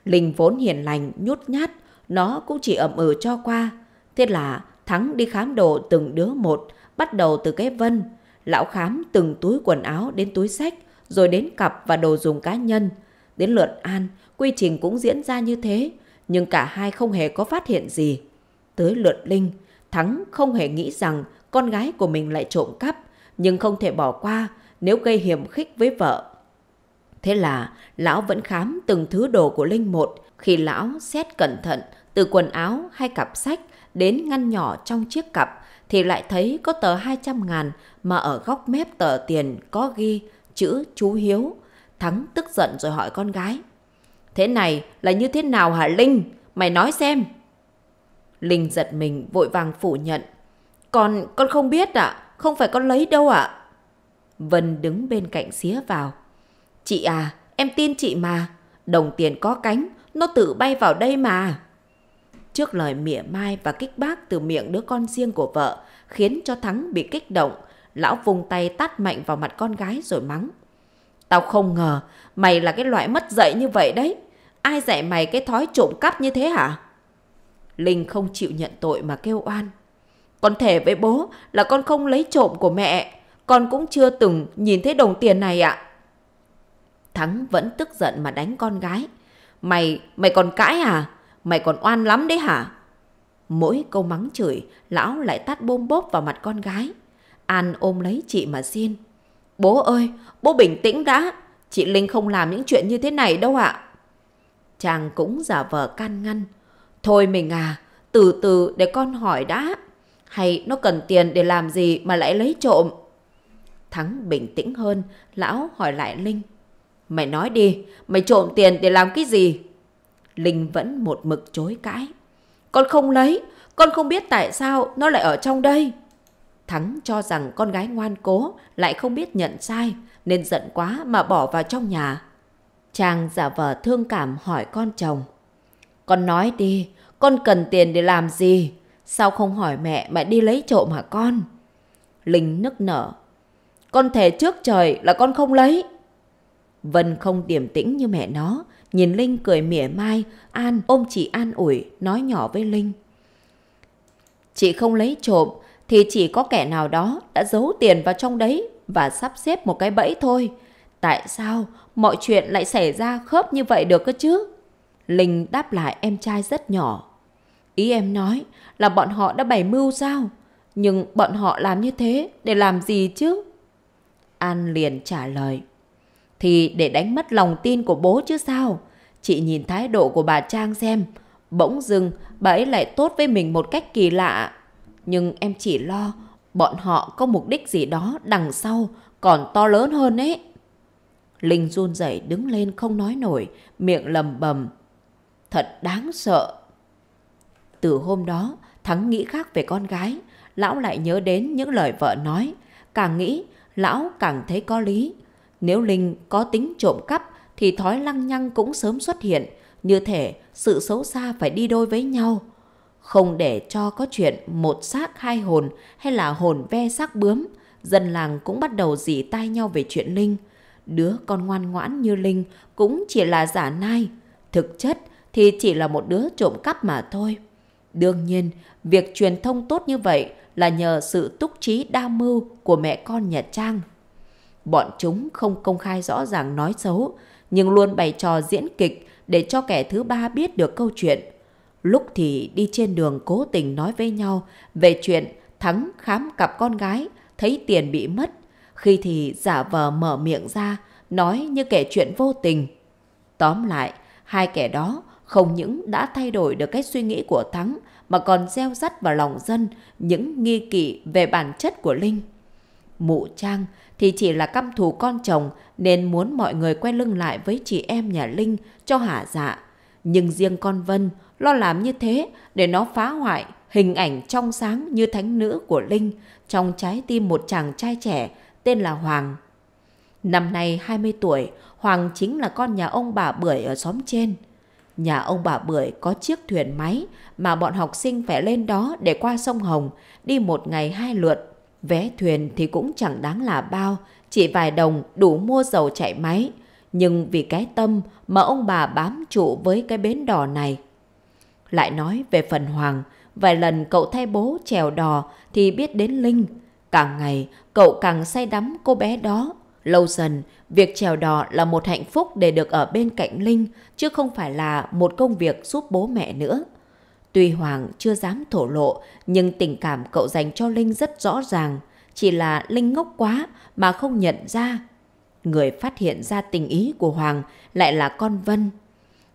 Linh vốn hiền lành, nhút nhát, nó cũng chỉ ẩm ừ cho qua. Thế là Thắng đi khám đồ từng đứa một, bắt đầu từ cái vân. Lão khám từng túi quần áo đến túi sách, rồi đến cặp và đồ dùng cá nhân. Đến lượt An, quy trình cũng diễn ra như thế, nhưng cả hai không hề có phát hiện gì. Tới lượt Linh, Thắng không hề nghĩ rằng con gái của mình lại trộm cắp, nhưng không thể bỏ qua nếu gây hiểm khích với vợ. Thế là lão vẫn khám từng thứ đồ của Linh Một khi lão xét cẩn thận từ quần áo hay cặp sách đến ngăn nhỏ trong chiếc cặp thì lại thấy có tờ 200 ngàn mà ở góc mép tờ tiền có ghi chữ chú Hiếu. Thắng tức giận rồi hỏi con gái. Thế này là như thế nào hả Linh? Mày nói xem. Linh giật mình vội vàng phủ nhận. Con, con không biết ạ. À? Không phải con lấy đâu ạ. À? Vân đứng bên cạnh xía vào, Chị à, em tin chị mà. Đồng tiền có cánh, nó tự bay vào đây mà. Trước lời mỉa mai và kích bác từ miệng đứa con riêng của vợ, khiến cho Thắng bị kích động. Lão vùng tay tát mạnh vào mặt con gái rồi mắng. Tao không ngờ, mày là cái loại mất dạy như vậy đấy. Ai dạy mày cái thói trộm cắp như thế hả? Linh không chịu nhận tội mà kêu oan. Con thề với bố là con không lấy trộm của mẹ. Con cũng chưa từng nhìn thấy đồng tiền này ạ. À. Thắng vẫn tức giận mà đánh con gái. Mày, mày còn cãi à? Mày còn oan lắm đấy hả? Mỗi câu mắng chửi, lão lại tát bôm bốp vào mặt con gái. An ôm lấy chị mà xin. Bố ơi, bố bình tĩnh đã. Chị Linh không làm những chuyện như thế này đâu ạ. Chàng cũng giả vờ can ngăn. Thôi mình à, từ từ để con hỏi đã. Hay nó cần tiền để làm gì mà lại lấy trộm? Thắng bình tĩnh hơn, lão hỏi lại Linh. Mày nói đi, mày trộm tiền để làm cái gì? Linh vẫn một mực chối cãi. Con không lấy, con không biết tại sao nó lại ở trong đây. Thắng cho rằng con gái ngoan cố lại không biết nhận sai nên giận quá mà bỏ vào trong nhà. Chàng giả vờ thương cảm hỏi con chồng. Con nói đi, con cần tiền để làm gì? Sao không hỏi mẹ mà đi lấy trộm hả con? Linh nức nở. Con thề trước trời là con không lấy. Vân không điềm tĩnh như mẹ nó, nhìn Linh cười mỉa mai, An ôm chị an ủi, nói nhỏ với Linh. Chị không lấy trộm, thì chỉ có kẻ nào đó đã giấu tiền vào trong đấy và sắp xếp một cái bẫy thôi. Tại sao mọi chuyện lại xảy ra khớp như vậy được cơ chứ? Linh đáp lại em trai rất nhỏ. Ý em nói là bọn họ đã bày mưu sao? Nhưng bọn họ làm như thế để làm gì chứ? An liền trả lời thì để đánh mất lòng tin của bố chứ sao. Chị nhìn thái độ của bà Trang xem, bỗng dưng bà ấy lại tốt với mình một cách kỳ lạ. Nhưng em chỉ lo bọn họ có mục đích gì đó đằng sau còn to lớn hơn ấy. Linh run rẩy đứng lên không nói nổi, miệng lầm bầm. Thật đáng sợ. Từ hôm đó, Thắng nghĩ khác về con gái, lão lại nhớ đến những lời vợ nói. Càng nghĩ, lão càng thấy có lý. Nếu Linh có tính trộm cắp thì thói lăng nhăng cũng sớm xuất hiện, như thể sự xấu xa phải đi đôi với nhau. Không để cho có chuyện một xác hai hồn hay là hồn ve xác bướm, dân làng cũng bắt đầu dỉ tai nhau về chuyện Linh. Đứa con ngoan ngoãn như Linh cũng chỉ là giả nai, thực chất thì chỉ là một đứa trộm cắp mà thôi. Đương nhiên, việc truyền thông tốt như vậy là nhờ sự túc trí đa mưu của mẹ con nhà Trang. Bọn chúng không công khai rõ ràng nói xấu, nhưng luôn bày trò diễn kịch để cho kẻ thứ ba biết được câu chuyện. Lúc thì đi trên đường cố tình nói với nhau về chuyện Thắng khám cặp con gái, thấy tiền bị mất. Khi thì giả vờ mở miệng ra, nói như kể chuyện vô tình. Tóm lại, hai kẻ đó không những đã thay đổi được cách suy nghĩ của Thắng mà còn gieo rắt vào lòng dân những nghi kỵ về bản chất của Linh. Mụ Trang thì chỉ là căm thù con chồng nên muốn mọi người quay lưng lại với chị em nhà Linh cho hả dạ. Nhưng riêng con Vân lo làm như thế để nó phá hoại hình ảnh trong sáng như thánh nữ của Linh trong trái tim một chàng trai trẻ tên là Hoàng. Năm nay 20 tuổi, Hoàng chính là con nhà ông bà Bưởi ở xóm trên. Nhà ông bà Bưởi có chiếc thuyền máy mà bọn học sinh phải lên đó để qua sông Hồng, đi một ngày hai lượt. Vé thuyền thì cũng chẳng đáng là bao, chỉ vài đồng đủ mua dầu chạy máy. Nhưng vì cái tâm mà ông bà bám trụ với cái bến đò này. Lại nói về phần Hoàng, vài lần cậu thay bố trèo đò thì biết đến Linh. Càng ngày, cậu càng say đắm cô bé đó. Lâu dần, việc trèo đò là một hạnh phúc để được ở bên cạnh Linh, chứ không phải là một công việc giúp bố mẹ nữa. Tuy Hoàng chưa dám thổ lộ, nhưng tình cảm cậu dành cho Linh rất rõ ràng. Chỉ là Linh ngốc quá mà không nhận ra. Người phát hiện ra tình ý của Hoàng lại là con Vân.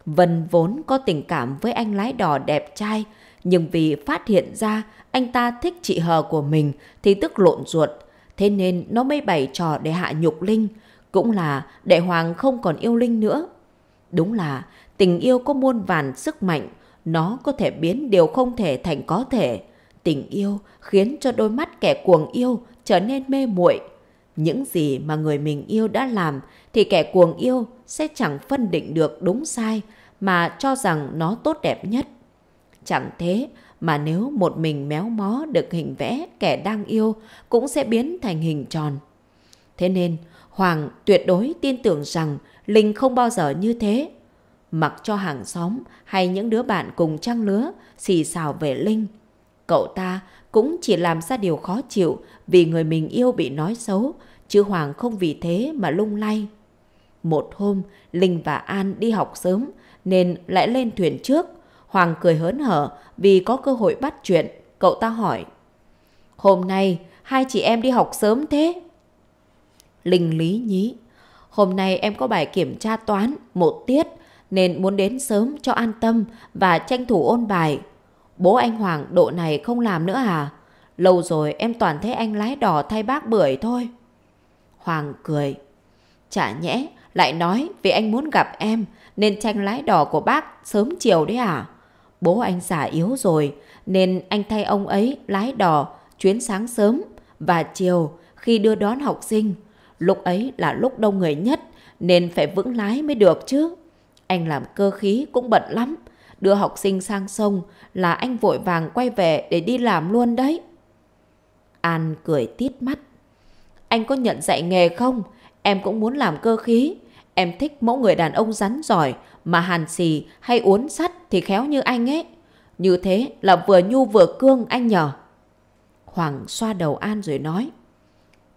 Vân vốn có tình cảm với anh lái đò đẹp trai, nhưng vì phát hiện ra anh ta thích chị hờ của mình thì tức lộn ruột. Thế nên nó mới bày trò để hạ nhục Linh, cũng là để Hoàng không còn yêu Linh nữa. Đúng là tình yêu có muôn vàn sức mạnh, nó có thể biến điều không thể thành có thể. Tình yêu khiến cho đôi mắt kẻ cuồng yêu trở nên mê muội. Những gì mà người mình yêu đã làm thì kẻ cuồng yêu sẽ chẳng phân định được đúng sai mà cho rằng nó tốt đẹp nhất. Chẳng thế mà nếu một mình méo mó được hình vẽ kẻ đang yêu cũng sẽ biến thành hình tròn. Thế nên, Hoàng tuyệt đối tin tưởng rằng Linh không bao giờ như thế mặc cho hàng xóm hay những đứa bạn cùng trang lứa xì xào về Linh. Cậu ta cũng chỉ làm ra điều khó chịu vì người mình yêu bị nói xấu, chứ Hoàng không vì thế mà lung lay. Một hôm, Linh và An đi học sớm nên lại lên thuyền trước. Hoàng cười hớn hở vì có cơ hội bắt chuyện. Cậu ta hỏi, hôm nay hai chị em đi học sớm thế? Linh lý nhí, hôm nay em có bài kiểm tra toán một tiết nên muốn đến sớm cho an tâm và tranh thủ ôn bài. Bố anh Hoàng độ này không làm nữa à? Lâu rồi em toàn thấy anh lái đỏ thay bác bưởi thôi. Hoàng cười. Chả nhẽ lại nói vì anh muốn gặp em nên tranh lái đỏ của bác sớm chiều đấy à? Bố anh già yếu rồi nên anh thay ông ấy lái đỏ chuyến sáng sớm và chiều khi đưa đón học sinh. Lúc ấy là lúc đông người nhất nên phải vững lái mới được chứ. Anh làm cơ khí cũng bận lắm. Đưa học sinh sang sông là anh vội vàng quay về để đi làm luôn đấy. An cười tít mắt. Anh có nhận dạy nghề không? Em cũng muốn làm cơ khí. Em thích mẫu người đàn ông rắn giỏi mà hàn xì hay uốn sắt thì khéo như anh ấy. Như thế là vừa nhu vừa cương anh nhờ. Hoàng xoa đầu An rồi nói.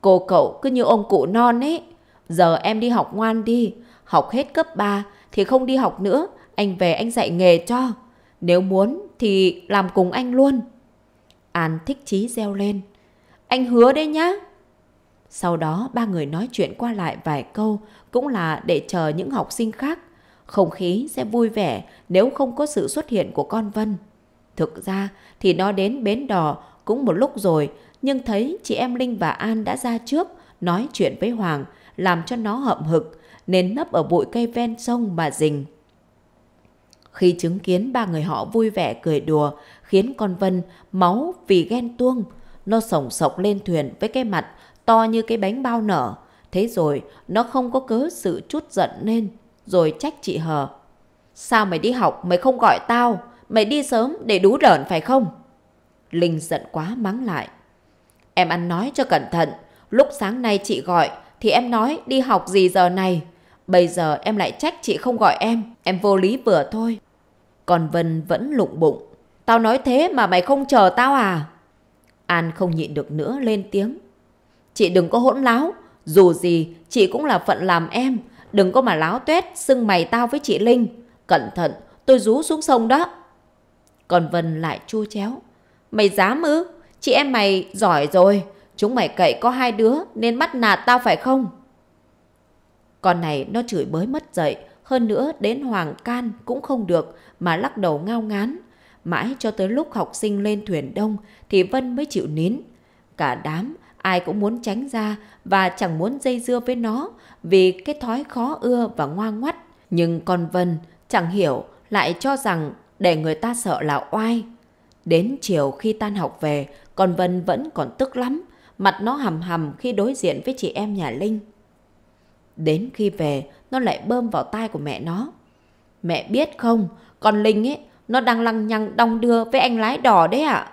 Cô cậu cứ như ông cụ non ấy. Giờ em đi học ngoan đi. Học hết cấp 3 thì không đi học nữa, anh về anh dạy nghề cho. Nếu muốn thì làm cùng anh luôn. An thích chí reo lên. Anh hứa đấy nhá. Sau đó ba người nói chuyện qua lại vài câu cũng là để chờ những học sinh khác. Không khí sẽ vui vẻ nếu không có sự xuất hiện của con Vân. Thực ra thì nó đến bến đò cũng một lúc rồi nhưng thấy chị em Linh và An đã ra trước nói chuyện với Hoàng làm cho nó hậm hực nên nấp ở bụi cây ven sông mà rình. Khi chứng kiến ba người họ vui vẻ cười đùa, khiến con Vân máu vì ghen tuông, nó sổng sộc lên thuyền với cái mặt to như cái bánh bao nở. Thế rồi, nó không có cớ sự chút giận nên rồi trách chị Hờ. Sao mày đi học mày không gọi tao, mày đi sớm để đú rợn phải không? Linh giận quá mắng lại. Em ăn nói cho cẩn thận, lúc sáng nay chị gọi thì em nói đi học gì giờ này. Bây giờ em lại trách chị không gọi em, em vô lý vừa thôi. Còn Vân vẫn lụng bụng. Tao nói thế mà mày không chờ tao à? An không nhịn được nữa lên tiếng. Chị đừng có hỗn láo, dù gì chị cũng là phận làm em. Đừng có mà láo tuét, xưng mày tao với chị Linh. Cẩn thận, tôi rú xuống sông đó. Còn Vân lại chua chéo. Mày dám ư? Chị em mày giỏi rồi. Chúng mày cậy có hai đứa nên bắt nạt tao phải không? Con này nó chửi bới mất dậy, hơn nữa đến Hoàng Can cũng không được mà lắc đầu ngao ngán. Mãi cho tới lúc học sinh lên thuyền đông thì Vân mới chịu nín. Cả đám ai cũng muốn tránh ra và chẳng muốn dây dưa với nó vì cái thói khó ưa và ngoan ngoắt. Nhưng con Vân chẳng hiểu lại cho rằng để người ta sợ là oai. Đến chiều khi tan học về, con Vân vẫn còn tức lắm, mặt nó hầm hầm khi đối diện với chị em nhà Linh. Đến khi về, nó lại bơm vào tai của mẹ nó. Mẹ biết không, con Linh ấy, nó đang lăng nhăng đong đưa với anh lái đò đấy ạ. À?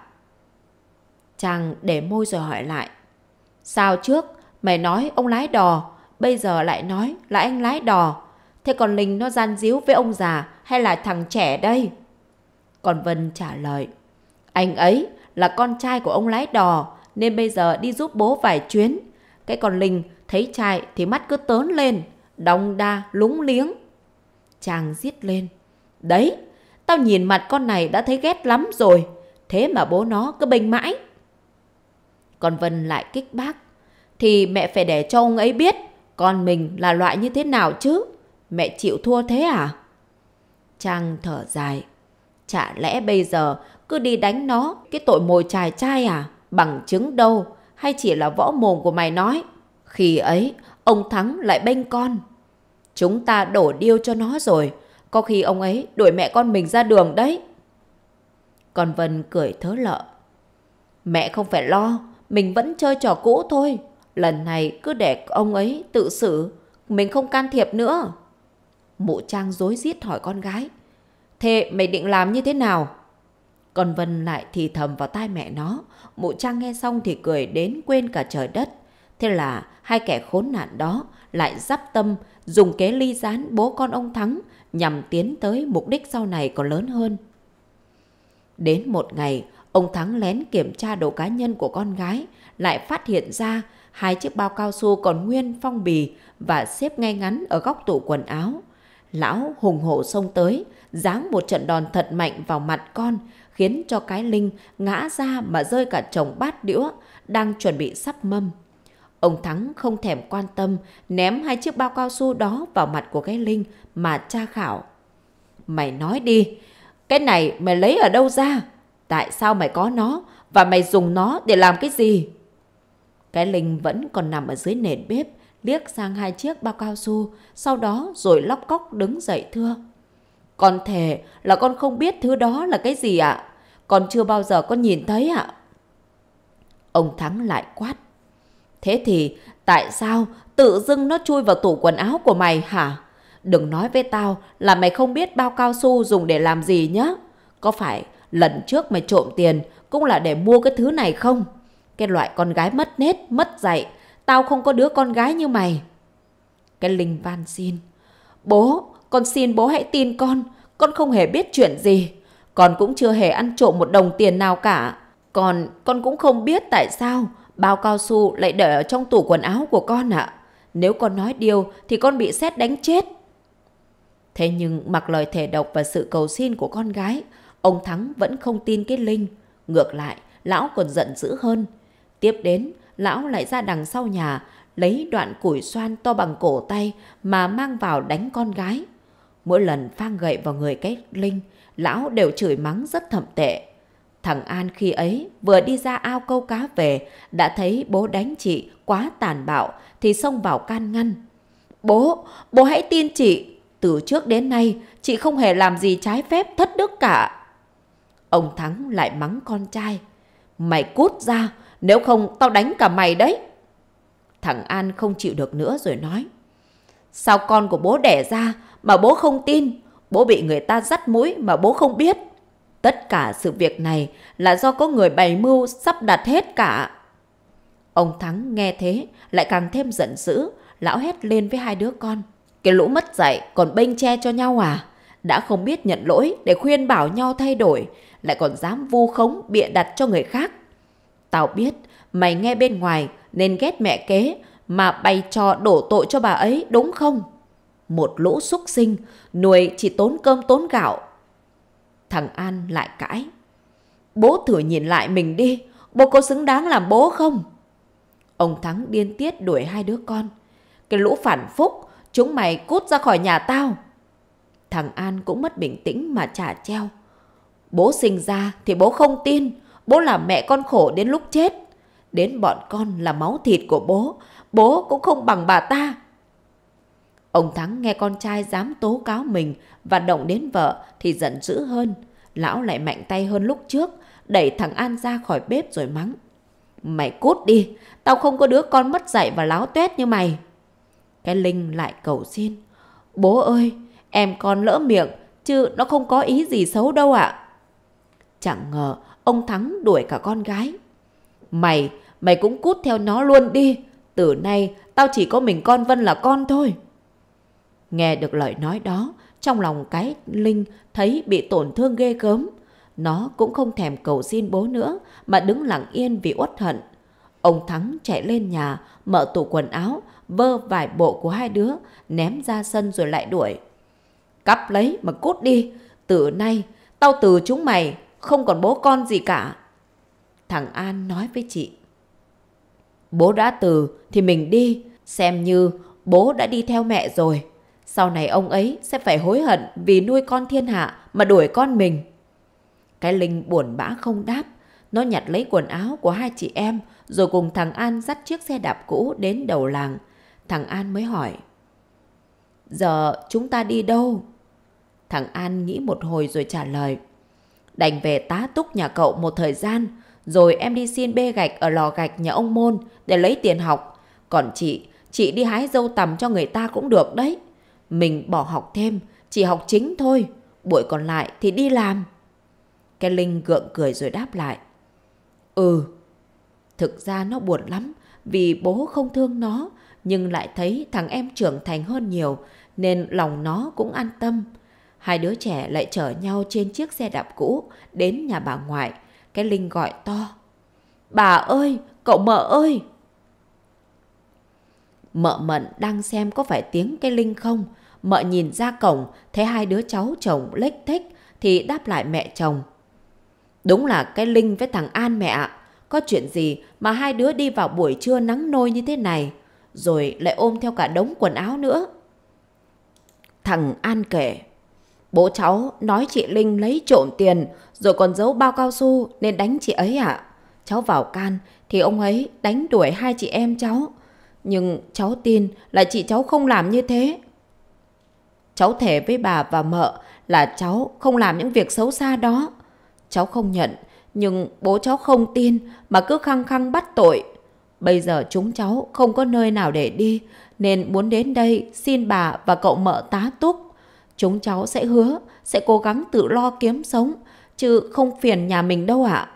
Chàng để môi rồi hỏi lại. Sao trước, mày nói ông lái đò, bây giờ lại nói là anh lái đò. Thế còn Linh nó gian díu với ông già hay là thằng trẻ đây? Còn Vân trả lời. Anh ấy là con trai của ông lái đò nên bây giờ đi giúp bố vài chuyến. Cái con Linh Thấy trai thì mắt cứ tớn lên, đong đa lúng liếng. Chàng giết lên. Đấy, tao nhìn mặt con này đã thấy ghét lắm rồi. Thế mà bố nó cứ bênh mãi. Còn Vân lại kích bác. Thì mẹ phải để cho ông ấy biết con mình là loại như thế nào chứ. Mẹ chịu thua thế à? Trang thở dài. Chả lẽ bây giờ cứ đi đánh nó cái tội mồi chài trai à? Bằng chứng đâu? Hay chỉ là võ mồm của mày nói? Khi ấy, ông Thắng lại bênh con. Chúng ta đổ điêu cho nó rồi. Có khi ông ấy đuổi mẹ con mình ra đường đấy. Còn Vân cười thớ lợ. Mẹ không phải lo, mình vẫn chơi trò cũ thôi. Lần này cứ để ông ấy tự xử, mình không can thiệp nữa. Mụ Trang dối giết hỏi con gái. Thế mày định làm như thế nào? Còn Vân lại thì thầm vào tai mẹ nó. Mụ Trang nghe xong thì cười đến quên cả trời đất. Thế là hai kẻ khốn nạn đó lại dắp tâm dùng kế ly gián bố con ông Thắng nhằm tiến tới mục đích sau này còn lớn hơn. Đến một ngày, ông Thắng lén kiểm tra đồ cá nhân của con gái, lại phát hiện ra hai chiếc bao cao su còn nguyên phong bì và xếp ngay ngắn ở góc tủ quần áo. Lão hùng hổ xông tới, giáng một trận đòn thật mạnh vào mặt con, khiến cho cái linh ngã ra mà rơi cả chồng bát đĩa đang chuẩn bị sắp mâm. Ông Thắng không thèm quan tâm, ném hai chiếc bao cao su đó vào mặt của cái Linh mà tra khảo. Mày nói đi, cái này mày lấy ở đâu ra? Tại sao mày có nó và mày dùng nó để làm cái gì? Cái Linh vẫn còn nằm ở dưới nền bếp, liếc sang hai chiếc bao cao su, sau đó rồi lóc cóc đứng dậy thưa. Con thề là con không biết thứ đó là cái gì ạ? Con chưa bao giờ con nhìn thấy ạ. Ông Thắng lại quát. Thế thì tại sao tự dưng nó chui vào tủ quần áo của mày hả? Đừng nói với tao là mày không biết bao cao su dùng để làm gì nhá. Có phải lần trước mày trộm tiền cũng là để mua cái thứ này không? Cái loại con gái mất nết, mất dạy. Tao không có đứa con gái như mày. Cái Linh van xin. Bố, con xin bố hãy tin con. Con không hề biết chuyện gì. Con cũng chưa hề ăn trộm một đồng tiền nào cả. Còn con cũng không biết tại sao Bao cao su lại để ở trong tủ quần áo của con ạ. À. Nếu con nói điều thì con bị xét đánh chết. Thế nhưng mặc lời thể độc và sự cầu xin của con gái, ông Thắng vẫn không tin cái Linh. Ngược lại, lão còn giận dữ hơn. Tiếp đến, lão lại ra đằng sau nhà, lấy đoạn củi xoan to bằng cổ tay mà mang vào đánh con gái. Mỗi lần phang gậy vào người cái Linh, lão đều chửi mắng rất thậm tệ. Thằng An khi ấy vừa đi ra ao câu cá về, đã thấy bố đánh chị quá tàn bạo thì xông vào can ngăn. Bố, bố hãy tin chị, từ trước đến nay chị không hề làm gì trái phép thất đức cả. Ông Thắng lại mắng con trai. Mày cút ra, nếu không tao đánh cả mày đấy. Thằng An không chịu được nữa rồi nói. Sao con của bố đẻ ra mà bố không tin? Bố bị người ta dắt mũi mà bố không biết. Tất cả sự việc này là do có người bày mưu sắp đặt hết cả. Ông Thắng nghe thế lại càng thêm giận dữ, lão hét lên với hai đứa con. Cái lũ mất dạy còn bênh che cho nhau à? Đã không biết nhận lỗi để khuyên bảo nhau thay đổi, lại còn dám vu khống bịa đặt cho người khác. Tao biết mày nghe bên ngoài nên ghét mẹ kế mà bày trò đổ tội cho bà ấy đúng không? Một lũ súc sinh, nuôi chỉ tốn cơm tốn gạo Thằng An lại cãi. Bố thử nhìn lại mình đi, bố có xứng đáng làm bố không? Ông Thắng điên tiết đuổi hai đứa con. Cái lũ phản phúc, chúng mày cút ra khỏi nhà tao. Thằng An cũng mất bình tĩnh mà trả treo. Bố sinh ra thì bố không tin, bố làm mẹ con khổ đến lúc chết. Đến bọn con là máu thịt của bố, bố cũng không bằng bà ta. Ông Thắng nghe con trai dám tố cáo mình và động đến vợ thì giận dữ hơn. Lão lại mạnh tay hơn lúc trước, đẩy thằng An ra khỏi bếp rồi mắng. Mày cút đi, tao không có đứa con mất dạy và láo tuét như mày. Cái Linh lại cầu xin. Bố ơi, em con lỡ miệng, chứ nó không có ý gì xấu đâu ạ. Chẳng ngờ ông Thắng đuổi cả con gái. Mày, mày cũng cút theo nó luôn đi. Từ nay tao chỉ có mình con Vân là con thôi. Nghe được lời nói đó, trong lòng cái Linh thấy bị tổn thương ghê gớm. Nó cũng không thèm cầu xin bố nữa mà đứng lặng yên vì uất hận. Ông Thắng chạy lên nhà, mở tủ quần áo, vơ vải bộ của hai đứa, ném ra sân rồi lại đuổi. Cắp lấy mà cút đi, từ nay tao từ chúng mày, không còn bố con gì cả. Thằng An nói với chị. Bố đã từ thì mình đi, xem như bố đã đi theo mẹ rồi. Sau này ông ấy sẽ phải hối hận vì nuôi con thiên hạ mà đuổi con mình. Cái Linh buồn bã không đáp. Nó nhặt lấy quần áo của hai chị em rồi cùng thằng An dắt chiếc xe đạp cũ đến đầu làng. Thằng An mới hỏi. Giờ chúng ta đi đâu? Thằng An nghĩ một hồi rồi trả lời. Đành về tá túc nhà cậu một thời gian, rồi em đi xin bê gạch ở lò gạch nhà ông Môn để lấy tiền học. Còn chị, chị đi hái dâu tằm cho người ta cũng được đấy. Mình bỏ học thêm, chỉ học chính thôi, buổi còn lại thì đi làm. Cái Linh gượng cười rồi đáp lại. Ừ, thực ra nó buồn lắm vì bố không thương nó, nhưng lại thấy thằng em trưởng thành hơn nhiều nên lòng nó cũng an tâm. Hai đứa trẻ lại chở nhau trên chiếc xe đạp cũ đến nhà bà ngoại. Cái Linh gọi to. Bà ơi, cậu mợ ơi! Mợ mận đang xem có phải tiếng cái Linh không? mợ nhìn ra cổng, thấy hai đứa cháu chồng lếch thích thì đáp lại mẹ chồng. Đúng là cái Linh với thằng An mẹ ạ. Có chuyện gì mà hai đứa đi vào buổi trưa nắng nôi như thế này, rồi lại ôm theo cả đống quần áo nữa. Thằng An kể, bố cháu nói chị Linh lấy trộm tiền rồi còn giấu bao cao su nên đánh chị ấy ạ. Cháu vào can thì ông ấy đánh đuổi hai chị em cháu. Nhưng cháu tin là chị cháu không làm như thế. Cháu thề với bà và mợ là cháu không làm những việc xấu xa đó. Cháu không nhận, nhưng bố cháu không tin mà cứ khăng khăng bắt tội. Bây giờ chúng cháu không có nơi nào để đi, nên muốn đến đây xin bà và cậu mợ tá túc. Chúng cháu sẽ hứa, sẽ cố gắng tự lo kiếm sống, chứ không phiền nhà mình đâu ạ.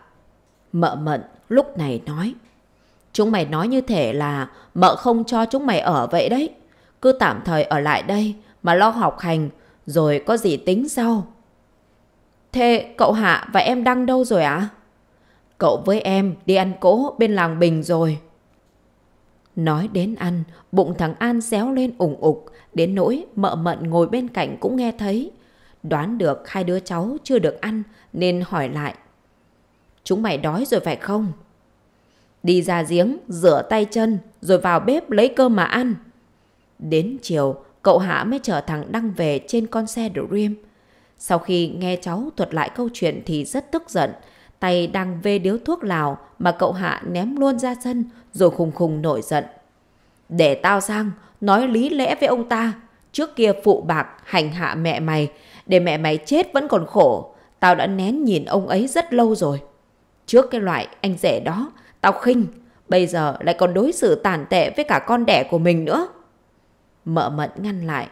Mợ mận lúc này nói. Chúng mày nói như thể là mợ không cho chúng mày ở vậy đấy. Cứ tạm thời ở lại đây mà lo học hành, rồi có gì tính sau. Thế cậu Hạ và em đang đâu rồi ạ? À? Cậu với em đi ăn cỗ bên làng Bình rồi. Nói đến ăn, bụng thằng An xéo lên ủng ục, đến nỗi mợ mận ngồi bên cạnh cũng nghe thấy. Đoán được hai đứa cháu chưa được ăn nên hỏi lại. Chúng mày đói rồi phải không? Đi ra giếng, rửa tay chân, rồi vào bếp lấy cơm mà ăn. Đến chiều, cậu Hạ mới chở thằng Đăng về trên con xe Dream. Sau khi nghe cháu thuật lại câu chuyện thì rất tức giận, tay đang vê điếu thuốc lào mà cậu Hạ ném luôn ra sân rồi khùng khùng nổi giận. Để tao sang, nói lý lẽ với ông ta. Trước kia phụ bạc, hành hạ mẹ mày, để mẹ mày chết vẫn còn khổ. Tao đã nén nhìn ông ấy rất lâu rồi. Trước cái loại anh rể đó, tao khinh. Bây giờ lại còn đối xử tàn tệ với cả con đẻ của mình nữa. Mợ mận ngăn lại.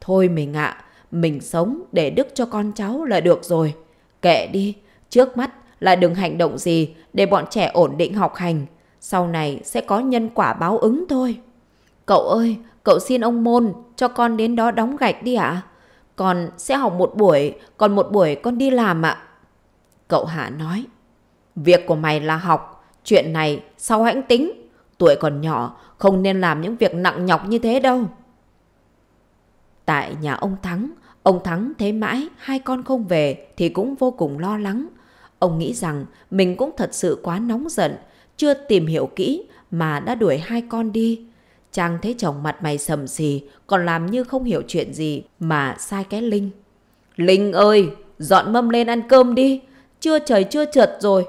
Thôi mình ạ, à, mình sống để đức cho con cháu là được rồi. Kệ đi, trước mắt là đừng hành động gì để bọn trẻ ổn định học hành. Sau này sẽ có nhân quả báo ứng thôi. Cậu ơi, cậu xin ông Môn cho con đến đó đóng gạch đi ạ. À? Con sẽ học một buổi, còn một buổi con đi làm ạ. À. Cậu Hạ nói, việc của mày là học, chuyện này sau hãnh tính. Tuổi còn nhỏ, không nên làm những việc nặng nhọc như thế đâu. Tại nhà ông Thắng, ông Thắng thấy mãi hai con không về thì cũng vô cùng lo lắng. Ông nghĩ rằng mình cũng thật sự quá nóng giận, chưa tìm hiểu kỹ mà đã đuổi hai con đi. Chàng thấy chồng mặt mày sầm xì, còn làm như không hiểu chuyện gì mà sai cái Linh. Linh ơi, dọn mâm lên ăn cơm đi, chưa trời chưa trượt rồi.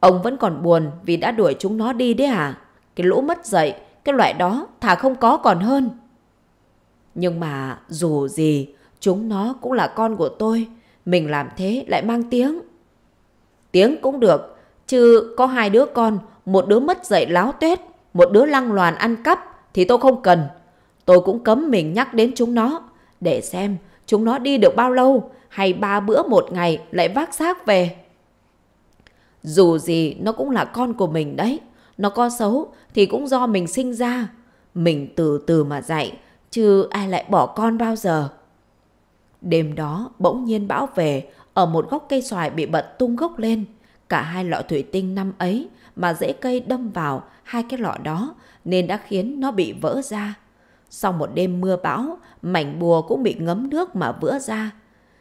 Ông vẫn còn buồn vì đã đuổi chúng nó đi đấy à? Cái lũ mất dậy, cái loại đó thà không có còn hơn. Nhưng mà dù gì, chúng nó cũng là con của tôi. Mình làm thế lại mang tiếng. Tiếng cũng được, chứ có hai đứa con, một đứa mất dạy láo tuyết, một đứa lăng loàn ăn cắp thì tôi không cần. Tôi cũng cấm mình nhắc đến chúng nó, để xem chúng nó đi được bao lâu, hay ba bữa một ngày lại vác xác về. Dù gì nó cũng là con của mình đấy, nó có xấu thì cũng do mình sinh ra. Mình từ từ mà dạy, chứ ai lại bỏ con bao giờ. Đêm đó bỗng nhiên bão về, ở một góc cây xoài bị bật tung gốc lên. Cả hai lọ thủy tinh năm ấy mà rễ cây đâm vào hai cái lọ đó nên đã khiến nó bị vỡ ra. Sau một đêm mưa bão, mảnh bùa cũng bị ngấm nước mà vỡ ra.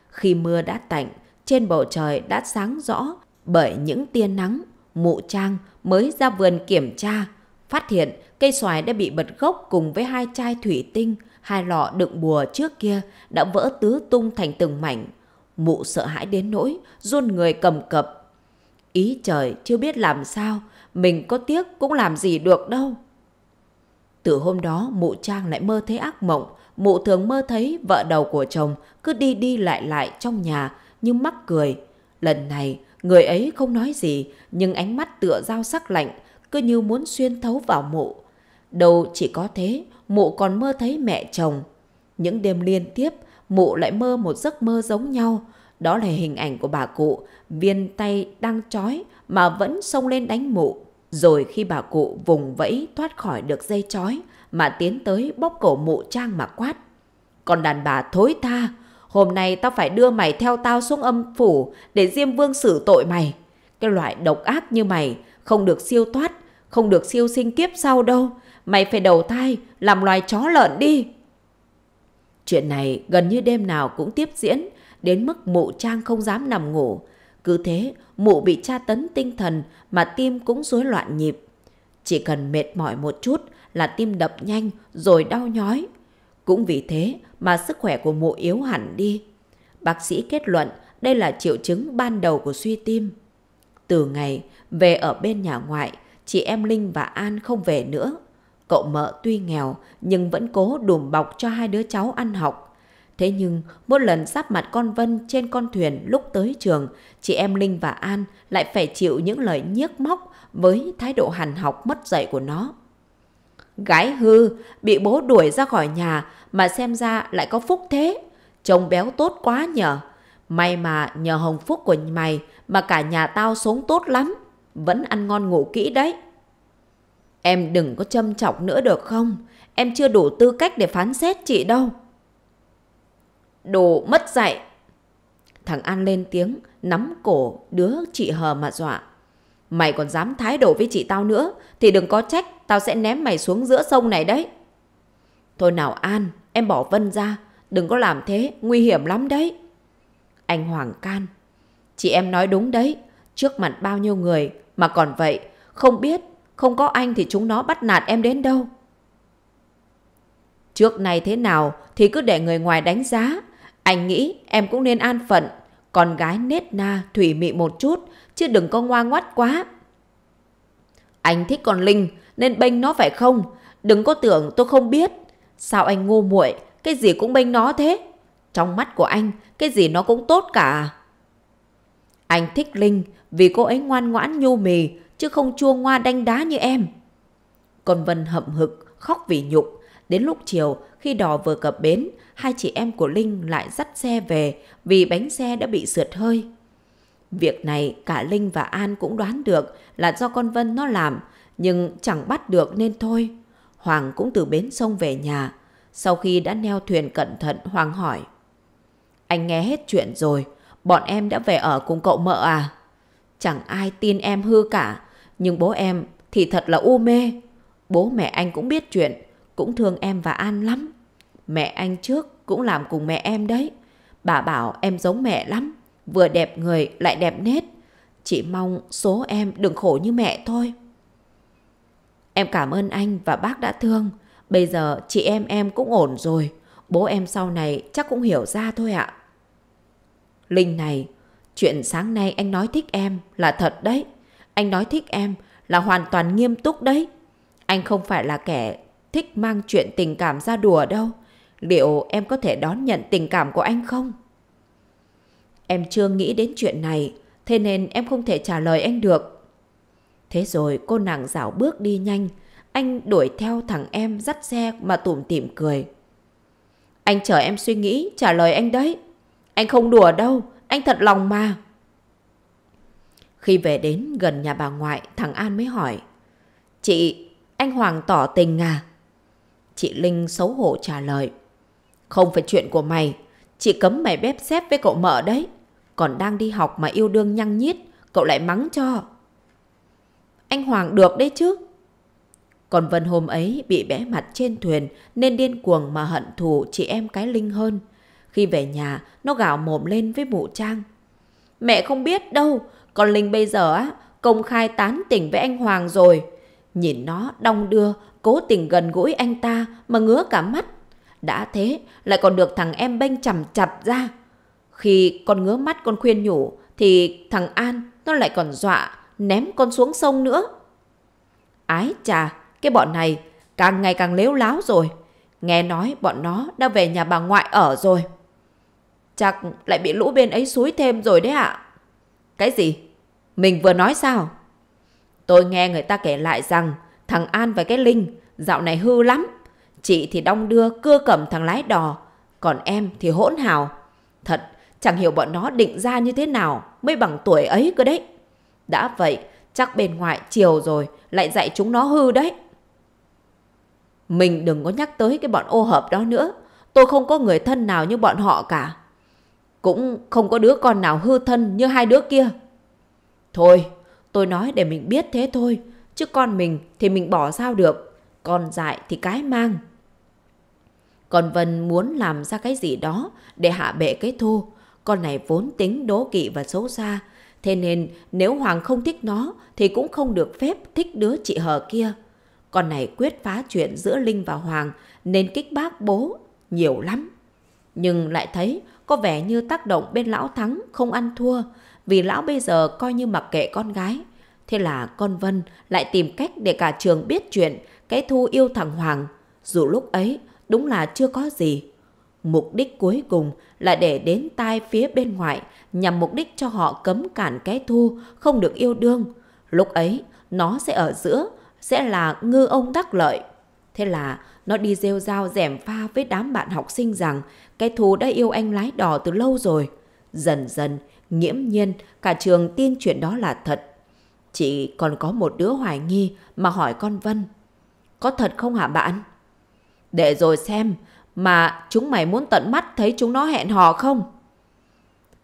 Khi mưa đã tạnh, trên bầu trời đã sáng rõ bởi những tia nắng, mụ trang mới ra vườn kiểm tra, phát hiện Cây xoài đã bị bật gốc cùng với hai chai thủy tinh, hai lọ đựng bùa trước kia đã vỡ tứ tung thành từng mảnh. Mụ sợ hãi đến nỗi, run người cầm cập. Ý trời chưa biết làm sao, mình có tiếc cũng làm gì được đâu. Từ hôm đó, mụ Trang lại mơ thấy ác mộng. Mụ thường mơ thấy vợ đầu của chồng cứ đi đi lại lại trong nhà nhưng mắc cười. Lần này, người ấy không nói gì, nhưng ánh mắt tựa dao sắc lạnh, cứ như muốn xuyên thấu vào mụ. Đâu chỉ có thế, mụ còn mơ thấy mẹ chồng. Những đêm liên tiếp, mụ lại mơ một giấc mơ giống nhau. Đó là hình ảnh của bà cụ, viên tay đang trói mà vẫn xông lên đánh mụ. Rồi khi bà cụ vùng vẫy thoát khỏi được dây trói mà tiến tới bóp cổ mụ trang mà quát. Còn đàn bà thối tha, hôm nay tao phải đưa mày theo tao xuống âm phủ để Diêm Vương xử tội mày. Cái loại độc ác như mày không được siêu thoát, không được siêu sinh kiếp sau đâu mày phải đầu thai, làm loài chó lợn đi. Chuyện này gần như đêm nào cũng tiếp diễn, đến mức mụ trang không dám nằm ngủ. Cứ thế, mụ bị tra tấn tinh thần mà tim cũng rối loạn nhịp. Chỉ cần mệt mỏi một chút là tim đập nhanh rồi đau nhói. Cũng vì thế mà sức khỏe của mụ yếu hẳn đi. Bác sĩ kết luận đây là triệu chứng ban đầu của suy tim. Từ ngày về ở bên nhà ngoại, chị em Linh và An không về nữa. Cậu mợ tuy nghèo nhưng vẫn cố đùm bọc cho hai đứa cháu ăn học. Thế nhưng, mỗi lần sắp mặt con Vân trên con thuyền lúc tới trường, chị em Linh và An lại phải chịu những lời nhiếc móc với thái độ hằn học mất dạy của nó. Gái hư, bị bố đuổi ra khỏi nhà mà xem ra lại có phúc thế. Chồng béo tốt quá nhở. May mà nhờ hồng phúc của mày mà cả nhà tao sống tốt lắm. Vẫn ăn ngon ngủ kỹ đấy. Em đừng có châm chọc nữa được không? Em chưa đủ tư cách để phán xét chị đâu. Đồ mất dạy. Thằng An lên tiếng, nắm cổ đứa chị hờ mà dọa. Mày còn dám thái độ với chị tao nữa thì đừng có trách, tao sẽ ném mày xuống giữa sông này đấy. Thôi nào An, em bỏ Vân ra, đừng có làm thế, nguy hiểm lắm đấy. Anh Hoàng can. Chị em nói đúng đấy, trước mặt bao nhiêu người mà còn vậy, không biết không có anh thì chúng nó bắt nạt em đến đâu. Trước này thế nào thì cứ để người ngoài đánh giá. Anh nghĩ em cũng nên an phận. Con gái nết na, thủy mị một chút, chứ đừng có ngoa ngoắt quá. Anh thích con Linh nên bênh nó phải không? Đừng có tưởng tôi không biết. Sao anh ngu muội, cái gì cũng bênh nó thế? Trong mắt của anh, cái gì nó cũng tốt cả. Anh thích Linh vì cô ấy ngoan ngoãn nhu mì, chứ không chua ngoa đanh đá như em. Con Vân hậm hực, khóc vì nhục. Đến lúc chiều, khi đò vừa cập bến, hai chị em của Linh lại dắt xe về vì bánh xe đã bị sượt hơi. Việc này cả Linh và An cũng đoán được là do con Vân nó làm, nhưng chẳng bắt được nên thôi. Hoàng cũng từ bến sông về nhà. Sau khi đã neo thuyền cẩn thận, Hoàng hỏi. Anh nghe hết chuyện rồi, bọn em đã về ở cùng cậu mợ à? Chẳng ai tin em hư cả, nhưng bố em thì thật là u mê. Bố mẹ anh cũng biết chuyện, cũng thương em và An lắm. Mẹ anh trước cũng làm cùng mẹ em đấy. Bà bảo em giống mẹ lắm, vừa đẹp người lại đẹp nết. Chỉ mong số em đừng khổ như mẹ thôi. Em cảm ơn anh và bác đã thương. Bây giờ chị em em cũng ổn rồi. Bố em sau này chắc cũng hiểu ra thôi ạ. Linh này, chuyện sáng nay anh nói thích em là thật đấy. Anh nói thích em là hoàn toàn nghiêm túc đấy. Anh không phải là kẻ thích mang chuyện tình cảm ra đùa đâu. Liệu em có thể đón nhận tình cảm của anh không? Em chưa nghĩ đến chuyện này, thế nên em không thể trả lời anh được. Thế rồi cô nàng dạo bước đi nhanh, anh đuổi theo thằng em dắt xe mà tủm tỉm cười. Anh chờ em suy nghĩ, trả lời anh đấy. Anh không đùa đâu, anh thật lòng mà. Khi về đến gần nhà bà ngoại, thằng An mới hỏi. Chị, anh Hoàng tỏ tình à? Chị Linh xấu hổ trả lời. Không phải chuyện của mày, chị cấm mày bếp xếp với cậu mợ đấy. Còn đang đi học mà yêu đương nhăng nhít, cậu lại mắng cho. Anh Hoàng được đấy chứ. Còn Vân hôm ấy bị bẽ mặt trên thuyền nên điên cuồng mà hận thù chị em cái Linh hơn. Khi về nhà, nó gào mồm lên với mụ Trang. Mẹ không biết đâu, con Linh bây giờ á, công khai tán tỉnh với anh Hoàng rồi. Nhìn nó đong đưa, cố tình gần gũi anh ta mà ngứa cả mắt. Đã thế, lại còn được thằng em bênh chằm chặt ra. Khi con ngứa mắt con khuyên nhủ, thì thằng An nó lại còn dọa, ném con xuống sông nữa. Ái chà, cái bọn này càng ngày càng lếu láo rồi. Nghe nói bọn nó đã về nhà bà ngoại ở rồi. Chắc lại bị lũ bên ấy suối thêm rồi đấy ạ. Cái gì? Mình vừa nói sao? Tôi nghe người ta kể lại rằng thằng An và cái Linh dạo này hư lắm. Chị thì đong đưa cưa cầm thằng lái đò, còn em thì hỗn hào. Thật, chẳng hiểu bọn nó định ra như thế nào mới bằng tuổi ấy cơ đấy. Đã vậy, chắc bên ngoại chiều rồi lại dạy chúng nó hư đấy. Mình đừng có nhắc tới cái bọn ô hợp đó nữa. Tôi không có người thân nào như bọn họ cả. Cũng không có đứa con nào hư thân như hai đứa kia. Thôi, tôi nói để mình biết thế thôi, chứ con mình thì mình bỏ sao được, con dại thì cái mang. Còn Vân muốn làm ra cái gì đó để hạ bệ cái thô, con này vốn tính đố kỵ và xấu xa, thế nên nếu Hoàng không thích nó thì cũng không được phép thích đứa chị hờ kia. Con này quyết phá chuyện giữa Linh và Hoàng nên kích bác bố nhiều lắm. Nhưng lại thấy có vẻ như tác động bên lão Thắng không ăn thua, vì lão bây giờ coi như mặc kệ con gái. Thế là con Vân lại tìm cách để cả trường biết chuyện cái Thu yêu thằng Hoàng. Dù lúc ấy đúng là chưa có gì. Mục đích cuối cùng là để đến tai phía bên ngoài nhằm mục đích cho họ cấm cản cái Thu không được yêu đương. Lúc ấy nó sẽ ở giữa, sẽ là ngư ông đắc lợi. Thế là nó đi rêu rao rẻm pha với đám bạn học sinh rằng cái Thu đã yêu anh lái đỏ từ lâu rồi. Dần dần Nghiễm nhiên, cả trường tin chuyện đó là thật. Chị còn có một đứa hoài nghi mà hỏi con Vân. Có thật không hả bạn? Để rồi xem mà chúng mày muốn tận mắt thấy chúng nó hẹn hò không?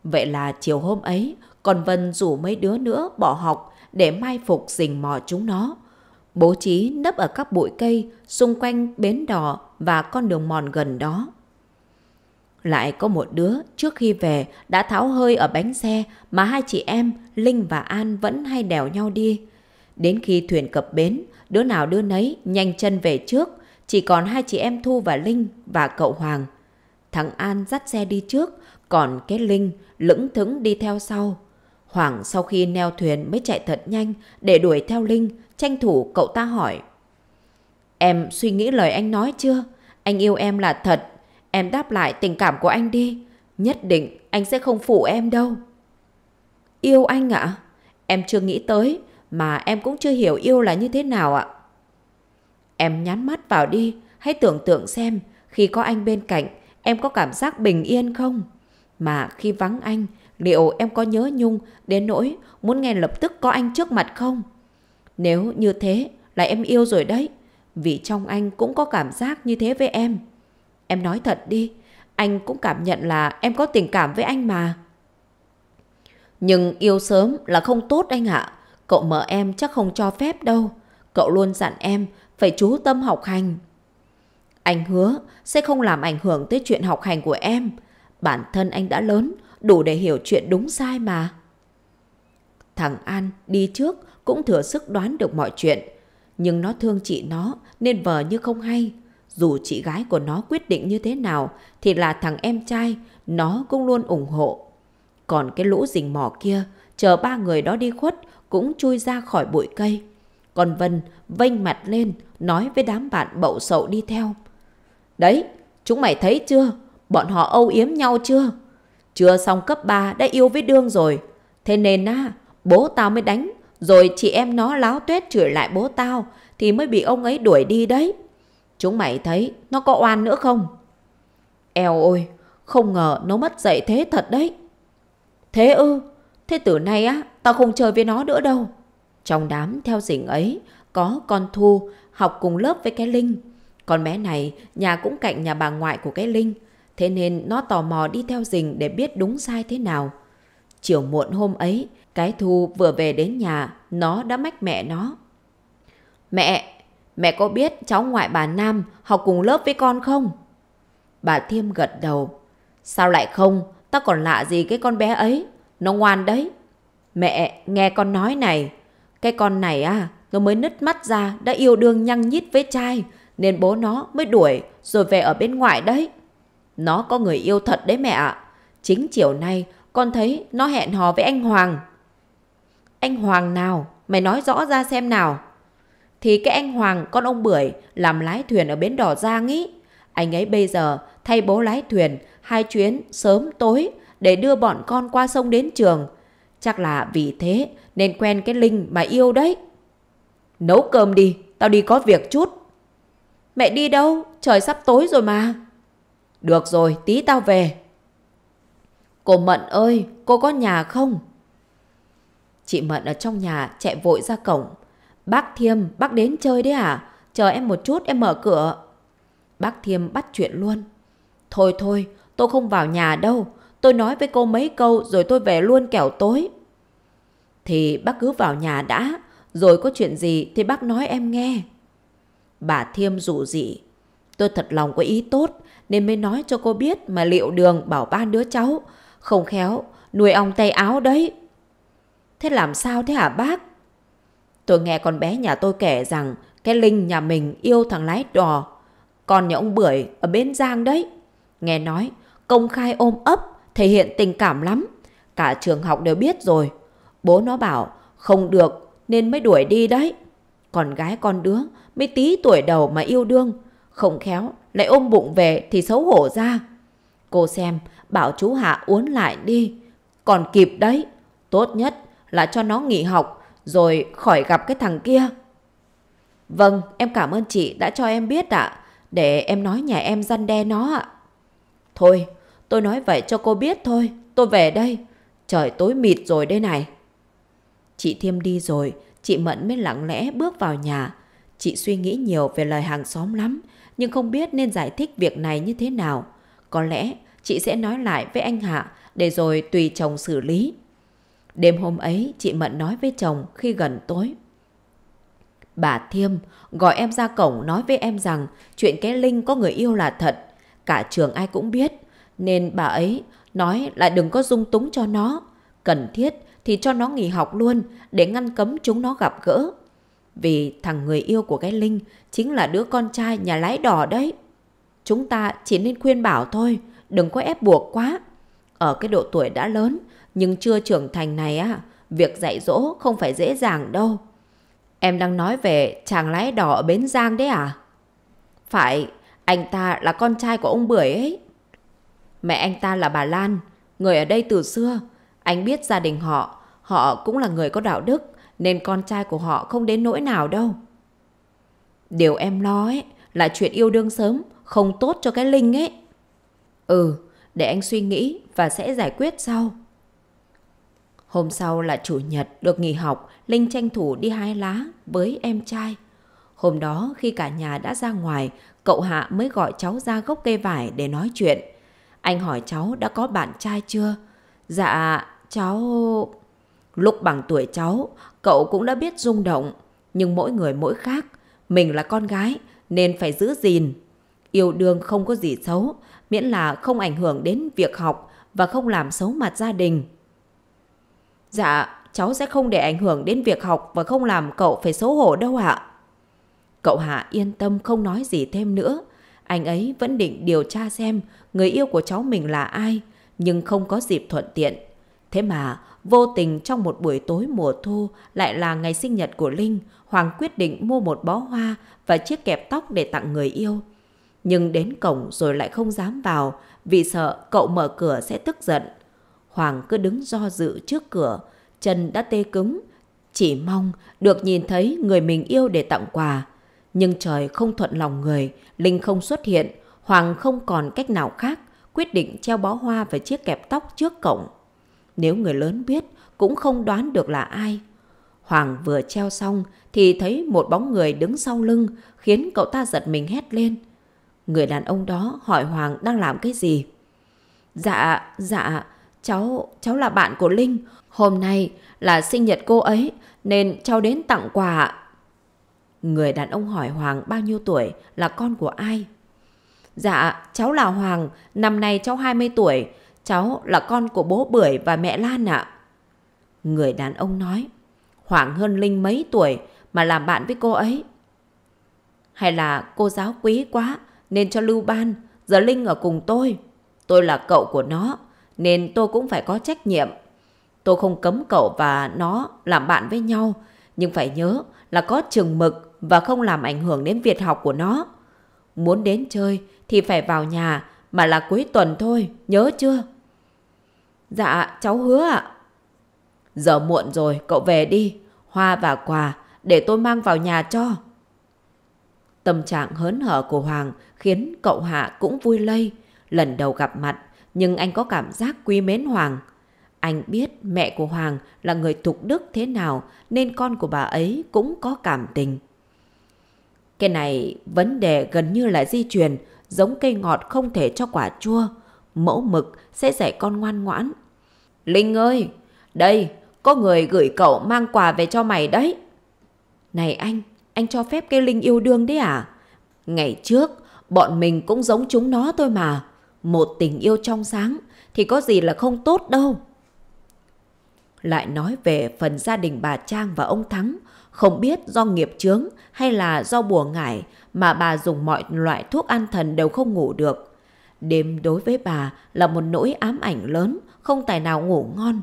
Vậy là chiều hôm ấy, con Vân rủ mấy đứa nữa bỏ học để mai phục rình mò chúng nó. Bố trí nấp ở các bụi cây xung quanh bến đò và con đường mòn gần đó. Lại có một đứa trước khi về đã tháo hơi ở bánh xe mà hai chị em Linh và An vẫn hay đèo nhau đi. Đến khi thuyền cập bến, đứa nào đứa nấy nhanh chân về trước, chỉ còn hai chị em Thu và Linh và cậu Hoàng. Thằng An dắt xe đi trước, còn cái Linh lững thững đi theo sau. Hoàng sau khi neo thuyền mới chạy thật nhanh để đuổi theo Linh, tranh thủ cậu ta hỏi. Em suy nghĩ lời anh nói chưa? Anh yêu em là thật Em đáp lại tình cảm của anh đi. Nhất định anh sẽ không phụ em đâu. Yêu anh ạ? Em chưa nghĩ tới, mà em cũng chưa hiểu yêu là như thế nào ạ. Em nhắn mắt vào đi, hãy tưởng tượng xem, khi có anh bên cạnh, em có cảm giác bình yên không? Mà khi vắng anh, liệu em có nhớ Nhung đến nỗi muốn nghe lập tức có anh trước mặt không? Nếu như thế là em yêu rồi đấy, vì trong anh cũng có cảm giác như thế với em. Em nói thật đi, anh cũng cảm nhận là em có tình cảm với anh mà. Nhưng yêu sớm là không tốt anh ạ. Cậu mở em chắc không cho phép đâu. Cậu luôn dặn em phải chú tâm học hành. Anh hứa sẽ không làm ảnh hưởng tới chuyện học hành của em. Bản thân anh đã lớn, đủ để hiểu chuyện đúng sai mà. Thằng An đi trước cũng thừa sức đoán được mọi chuyện. Nhưng nó thương chị nó nên vờ như không hay. Dù chị gái của nó quyết định như thế nào thì là thằng em trai, nó cũng luôn ủng hộ. Còn cái lũ rình mỏ kia, chờ ba người đó đi khuất cũng chui ra khỏi bụi cây. Còn Vân vênh mặt lên, nói với đám bạn bậu sậu đi theo. Đấy, chúng mày thấy chưa? Bọn họ âu yếm nhau chưa? Chưa xong cấp 3 đã yêu với đương rồi. Thế nên á, bố tao mới đánh, rồi chị em nó láo tuét chửi lại bố tao, thì mới bị ông ấy đuổi đi đấy. Chúng mày thấy nó có oan nữa không? Eo ôi, không ngờ nó mất dạy thế thật đấy. Thế ư, thế từ nay á, tao không chơi với nó nữa đâu. Trong đám theo dình ấy, có con Thu học cùng lớp với cái Linh. Con bé này, nhà cũng cạnh nhà bà ngoại của cái Linh. Thế nên nó tò mò đi theo dình để biết đúng sai thế nào. Chiều muộn hôm ấy, cái Thu vừa về đến nhà, nó đã mách mẹ nó. Mẹ, Mẹ có biết cháu ngoại bà Nam học cùng lớp với con không? Bà Thiêm gật đầu. Sao lại không? Ta còn lạ gì cái con bé ấy? Nó ngoan đấy. Mẹ, nghe con nói này. Cái con này à, nó mới nứt mắt ra, đã yêu đương nhăng nhít với trai. Nên bố nó mới đuổi, rồi về ở bên ngoại đấy. Nó có người yêu thật đấy mẹ ạ. Chính chiều nay, con thấy nó hẹn hò với anh Hoàng. Anh Hoàng nào? Mày nói rõ ra xem nào thì cái anh Hoàng con ông Bưởi làm lái thuyền ở bến Đỏ Giang ý. Anh ấy bây giờ thay bố lái thuyền hai chuyến sớm tối để đưa bọn con qua sông đến trường. Chắc là vì thế nên quen cái Linh mà yêu đấy. Nấu cơm đi, tao đi có việc chút. Mẹ đi đâu? Trời sắp tối rồi mà. Được rồi, tí tao về. Cô Mận ơi, cô có nhà không? Chị Mận ở trong nhà chạy vội ra cổng. Bác Thiêm, bác đến chơi đấy à? Chờ em một chút em mở cửa. Bác Thiêm bắt chuyện luôn. Thôi thôi, tôi không vào nhà đâu. Tôi nói với cô mấy câu rồi tôi về luôn kẻo tối. Thì bác cứ vào nhà đã, rồi có chuyện gì thì bác nói em nghe. Bà Thiêm rủ dị. Tôi thật lòng có ý tốt nên mới nói cho cô biết mà liệu đường bảo ba đứa cháu. Không khéo, nuôi ong tay áo đấy. Thế làm sao thế hả bác? Tôi nghe con bé nhà tôi kể rằng cái Linh nhà mình yêu thằng lái đò. Còn nhà ông Bưởi ở bên Giang đấy. Nghe nói công khai ôm ấp thể hiện tình cảm lắm. Cả trường học đều biết rồi. Bố nó bảo không được nên mới đuổi đi đấy. Còn gái con đứa mới tí tuổi đầu mà yêu đương. Không khéo lại ôm bụng về thì xấu hổ ra. Cô xem bảo chú Hạ uốn lại đi. Còn kịp đấy. Tốt nhất là cho nó nghỉ học rồi khỏi gặp cái thằng kia. Vâng, em cảm ơn chị đã cho em biết ạ, để em nói nhà em răn đe nó ạ. Thôi, tôi nói vậy cho cô biết thôi, tôi về đây, trời tối mịt rồi đây này. Chị Thiêm đi rồi, chị Mận mới lặng lẽ bước vào nhà. Chị suy nghĩ nhiều về lời hàng xóm lắm, nhưng không biết nên giải thích việc này như thế nào. Có lẽ chị sẽ nói lại với anh Hạ để rồi tùy chồng xử lý. Đêm hôm ấy chị Mận nói với chồng khi gần tối. Bà Thiêm gọi em ra cổng nói với em rằng chuyện cái Linh có người yêu là thật. Cả trường ai cũng biết. Nên bà ấy nói là đừng có dung túng cho nó. Cần thiết thì cho nó nghỉ học luôn để ngăn cấm chúng nó gặp gỡ. Vì thằng người yêu của cái Linh chính là đứa con trai nhà lái đỏ đấy. Chúng ta chỉ nên khuyên bảo thôi, đừng có ép buộc quá. Ở cái độ tuổi đã lớn nhưng chưa trưởng thành này á, việc dạy dỗ không phải dễ dàng đâu. Em đang nói về chàng lái đỏ ở Bến Giang đấy à? Phải, anh ta là con trai của ông Bưởi ấy. Mẹ anh ta là bà Lan, người ở đây từ xưa. Anh biết gia đình họ, họ cũng là người có đạo đức, nên con trai của họ không đến nỗi nào đâu. Điều em nói là chuyện yêu đương sớm, không tốt cho cái Linh ấy. Ừ, để anh suy nghĩ và sẽ giải quyết sau. Hôm sau là chủ nhật được nghỉ học, Linh tranh thủ đi hái lá với em trai. Hôm đó khi cả nhà đã ra ngoài, cậu Hạ mới gọi cháu ra gốc cây vải để nói chuyện. Anh hỏi cháu đã có bạn trai chưa? Dạ, cháu... Lúc bằng tuổi cháu, cậu cũng đã biết rung động, nhưng mỗi người mỗi khác. Mình là con gái nên phải giữ gìn. Yêu đương không có gì xấu, miễn là không ảnh hưởng đến việc học và không làm xấu mặt gia đình. Dạ, cháu sẽ không để ảnh hưởng đến việc học và không làm cậu phải xấu hổ đâu ạ. Cậu Hạ yên tâm không nói gì thêm nữa. Anh ấy vẫn định điều tra xem người yêu của cháu mình là ai, nhưng không có dịp thuận tiện. Thế mà, vô tình trong một buổi tối mùa thu lại là ngày sinh nhật của Linh, Hoàng quyết định mua một bó hoa và chiếc kẹp tóc để tặng người yêu. Nhưng đến cổng rồi lại không dám vào vì sợ cậu mở cửa sẽ tức giận. Hoàng cứ đứng do dự trước cửa, chân đã tê cứng, chỉ mong được nhìn thấy người mình yêu để tặng quà. Nhưng trời không thuận lòng người, Linh không xuất hiện, Hoàng không còn cách nào khác, quyết định treo bó hoa và chiếc kẹp tóc trước cổng. Nếu người lớn biết, cũng không đoán được là ai. Hoàng vừa treo xong thì thấy một bóng người đứng sau lưng khiến cậu ta giật mình hét lên. Người đàn ông đó hỏi Hoàng đang làm cái gì? Dạ, dạ, Cháu, cháu là bạn của Linh. Hôm nay là sinh nhật cô ấy nên cháu đến tặng quà. Người đàn ông hỏi Hoàng bao nhiêu tuổi là con của ai? Dạ, cháu là Hoàng, năm nay cháu 20 tuổi. Cháu là con của bố Bưởi và mẹ Lan ạ. Người đàn ông nói, Hoàng hơn Linh mấy tuổi mà làm bạn với cô ấy. Hay là cô giáo quý quá nên cho Lưu Ban, giờ Linh ở cùng tôi. Tôi là cậu của nó, nên tôi cũng phải có trách nhiệm. Tôi không cấm cậu và nó làm bạn với nhau, nhưng phải nhớ là có chừng mực và không làm ảnh hưởng đến việc học của nó. Muốn đến chơi thì phải vào nhà, mà là cuối tuần thôi, nhớ chưa? Dạ, cháu hứa ạ. Giờ muộn rồi, cậu về đi, hoa và quà để tôi mang vào nhà cho. Tâm trạng hớn hở của Hoàng khiến cậu Hạ cũng vui lây. Lần đầu gặp mặt, nhưng anh có cảm giác quý mến Hoàng. Anh biết mẹ của Hoàng là người thục đức thế nào nên con của bà ấy cũng có cảm tình. Cái này vấn đề gần như là di truyền, giống cây ngọt không thể cho quả chua. Mẫu mực sẽ dạy con ngoan ngoãn. Linh ơi, đây, có người gửi cậu mang quà về cho mày đấy. Này anh, anh cho phép cây Linh yêu đương đấy à? Ngày trước, bọn mình cũng giống chúng nó thôi mà một tình yêu trong sáng thì có gì là không tốt đâu. Lại nói về phần gia đình bà Trang và ông Thắng, không biết do nghiệp chướng hay là do bùa ngải mà bà dùng mọi loại thuốc an thần đều không ngủ được. Đêm đối với bà là một nỗi ám ảnh lớn, không tài nào ngủ ngon.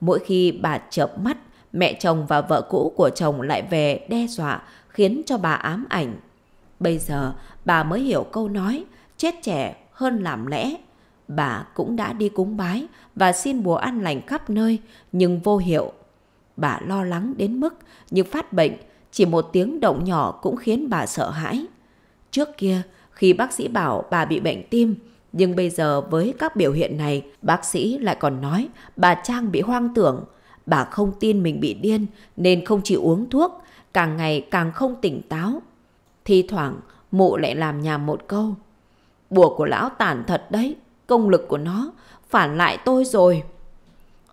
Mỗi khi bà chợp mắt, mẹ chồng và vợ cũ của chồng lại về đe dọa, khiến cho bà ám ảnh. Bây giờ, bà mới hiểu câu nói, chết trẻ hơn làm lẽ. Bà cũng đã đi cúng bái và xin bùa an lành khắp nơi, nhưng vô hiệu. Bà lo lắng đến mức như phát bệnh, chỉ một tiếng động nhỏ cũng khiến bà sợ hãi. Trước kia, khi bác sĩ bảo bà bị bệnh tim, nhưng bây giờ với các biểu hiện này, bác sĩ lại còn nói bà Trang bị hoang tưởng. Bà không tin mình bị điên nên không chịu uống thuốc, càng ngày càng không tỉnh táo. Thì thoảng, mụ lại làm nhà một câu. Bùa của lão tàn thật đấy, công lực của nó phản lại tôi rồi.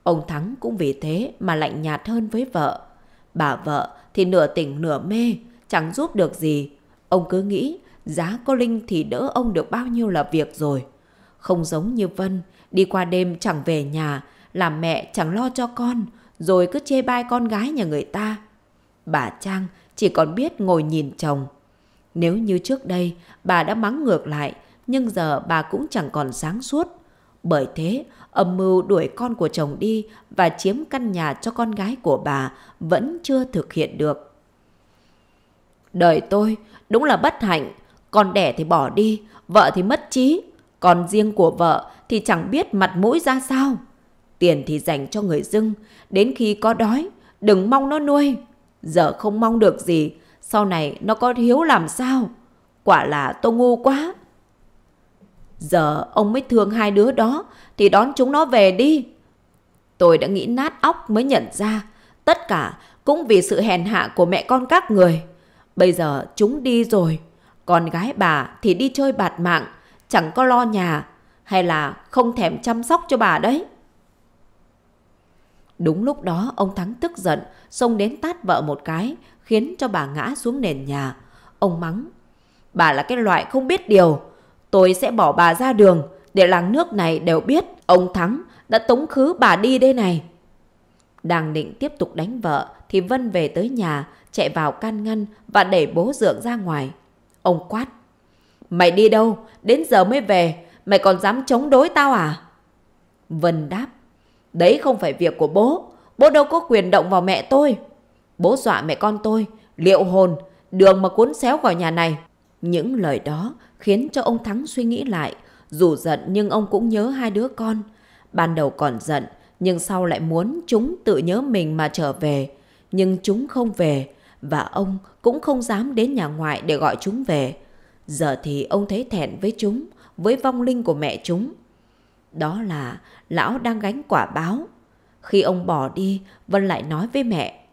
Ông Thắng cũng vì thế mà lạnh nhạt hơn với vợ. Bà vợ thì nửa tỉnh nửa mê, chẳng giúp được gì. Ông cứ nghĩ giá có Linh thì đỡ ông được bao nhiêu là việc rồi. Không giống như Vân, đi qua đêm chẳng về nhà, làm mẹ chẳng lo cho con, rồi cứ chê bai con gái nhà người ta. Bà Trang chỉ còn biết ngồi nhìn chồng. Nếu như trước đây bà đã mắng ngược lại nhưng giờ bà cũng chẳng còn sáng suốt. Bởi thế, âm mưu đuổi con của chồng đi và chiếm căn nhà cho con gái của bà vẫn chưa thực hiện được. Đời tôi đúng là bất hạnh, con đẻ thì bỏ đi, vợ thì mất trí, còn riêng của vợ thì chẳng biết mặt mũi ra sao. Tiền thì dành cho người dưng, đến khi có đói, đừng mong nó nuôi. Giờ không mong được gì, sau này nó có hiếu làm sao? Quả là tôi ngu quá, Giờ ông mới thương hai đứa đó thì đón chúng nó về đi. Tôi đã nghĩ nát óc mới nhận ra tất cả cũng vì sự hèn hạ của mẹ con các người. Bây giờ chúng đi rồi, con gái bà thì đi chơi bạt mạng, chẳng có lo nhà hay là không thèm chăm sóc cho bà đấy. Đúng lúc đó ông Thắng tức giận, xông đến tát vợ một cái, khiến cho bà ngã xuống nền nhà. Ông mắng, bà là cái loại không biết điều, Tôi sẽ bỏ bà ra đường, để làng nước này đều biết ông Thắng đã tống khứ bà đi đây này. Đang định tiếp tục đánh vợ thì Vân về tới nhà, chạy vào can ngăn và đẩy bố dượng ra ngoài. Ông quát. Mày đi đâu? Đến giờ mới về. Mày còn dám chống đối tao à? Vân đáp. Đấy không phải việc của bố. Bố đâu có quyền động vào mẹ tôi. Bố dọa mẹ con tôi. Liệu hồn. Đường mà cuốn xéo khỏi nhà này. Những lời đó khiến cho ông Thắng suy nghĩ lại. Dù giận nhưng ông cũng nhớ hai đứa con. Ban đầu còn giận, nhưng sau lại muốn chúng tự nhớ mình mà trở về. Nhưng chúng không về, và ông cũng không dám đến nhà ngoại để gọi chúng về. Giờ thì ông thấy thẹn với chúng, với vong linh của mẹ chúng. Đó là lão đang gánh quả báo. Khi ông bỏ đi, Vân lại nói với mẹ.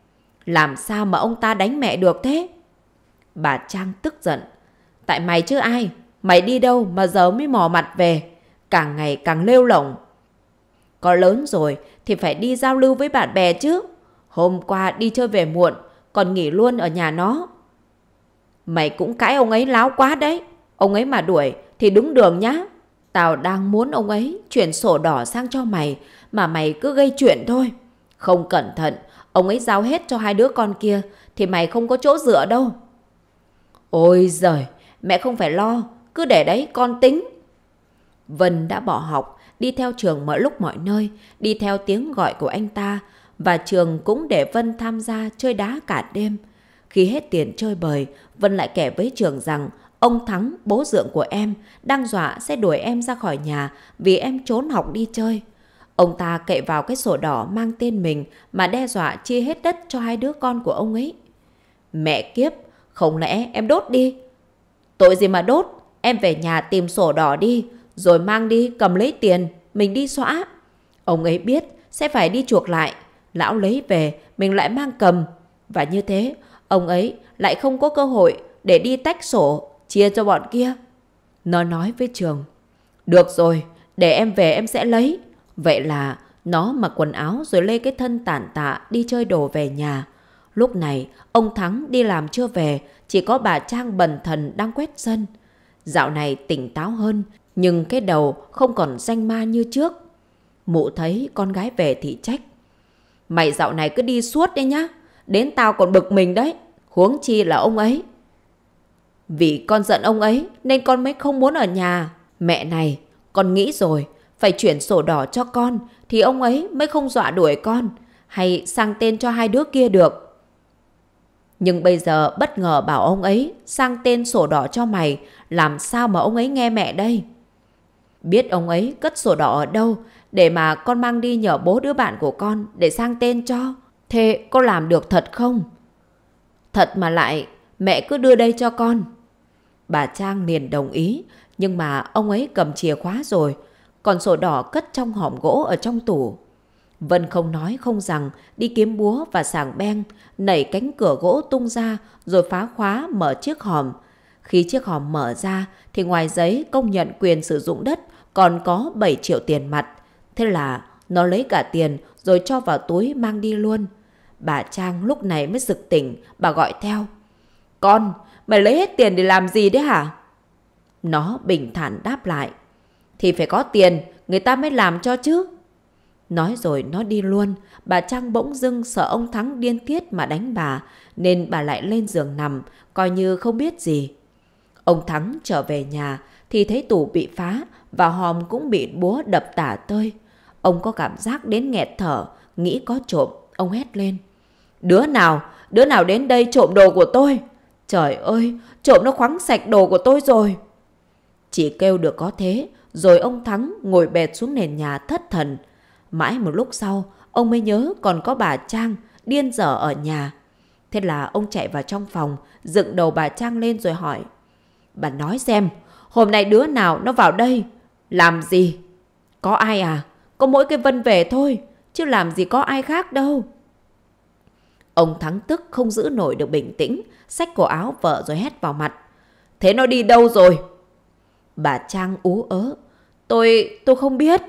Làm sao mà ông ta đánh mẹ được thế? Bà Trang tức giận, Tại mày chứ ai? Mày đi đâu mà giờ mới mò mặt về? Càng ngày càng lêu lỏng. Có lớn rồi thì phải đi giao lưu với bạn bè chứ. Hôm qua đi chơi về muộn, còn nghỉ luôn ở nhà nó. Mày cũng cãi ông ấy láo quá đấy. Ông ấy mà đuổi thì đúng đường nhá. Tao đang muốn ông ấy chuyển sổ đỏ sang cho mày mà mày cứ gây chuyện thôi. Không cẩn thận, ông ấy giao hết cho hai đứa con kia thì mày không có chỗ dựa đâu. Ôi giời, Mẹ không phải lo, cứ để đấy con tính. Vân đã bỏ học, đi theo trường mọi lúc mọi nơi, đi theo tiếng gọi của anh ta và trường cũng để Vân tham gia chơi đá cả đêm. Khi hết tiền chơi bời, Vân lại kể với trường rằng ông Thắng, bố dượng của em, đang dọa sẽ đuổi em ra khỏi nhà vì em trốn học đi chơi. Ông ta kệ vào cái sổ đỏ mang tên mình mà đe dọa chia hết đất cho hai đứa con của ông ấy. Mẹ kiếp, không lẽ em đốt đi? Tội gì mà đốt, em về nhà tìm sổ đỏ đi, rồi mang đi cầm lấy tiền, mình đi xóa. Ông ấy biết sẽ phải đi chuộc lại, lão lấy về, mình lại mang cầm. Và như thế, ông ấy lại không có cơ hội để đi tách sổ, chia cho bọn kia. Nó nói với Trường, được rồi, để em về em sẽ lấy. Vậy là nó mặc quần áo rồi lê cái thân tản tạ đi chơi đồ về nhà. Lúc này, ông Thắng đi làm chưa về, chỉ có bà Trang bần thần đang quét sân. Dạo này tỉnh táo hơn, nhưng cái đầu không còn danh ma như trước. Mụ thấy con gái về thì trách. Mày dạo này cứ đi suốt đấy nhá, đến tao còn bực mình đấy, huống chi là ông ấy. Vì con giận ông ấy nên con mới không muốn ở nhà. Mẹ này, con nghĩ rồi, phải chuyển sổ đỏ cho con thì ông ấy mới không dọa đuổi con, hay sang tên cho hai đứa kia được. Nhưng bây giờ bất ngờ bảo ông ấy sang tên sổ đỏ cho mày, làm sao mà ông ấy nghe mẹ đây? Biết ông ấy cất sổ đỏ ở đâu để mà con mang đi nhờ bố đứa bạn của con để sang tên cho. Thế cô làm được thật không? Thật mà lại, mẹ cứ đưa đây cho con. Bà Trang liền đồng ý, nhưng mà ông ấy cầm chìa khóa rồi, còn sổ đỏ cất trong hòm gỗ ở trong tủ. Vân không nói không rằng, đi kiếm búa và sàng beng, nảy cánh cửa gỗ tung ra rồi phá khóa mở chiếc hòm. Khi chiếc hòm mở ra thì ngoài giấy công nhận quyền sử dụng đất còn có 7 triệu tiền mặt. Thế là nó lấy cả tiền rồi cho vào túi mang đi luôn. Bà Trang lúc này mới sực tỉnh, bà gọi theo. Con, mày lấy hết tiền để làm gì đấy hả? Nó bình thản đáp lại. Thì phải có tiền, người ta mới làm cho chứ. Nói rồi nó đi luôn, bà Trang bỗng dưng sợ ông Thắng điên tiết mà đánh bà, nên bà lại lên giường nằm, coi như không biết gì. Ông Thắng trở về nhà thì thấy tủ bị phá và hòm cũng bị búa đập tả tơi. Ông có cảm giác đến nghẹt thở, nghĩ có trộm, ông hét lên. Đứa nào, đứa nào đến đây trộm đồ của tôi? Trời ơi, trộm nó khoáng sạch đồ của tôi rồi. Chỉ kêu được có thế, rồi ông Thắng ngồi bệt xuống nền nhà thất thần, Mãi một lúc sau, ông mới nhớ còn có bà Trang điên dở ở nhà. Thế là ông chạy vào trong phòng, dựng đầu bà Trang lên rồi hỏi. Bà nói xem, hôm nay đứa nào nó vào đây? Làm gì? Có ai à? Có mỗi cái Vân về thôi, chứ làm gì có ai khác đâu. Ông Thắng tức không giữ nổi được bình tĩnh, xách cổ áo vợ rồi hét vào mặt. Thế nó đi đâu rồi? Bà Trang ú ớ. Tôi, tôi không biết.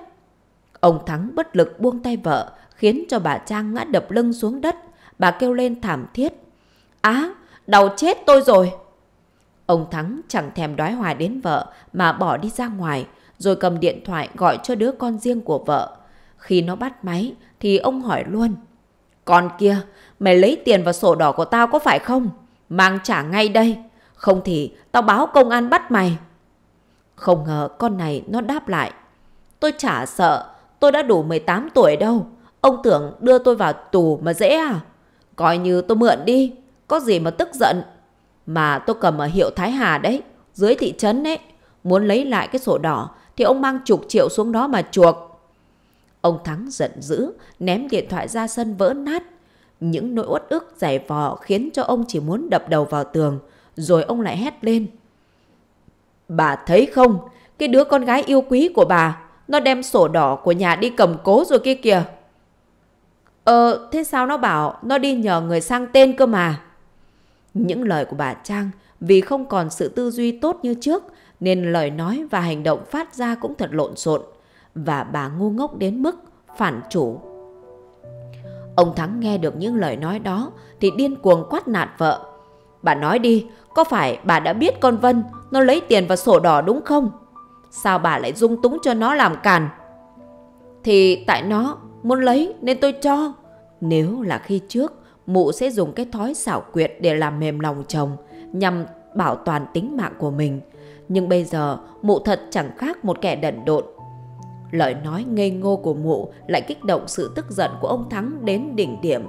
Ông Thắng bất lực buông tay vợ, khiến cho bà Trang ngã đập lưng xuống đất. Bà kêu lên thảm thiết. Á, đau chết tôi rồi! Ông Thắng chẳng thèm đoái hoài đến vợ mà bỏ đi ra ngoài, rồi cầm điện thoại gọi cho đứa con riêng của vợ. Khi nó bắt máy thì ông hỏi luôn. Con kia, mày lấy tiền vào sổ đỏ của tao có phải không? Mang trả ngay đây. Không thì tao báo công an bắt mày. Không ngờ con này nó đáp lại. Tôi chả sợ, Tôi đã đủ 18 tuổi đâu. Ông tưởng đưa tôi vào tù mà dễ à? Coi như tôi mượn đi. Có gì mà tức giận. Mà tôi cầm ở hiệu Thái Hà đấy. Dưới thị trấn ấy. Muốn lấy lại cái sổ đỏ thì ông mang chục triệu xuống đó mà chuộc. Ông Thắng giận dữ, ném điện thoại ra sân vỡ nát. Những nỗi uất ức giải vò khiến cho ông chỉ muốn đập đầu vào tường, rồi ông lại hét lên. Bà thấy không, cái đứa con gái yêu quý của bà nó đem sổ đỏ của nhà đi cầm cố rồi kia kìa. Ờ, thế sao nó bảo nó đi nhờ người sang tên cơ mà? Những lời của bà Trang vì không còn sự tư duy tốt như trước nên lời nói và hành động phát ra cũng thật lộn xộn và bà ngu ngốc đến mức phản chủ. Ông Thắng nghe được những lời nói đó thì điên cuồng quát nạt vợ. Bà nói đi, có phải bà đã biết con Vân nó lấy tiền vào sổ đỏ đúng không? Sao bà lại dung túng cho nó làm càn Thì tại nó Muốn lấy nên tôi cho Nếu là khi trước Mụ sẽ dùng cái thói xảo quyệt để làm mềm lòng chồng Nhằm bảo toàn tính mạng của mình Nhưng bây giờ mụ thật chẳng khác một kẻ đần độn Lời nói ngây ngô của mụ lại kích động sự tức giận của ông Thắng đến đỉnh điểm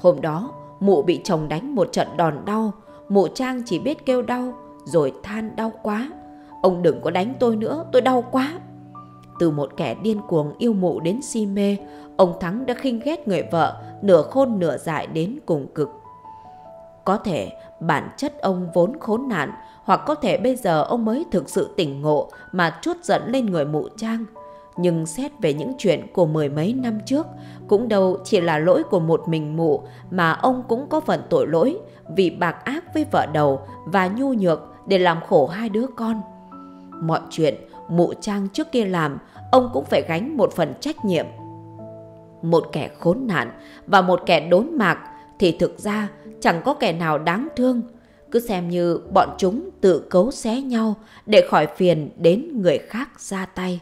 Hôm đó mụ bị chồng đánh một trận đòn đau Mụ Trang chỉ biết kêu đau rồi than đau quá Ông đừng có đánh tôi nữa, tôi đau quá. Từ một kẻ điên cuồng yêu mụ đến si mê, ông Thắng đã khinh ghét người vợ, nửa khôn nửa dại đến cùng cực. Có thể bản chất ông vốn khốn nạn, hoặc có thể bây giờ ông mới thực sự tỉnh ngộ mà chút giận lên người mụ trang. Nhưng xét về những chuyện của mười mấy năm trước, cũng đâu chỉ là lỗi của một mình mụ mà ông cũng có phần tội lỗi vì bạc ác với vợ đầu và nhu nhược để làm khổ hai đứa con. Mọi chuyện mụ trang trước kia làm, ông cũng phải gánh một phần trách nhiệm. Một kẻ khốn nạn và một kẻ đốn mạc thì thực ra chẳng có kẻ nào đáng thương. Cứ xem như bọn chúng tự cấu xé nhau để khỏi phiền đến người khác ra tay.